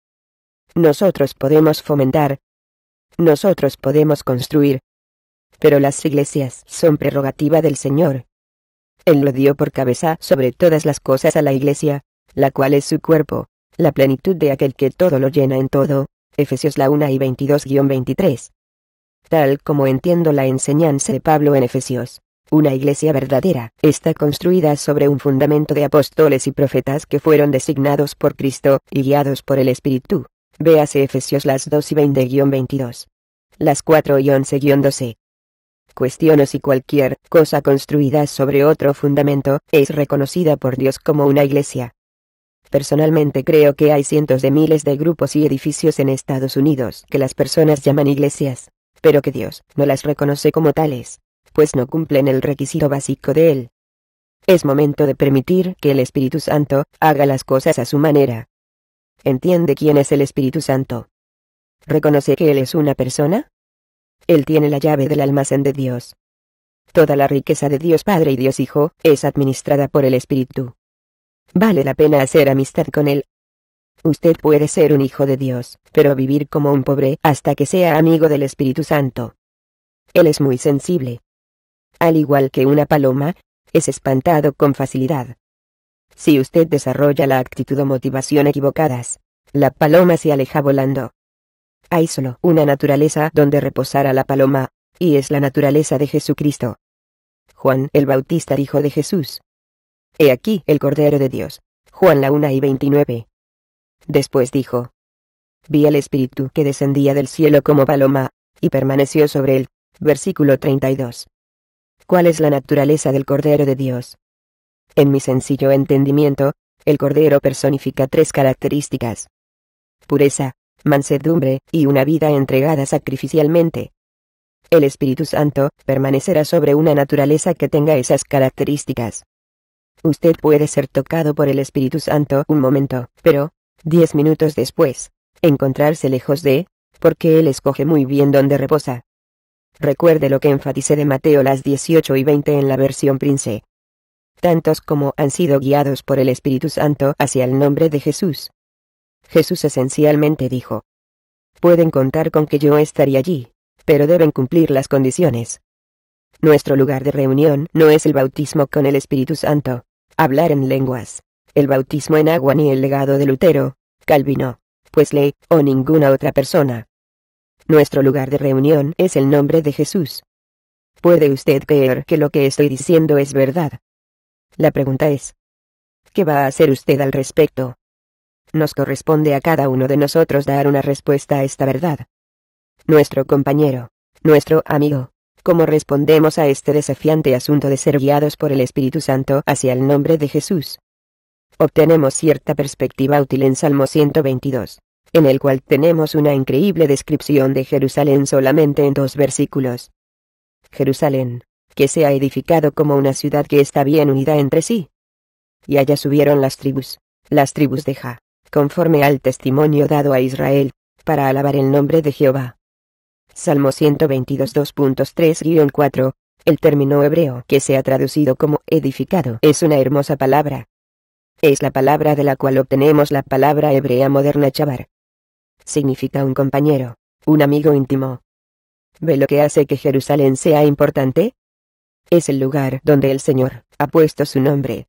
Nosotros podemos fomentar. Nosotros podemos construir. Pero las iglesias son prerrogativa del Señor. Él lo dio por cabeza sobre todas las cosas a la iglesia, la cual es su cuerpo, la plenitud de aquel que todo lo llena en todo. Efesios la 1 y 22-23. Tal como entiendo la enseñanza de Pablo en Efesios, una iglesia verdadera está construida sobre un fundamento de apóstoles y profetas que fueron designados por Cristo y guiados por el Espíritu. Véase Efesios las 2 y 20-22. Las 4 y 11-12. Cuestiono si cualquier cosa construida sobre otro fundamento es reconocida por Dios como una iglesia. Personalmente creo que hay cientos de miles de grupos y edificios en Estados Unidos que las personas llaman iglesias, pero que Dios no las reconoce como tales pues no cumplen el requisito básico de él. Es momento de permitir que el Espíritu Santo haga las cosas a su manera. Entiende quién es el Espíritu Santo. Reconoce que Él es una persona. Él tiene la llave del almacén de Dios. Toda la riqueza de Dios Padre y Dios Hijo es administrada por el Espíritu. Vale la pena hacer amistad con Él. Usted puede ser un hijo de Dios, pero vivir como un pobre hasta que sea amigo del Espíritu Santo. Él es muy sensible, al igual que una paloma, es espantado con facilidad. Si usted desarrolla la actitud o motivación equivocadas, la paloma se aleja volando. Hay solo una naturaleza donde reposará la paloma, y es la naturaleza de Jesucristo. Juan el Bautista dijo de Jesús. He aquí el Cordero de Dios. Juan la 1 y 29. Después dijo. Vi al Espíritu que descendía del cielo como paloma, y permaneció sobre él. Versículo 32. ¿Cuál es la naturaleza del Cordero de Dios? En mi sencillo entendimiento, el Cordero personifica tres características. Pureza, mansedumbre, y una vida entregada sacrificialmente. El Espíritu Santo permanecerá sobre una naturaleza que tenga esas características. Usted puede ser tocado por el Espíritu Santo un momento, pero, diez minutos después, encontrarse lejos de, porque Él escoge muy bien dónde reposa. Recuerde lo que enfaticé de Mateo las 18 y 20 en la versión Prince. Tantos como han sido guiados por el Espíritu Santo hacia el nombre de Jesús. Jesús esencialmente dijo. Pueden contar con que yo estaría allí, pero deben cumplir las condiciones. Nuestro lugar de reunión no es el bautismo con el Espíritu Santo, hablar en lenguas, el bautismo en agua ni el legado de Lutero, Calvino, Wesley, pues o ninguna otra persona. Nuestro lugar de reunión es el nombre de Jesús. ¿Puede usted creer que lo que estoy diciendo es verdad? La pregunta es, ¿qué va a hacer usted al respecto? Nos corresponde a cada uno de nosotros dar una respuesta a esta verdad. Nuestro compañero, nuestro amigo, ¿cómo respondemos a este desafiante asunto de ser guiados por el Espíritu Santo hacia el nombre de Jesús? Obtenemos cierta perspectiva útil en Salmo 122 en el cual tenemos una increíble descripción de Jerusalén solamente en dos versículos. Jerusalén, que se ha edificado como una ciudad que está bien unida entre sí. Y allá subieron las tribus, las tribus de Ja, conforme al testimonio dado a Israel, para alabar el nombre de Jehová. Salmo 122 2.3-4 el término hebreo que se ha traducido como edificado es una hermosa palabra. Es la palabra de la cual obtenemos la palabra hebrea moderna chavar, significa un compañero, un amigo íntimo. ¿Ve lo que hace que Jerusalén sea importante? Es el lugar donde el Señor ha puesto su nombre.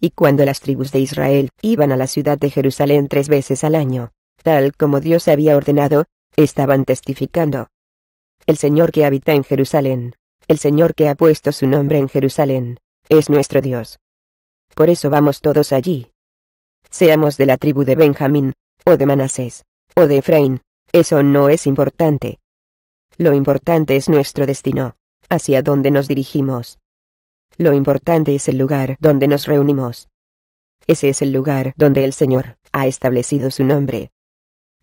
Y cuando las tribus de Israel iban a la ciudad de Jerusalén tres veces al año, tal como Dios había ordenado, estaban testificando. El Señor que habita en Jerusalén, el Señor que ha puesto su nombre en Jerusalén, es nuestro Dios. Por eso vamos todos allí. Seamos de la tribu de Benjamín, o de Manasés, o de Efraín, eso no es importante. Lo importante es nuestro destino, hacia dónde nos dirigimos. Lo importante es el lugar donde nos reunimos. Ese es el lugar donde el Señor ha establecido su nombre.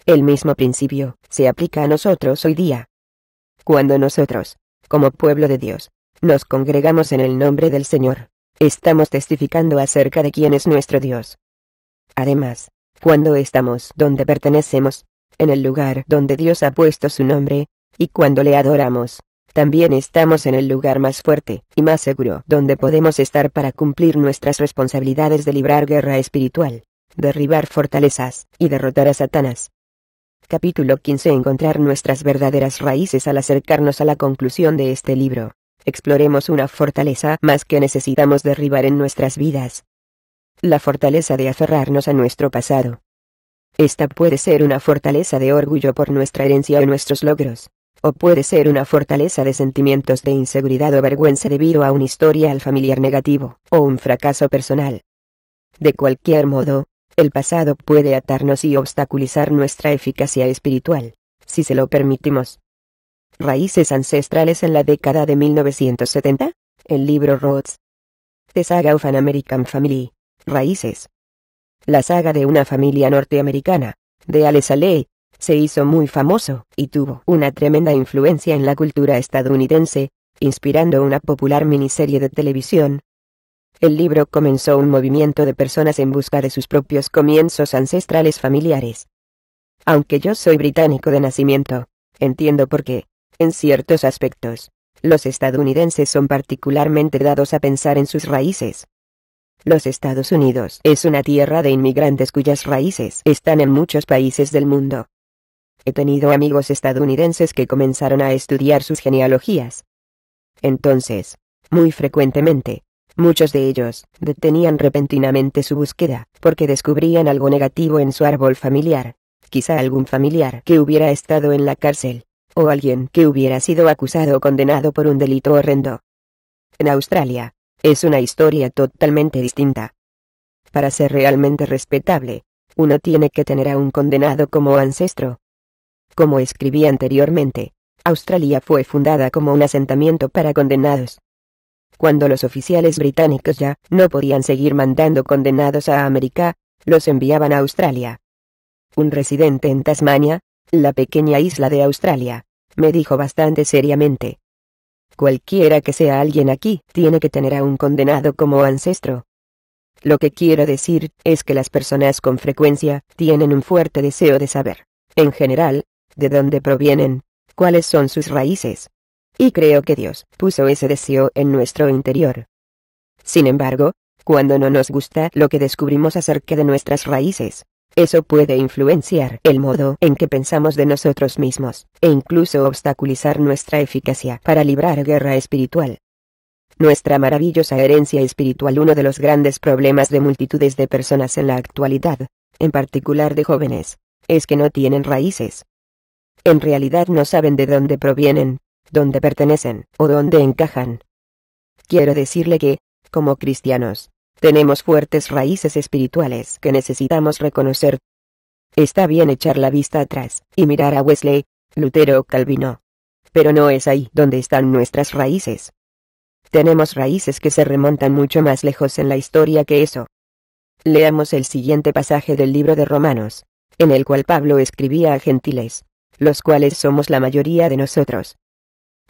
El mismo principio se aplica a nosotros hoy día. Cuando nosotros, como pueblo de Dios, nos congregamos en el nombre del Señor, estamos testificando acerca de quién es nuestro Dios. Además, cuando estamos donde pertenecemos, en el lugar donde Dios ha puesto su nombre, y cuando le adoramos, también estamos en el lugar más fuerte y más seguro donde podemos estar para cumplir nuestras responsabilidades de librar guerra espiritual, derribar fortalezas y derrotar a Satanás. Capítulo 15 Encontrar nuestras verdaderas raíces al acercarnos a la conclusión de este libro. Exploremos una fortaleza más que necesitamos derribar en nuestras vidas, la fortaleza de aferrarnos a nuestro pasado. Esta puede ser una fortaleza de orgullo por nuestra herencia o nuestros logros, o puede ser una fortaleza de sentimientos de inseguridad o vergüenza debido a historia al familiar negativo, o un fracaso personal. De cualquier modo, el pasado puede atarnos y obstaculizar nuestra eficacia espiritual, si se lo permitimos. Raíces ancestrales en la década de 1970, el libro Rhodes. The Saga of an American Family. Raíces. La saga de una familia norteamericana, de Aley, se hizo muy famoso y tuvo una tremenda influencia en la cultura estadounidense, inspirando una popular miniserie de televisión. El libro comenzó un movimiento de personas en busca de sus propios comienzos ancestrales familiares. Aunque yo soy británico de nacimiento, entiendo por qué, en ciertos aspectos, los estadounidenses son particularmente dados a pensar en sus raíces. Los Estados Unidos es una tierra de inmigrantes cuyas raíces están en muchos países del mundo. He tenido amigos estadounidenses que comenzaron a estudiar sus genealogías. Entonces, muy frecuentemente, muchos de ellos detenían repentinamente su búsqueda, porque descubrían algo negativo en su árbol familiar, quizá algún familiar que hubiera estado en la cárcel, o alguien que hubiera sido acusado o condenado por un delito horrendo. En Australia, es una historia totalmente distinta. Para ser realmente respetable, uno tiene que tener a un condenado como ancestro. Como escribí anteriormente, Australia fue fundada como un asentamiento para condenados. Cuando los oficiales británicos ya no podían seguir mandando condenados a América, los enviaban a Australia. Un residente en Tasmania, la pequeña isla de Australia, me dijo bastante seriamente, Cualquiera que sea alguien aquí, tiene que tener a un condenado como ancestro. Lo que quiero decir, es que las personas con frecuencia, tienen un fuerte deseo de saber, en general, de dónde provienen, cuáles son sus raíces. Y creo que Dios puso ese deseo en nuestro interior. Sin embargo, cuando no nos gusta lo que descubrimos acerca de nuestras raíces, eso puede influenciar el modo en que pensamos de nosotros mismos, e incluso obstaculizar nuestra eficacia para librar guerra espiritual nuestra maravillosa herencia espiritual uno de los grandes problemas de multitudes de personas en la actualidad, en particular de jóvenes, es que no tienen raíces. En realidad no saben de dónde provienen, dónde pertenecen o dónde encajan. Quiero decirle que, como cristianos, tenemos fuertes raíces espirituales que necesitamos reconocer. Está bien echar la vista atrás, y mirar a Wesley, Lutero o Calvino. Pero no es ahí donde están nuestras raíces. Tenemos raíces que se remontan mucho más lejos en la historia que eso. Leamos el siguiente pasaje del libro de Romanos, en el cual Pablo escribía a gentiles, los cuales somos la mayoría de nosotros,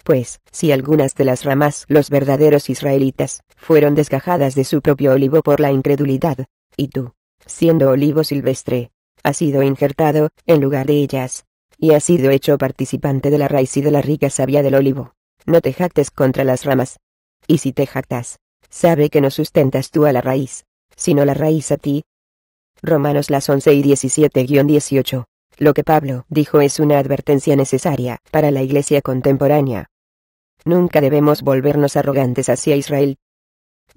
pues, si algunas de las ramas, los verdaderos israelitas, fueron desgajadas de su propio olivo por la incredulidad, y tú, siendo olivo silvestre, has sido injertado, en lugar de ellas, y has sido hecho participante de la raíz y de la rica savia del olivo, no te jactes contra las ramas. Y si te jactas, sabe que no sustentas tú a la raíz, sino la raíz a ti. Romanos las 11 y 17-18. Lo que Pablo dijo es una advertencia necesaria para la iglesia contemporánea. Nunca debemos volvernos arrogantes hacia Israel.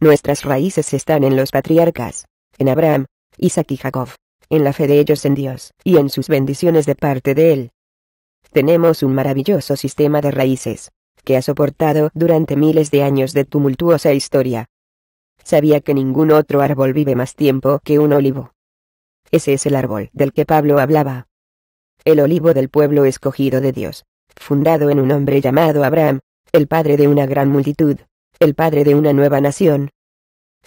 Nuestras raíces están en los patriarcas, en Abraham, Isaac y Jacob, en la fe de ellos en Dios, y en sus bendiciones de parte de Él. Tenemos un maravilloso sistema de raíces, que ha soportado durante miles de años de tumultuosa historia. Sabía que ningún otro árbol vive más tiempo que un olivo. Ese es el árbol del que Pablo hablaba. El olivo del pueblo escogido de Dios, fundado en un hombre llamado Abraham, el padre de una gran multitud, el padre de una nueva nación.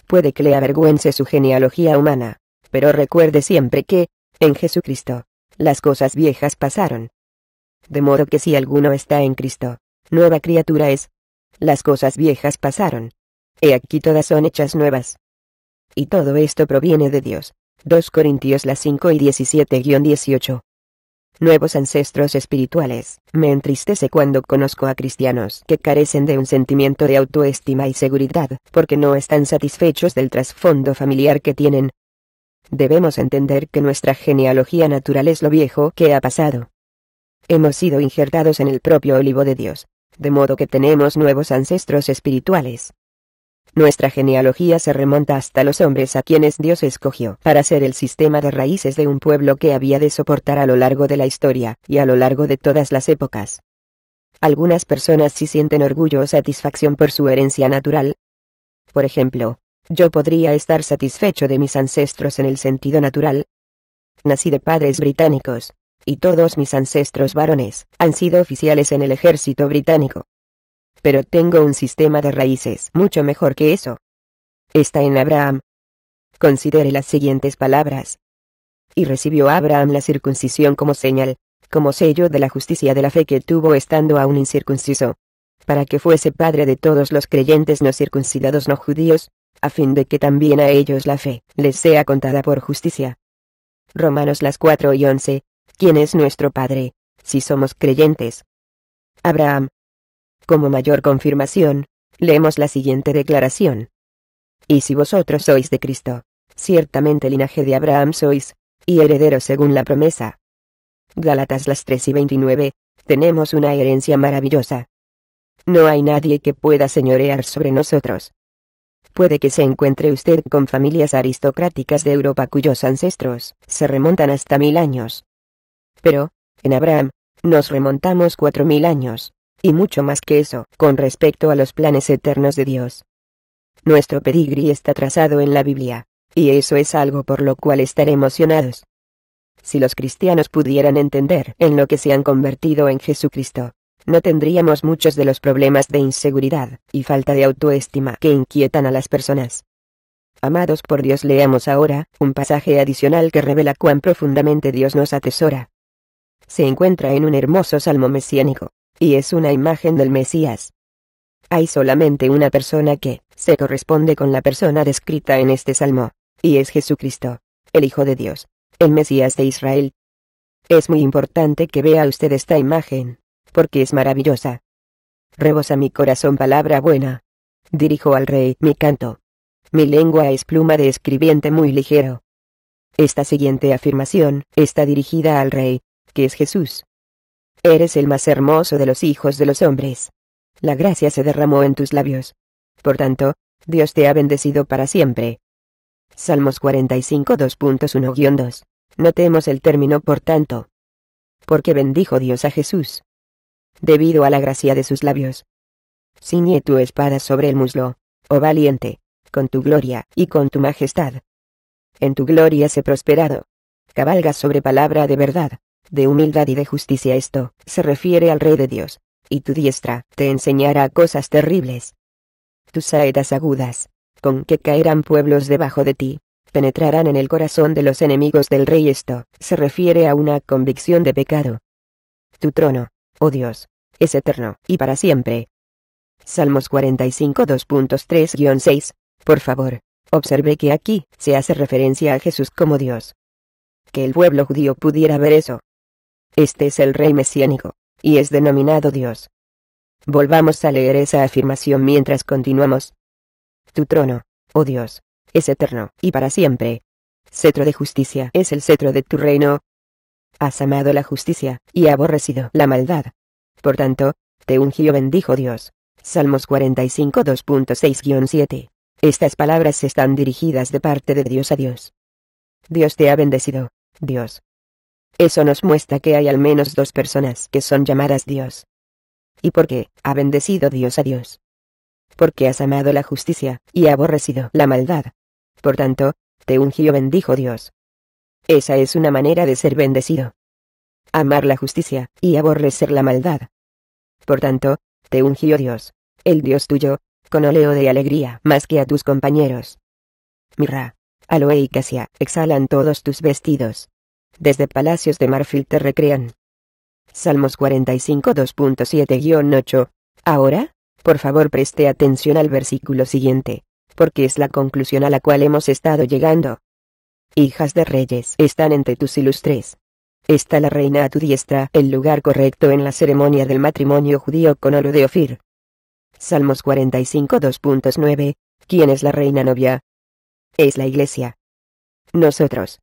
Puede que le avergüence su genealogía humana, pero recuerde siempre que, en Jesucristo, las cosas viejas pasaron. De modo que si alguno está en Cristo, nueva criatura es. Las cosas viejas pasaron. He aquí todas son hechas nuevas. Y todo esto proviene de Dios. 2 Corintios las 5 y 17-18 nuevos ancestros espirituales. Me entristece cuando conozco a cristianos que carecen de un sentimiento de autoestima y seguridad, porque no están satisfechos del trasfondo familiar que tienen. Debemos entender que nuestra genealogía natural es lo viejo que ha pasado. Hemos sido injertados en el propio olivo de Dios, de modo que tenemos nuevos ancestros espirituales, nuestra genealogía se remonta hasta los hombres a quienes Dios escogió para ser el sistema de raíces de un pueblo que había de soportar a lo largo de la historia, y a lo largo de todas las épocas. Algunas personas sí sienten orgullo o satisfacción por su herencia natural. Por ejemplo, yo podría estar satisfecho de mis ancestros en el sentido natural. Nací de padres británicos, y todos mis ancestros varones han sido oficiales en el ejército británico. Pero tengo un sistema de raíces mucho mejor que eso. Está en Abraham. Considere las siguientes palabras. Y recibió Abraham la circuncisión como señal, como sello de la justicia de la fe que tuvo estando aún incircunciso, para que fuese padre de todos los creyentes no circuncidados no judíos, a fin de que también a ellos la fe les sea contada por justicia. Romanos las 4 y 11, ¿quién es nuestro Padre, si somos creyentes? Abraham, como mayor confirmación, leemos la siguiente declaración. Y si vosotros sois de Cristo, ciertamente linaje de Abraham sois, y herederos según la promesa. Galatas las 3 y 29, tenemos una herencia maravillosa. No hay nadie que pueda señorear sobre nosotros. Puede que se encuentre usted con familias aristocráticas de Europa cuyos ancestros se remontan hasta mil años. Pero, en Abraham, nos remontamos cuatro mil años y mucho más que eso, con respecto a los planes eternos de Dios. Nuestro pedigrí está trazado en la Biblia, y eso es algo por lo cual estar emocionados. Si los cristianos pudieran entender en lo que se han convertido en Jesucristo, no tendríamos muchos de los problemas de inseguridad y falta de autoestima que inquietan a las personas. Amados por Dios, leamos ahora un pasaje adicional que revela cuán profundamente Dios nos atesora. Se encuentra en un hermoso salmo mesiánico, y es una imagen del Mesías. Hay solamente una persona que se corresponde con la persona descrita en este salmo, y es Jesucristo, el Hijo de Dios, el Mesías de Israel. Es muy importante que vea usted esta imagen, porque es maravillosa. Rebosa mi corazón palabra buena. Dirijo al rey mi canto. Mi lengua es pluma de escribiente muy ligero. Esta siguiente afirmación está dirigida al rey, que es Jesús, Eres el más hermoso de los hijos de los hombres. La gracia se derramó en tus labios. Por tanto, Dios te ha bendecido para siempre. Salmos 45 2.1-2. Notemos el término por tanto. Porque bendijo Dios a Jesús. Debido a la gracia de sus labios. Ciñe tu espada sobre el muslo, oh valiente, con tu gloria y con tu majestad. En tu gloria se prosperado. Cabalga sobre palabra de verdad de humildad y de justicia esto, se refiere al Rey de Dios. Y tu diestra, te enseñará cosas terribles. Tus saetas agudas, con que caerán pueblos debajo de ti, penetrarán en el corazón de los enemigos del rey esto, se refiere a una convicción de pecado. Tu trono, oh Dios, es eterno, y para siempre. Salmos 45 2.3-6, por favor, observe que aquí, se hace referencia a Jesús como Dios. Que el pueblo judío pudiera ver eso, este es el rey mesiánico, y es denominado Dios. Volvamos a leer esa afirmación mientras continuamos. Tu trono, oh Dios, es eterno y para siempre. Cetro de justicia es el cetro de tu reino. Has amado la justicia y aborrecido la maldad. Por tanto, te ungió bendijo Dios. Salmos 45 2.6-7. Estas palabras están dirigidas de parte de Dios a Dios. Dios te ha bendecido, Dios, eso nos muestra que hay al menos dos personas que son llamadas Dios. ¿Y por qué ha bendecido Dios a Dios? Porque has amado la justicia, y aborrecido la maldad. Por tanto, te ungió bendijo Dios. Esa es una manera de ser bendecido. Amar la justicia, y aborrecer la maldad. Por tanto, te ungió Dios, el Dios tuyo, con oleo de alegría más que a tus compañeros. Mirra, aloe y casia, exhalan todos tus vestidos desde Palacios de Marfil te recrean. Salmos 45 2.7-8. Ahora, por favor preste atención al versículo siguiente, porque es la conclusión a la cual hemos estado llegando. Hijas de reyes están entre tus ilustres. Está la reina a tu diestra, el lugar correcto en la ceremonia del matrimonio judío con oro de Ofir. Salmos 45 2.9. ¿Quién es la reina novia? Es la iglesia. Nosotros,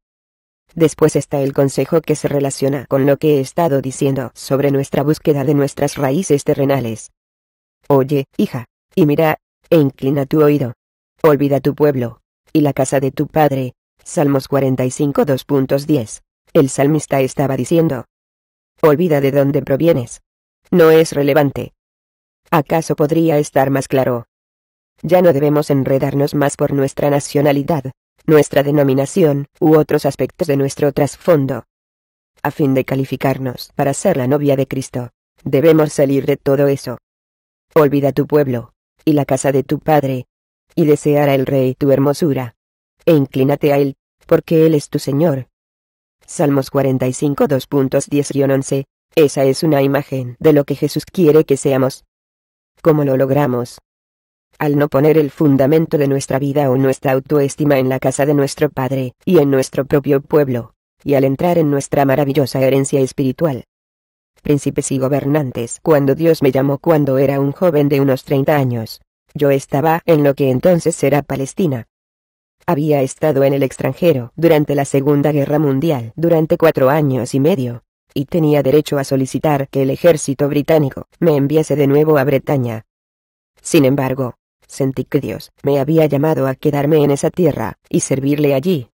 Después está el consejo que se relaciona con lo que he estado diciendo sobre nuestra búsqueda de nuestras raíces terrenales. Oye, hija, y mira, e inclina tu oído. Olvida tu pueblo, y la casa de tu padre. Salmos 45 2.10. El salmista estaba diciendo. Olvida de dónde provienes. No es relevante. ¿Acaso podría estar más claro? Ya no debemos enredarnos más por nuestra nacionalidad, nuestra denominación, u otros aspectos de nuestro trasfondo. A fin de calificarnos para ser la novia de Cristo, debemos salir de todo eso. Olvida tu pueblo, y la casa de tu padre, y deseará el Rey tu hermosura. E inclínate a Él, porque Él es tu Señor. Salmos 45 2.10-11, esa es una imagen de lo que Jesús quiere que seamos. ¿Cómo lo logramos? al no poner el fundamento de nuestra vida o nuestra autoestima en la casa de nuestro Padre, y en nuestro propio pueblo, y al entrar en nuestra maravillosa herencia espiritual. Príncipes y gobernantes, cuando Dios me llamó cuando era un joven de unos 30 años, yo estaba en lo que entonces era Palestina. Había estado en el extranjero durante la Segunda Guerra Mundial durante cuatro años y medio, y tenía derecho a solicitar que el ejército británico me enviase de nuevo a Bretaña. Sin embargo, Sentí que Dios me había llamado a quedarme en esa tierra, y servirle allí.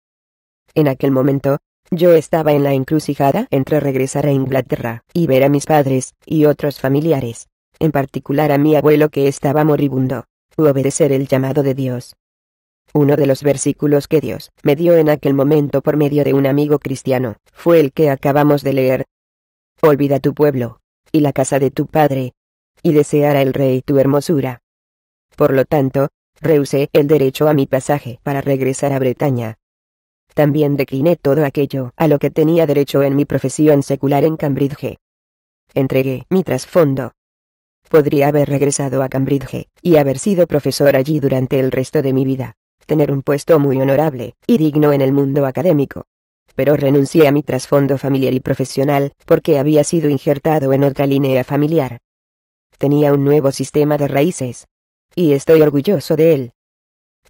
En aquel momento, yo estaba en la encrucijada entre regresar a Inglaterra, y ver a mis padres, y otros familiares, en particular a mi abuelo que estaba moribundo, u obedecer el llamado de Dios. Uno de los versículos que Dios me dio en aquel momento por medio de un amigo cristiano, fue el que acabamos de leer. Olvida tu pueblo, y la casa de tu padre, y deseará el rey tu hermosura. Por lo tanto, rehusé el derecho a mi pasaje para regresar a Bretaña. También decliné todo aquello a lo que tenía derecho en mi profesión secular en Cambridge. Entregué mi trasfondo. Podría haber regresado a Cambridge, y haber sido profesor allí durante el resto de mi vida, tener un puesto muy honorable y digno en el mundo académico. Pero renuncié a mi trasfondo familiar y profesional, porque había sido injertado en otra línea familiar. Tenía un nuevo sistema de raíces, y estoy orgulloso de él.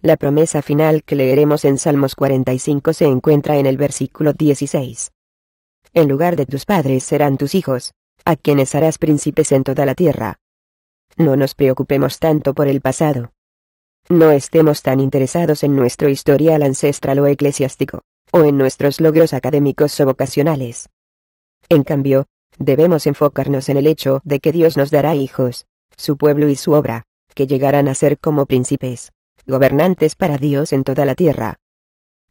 La promesa final que leeremos en Salmos 45 se encuentra en el versículo 16. En lugar de tus padres serán tus hijos, a quienes harás príncipes en toda la tierra. No nos preocupemos tanto por el pasado. No estemos tan interesados en nuestro historial ancestral o eclesiástico, o en nuestros logros académicos o vocacionales. En cambio, debemos enfocarnos en el hecho de que Dios nos dará hijos, su pueblo y su obra que llegarán a ser como príncipes, gobernantes para Dios en toda la tierra.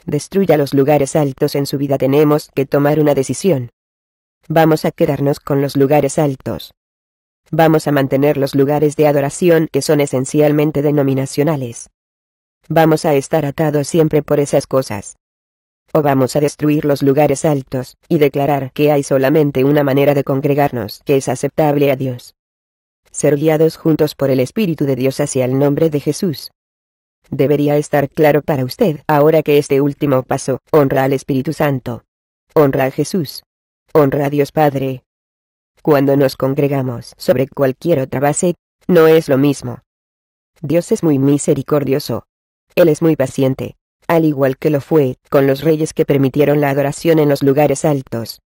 Destruya los lugares altos en su vida tenemos que tomar una decisión. Vamos a quedarnos con los lugares altos. Vamos a mantener los lugares de adoración que son esencialmente denominacionales. Vamos a estar atados siempre por esas cosas. O vamos a destruir los lugares altos, y declarar que hay solamente una manera de congregarnos que es aceptable a Dios ser guiados juntos por el Espíritu de Dios hacia el nombre de Jesús. Debería estar claro para usted ahora que este último paso honra al Espíritu Santo. Honra a Jesús. Honra a Dios Padre. Cuando nos congregamos sobre cualquier otra base, no es lo mismo. Dios es muy misericordioso. Él es muy paciente, al igual que lo fue con los reyes que permitieron la adoración en los lugares altos.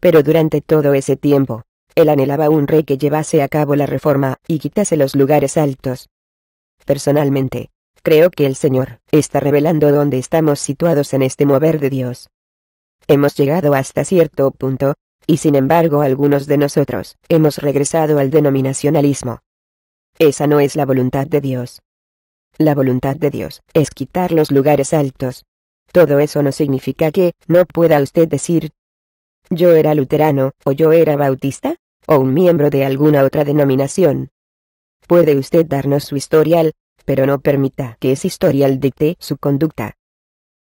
Pero durante todo ese tiempo, él anhelaba un rey que llevase a cabo la reforma, y quitase los lugares altos. Personalmente, creo que el Señor, está revelando dónde estamos situados en este mover de Dios. Hemos llegado hasta cierto punto, y sin embargo algunos de nosotros, hemos regresado al denominacionalismo. Esa no es la voluntad de Dios. La voluntad de Dios, es quitar los lugares altos. Todo eso no significa que, no pueda usted decir, yo era luterano, o yo era bautista, o un miembro de alguna otra denominación. Puede usted darnos su historial, pero no permita que ese historial dicte su conducta.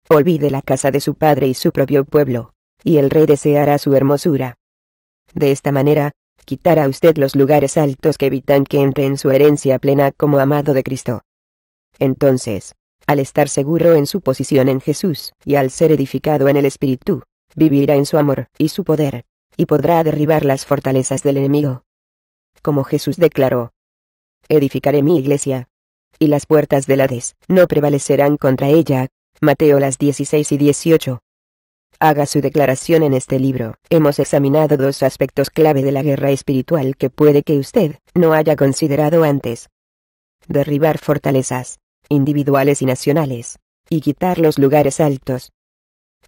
Olvide la casa de su padre y su propio pueblo, y el rey deseará su hermosura. De esta manera, quitará usted los lugares altos que evitan que entre en su herencia plena como amado de Cristo. Entonces, al estar seguro en su posición en Jesús, y al ser edificado en el Espíritu, vivirá en su amor y su poder y podrá derribar las fortalezas del enemigo. Como Jesús declaró, edificaré mi iglesia, y las puertas del Hades no prevalecerán contra ella. Mateo las 16 y 18. Haga su declaración en este libro. Hemos examinado dos aspectos clave de la guerra espiritual que puede que usted no haya considerado antes. Derribar fortalezas, individuales y nacionales, y quitar los lugares altos,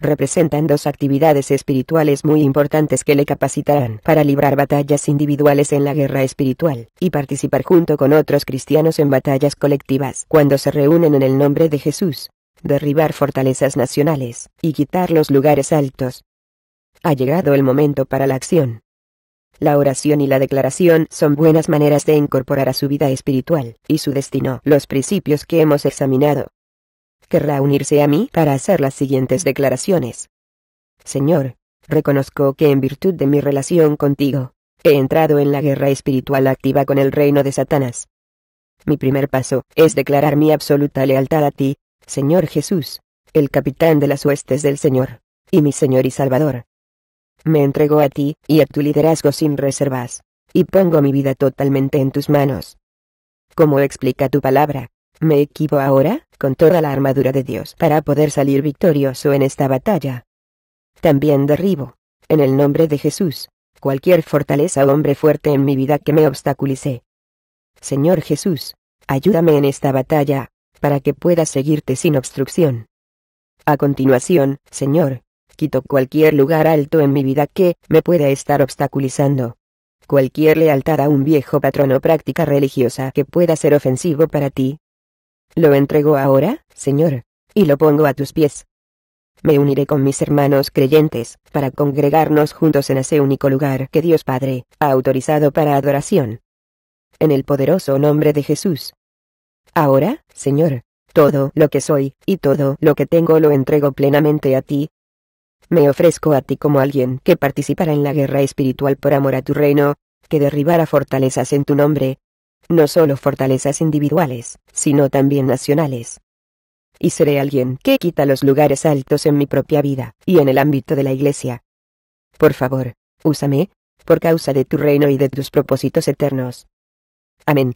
representan dos actividades espirituales muy importantes que le capacitarán para librar batallas individuales en la guerra espiritual, y participar junto con otros cristianos en batallas colectivas cuando se reúnen en el nombre de Jesús, derribar fortalezas nacionales, y quitar los lugares altos. Ha llegado el momento para la acción. La oración y la declaración son buenas maneras de incorporar a su vida espiritual y su destino los principios que hemos examinado querrá unirse a mí para hacer las siguientes declaraciones. Señor, reconozco que en virtud de mi relación contigo, he entrado en la guerra espiritual activa con el reino de Satanás. Mi primer paso es declarar mi absoluta lealtad a ti, Señor Jesús, el capitán de las huestes del Señor, y mi Señor y Salvador. Me entrego a ti y a tu liderazgo sin reservas, y pongo mi vida totalmente en tus manos. ¿Cómo explica tu palabra? ¿Me equivo ahora? con toda la armadura de Dios para poder salir victorioso en esta batalla. También derribo, en el nombre de Jesús, cualquier fortaleza o hombre fuerte en mi vida que me obstaculice. Señor Jesús, ayúdame en esta batalla, para que pueda seguirte sin obstrucción. A continuación, Señor, quito cualquier lugar alto en mi vida que me pueda estar obstaculizando. Cualquier lealtad a un viejo patrón o práctica religiosa que pueda ser ofensivo para ti, lo entrego ahora, Señor, y lo pongo a tus pies. Me uniré con mis hermanos creyentes, para congregarnos juntos en ese único lugar que Dios Padre ha autorizado para adoración. En el poderoso nombre de Jesús. Ahora, Señor, todo lo que soy, y todo lo que tengo lo entrego plenamente a ti. Me ofrezco a ti como alguien que participará en la guerra espiritual por amor a tu reino, que derribará fortalezas en tu nombre, no solo fortalezas individuales, sino también nacionales. Y seré alguien que quita los lugares altos en mi propia vida, y en el ámbito de la Iglesia. Por favor, úsame, por causa de tu reino y de tus propósitos eternos. Amén.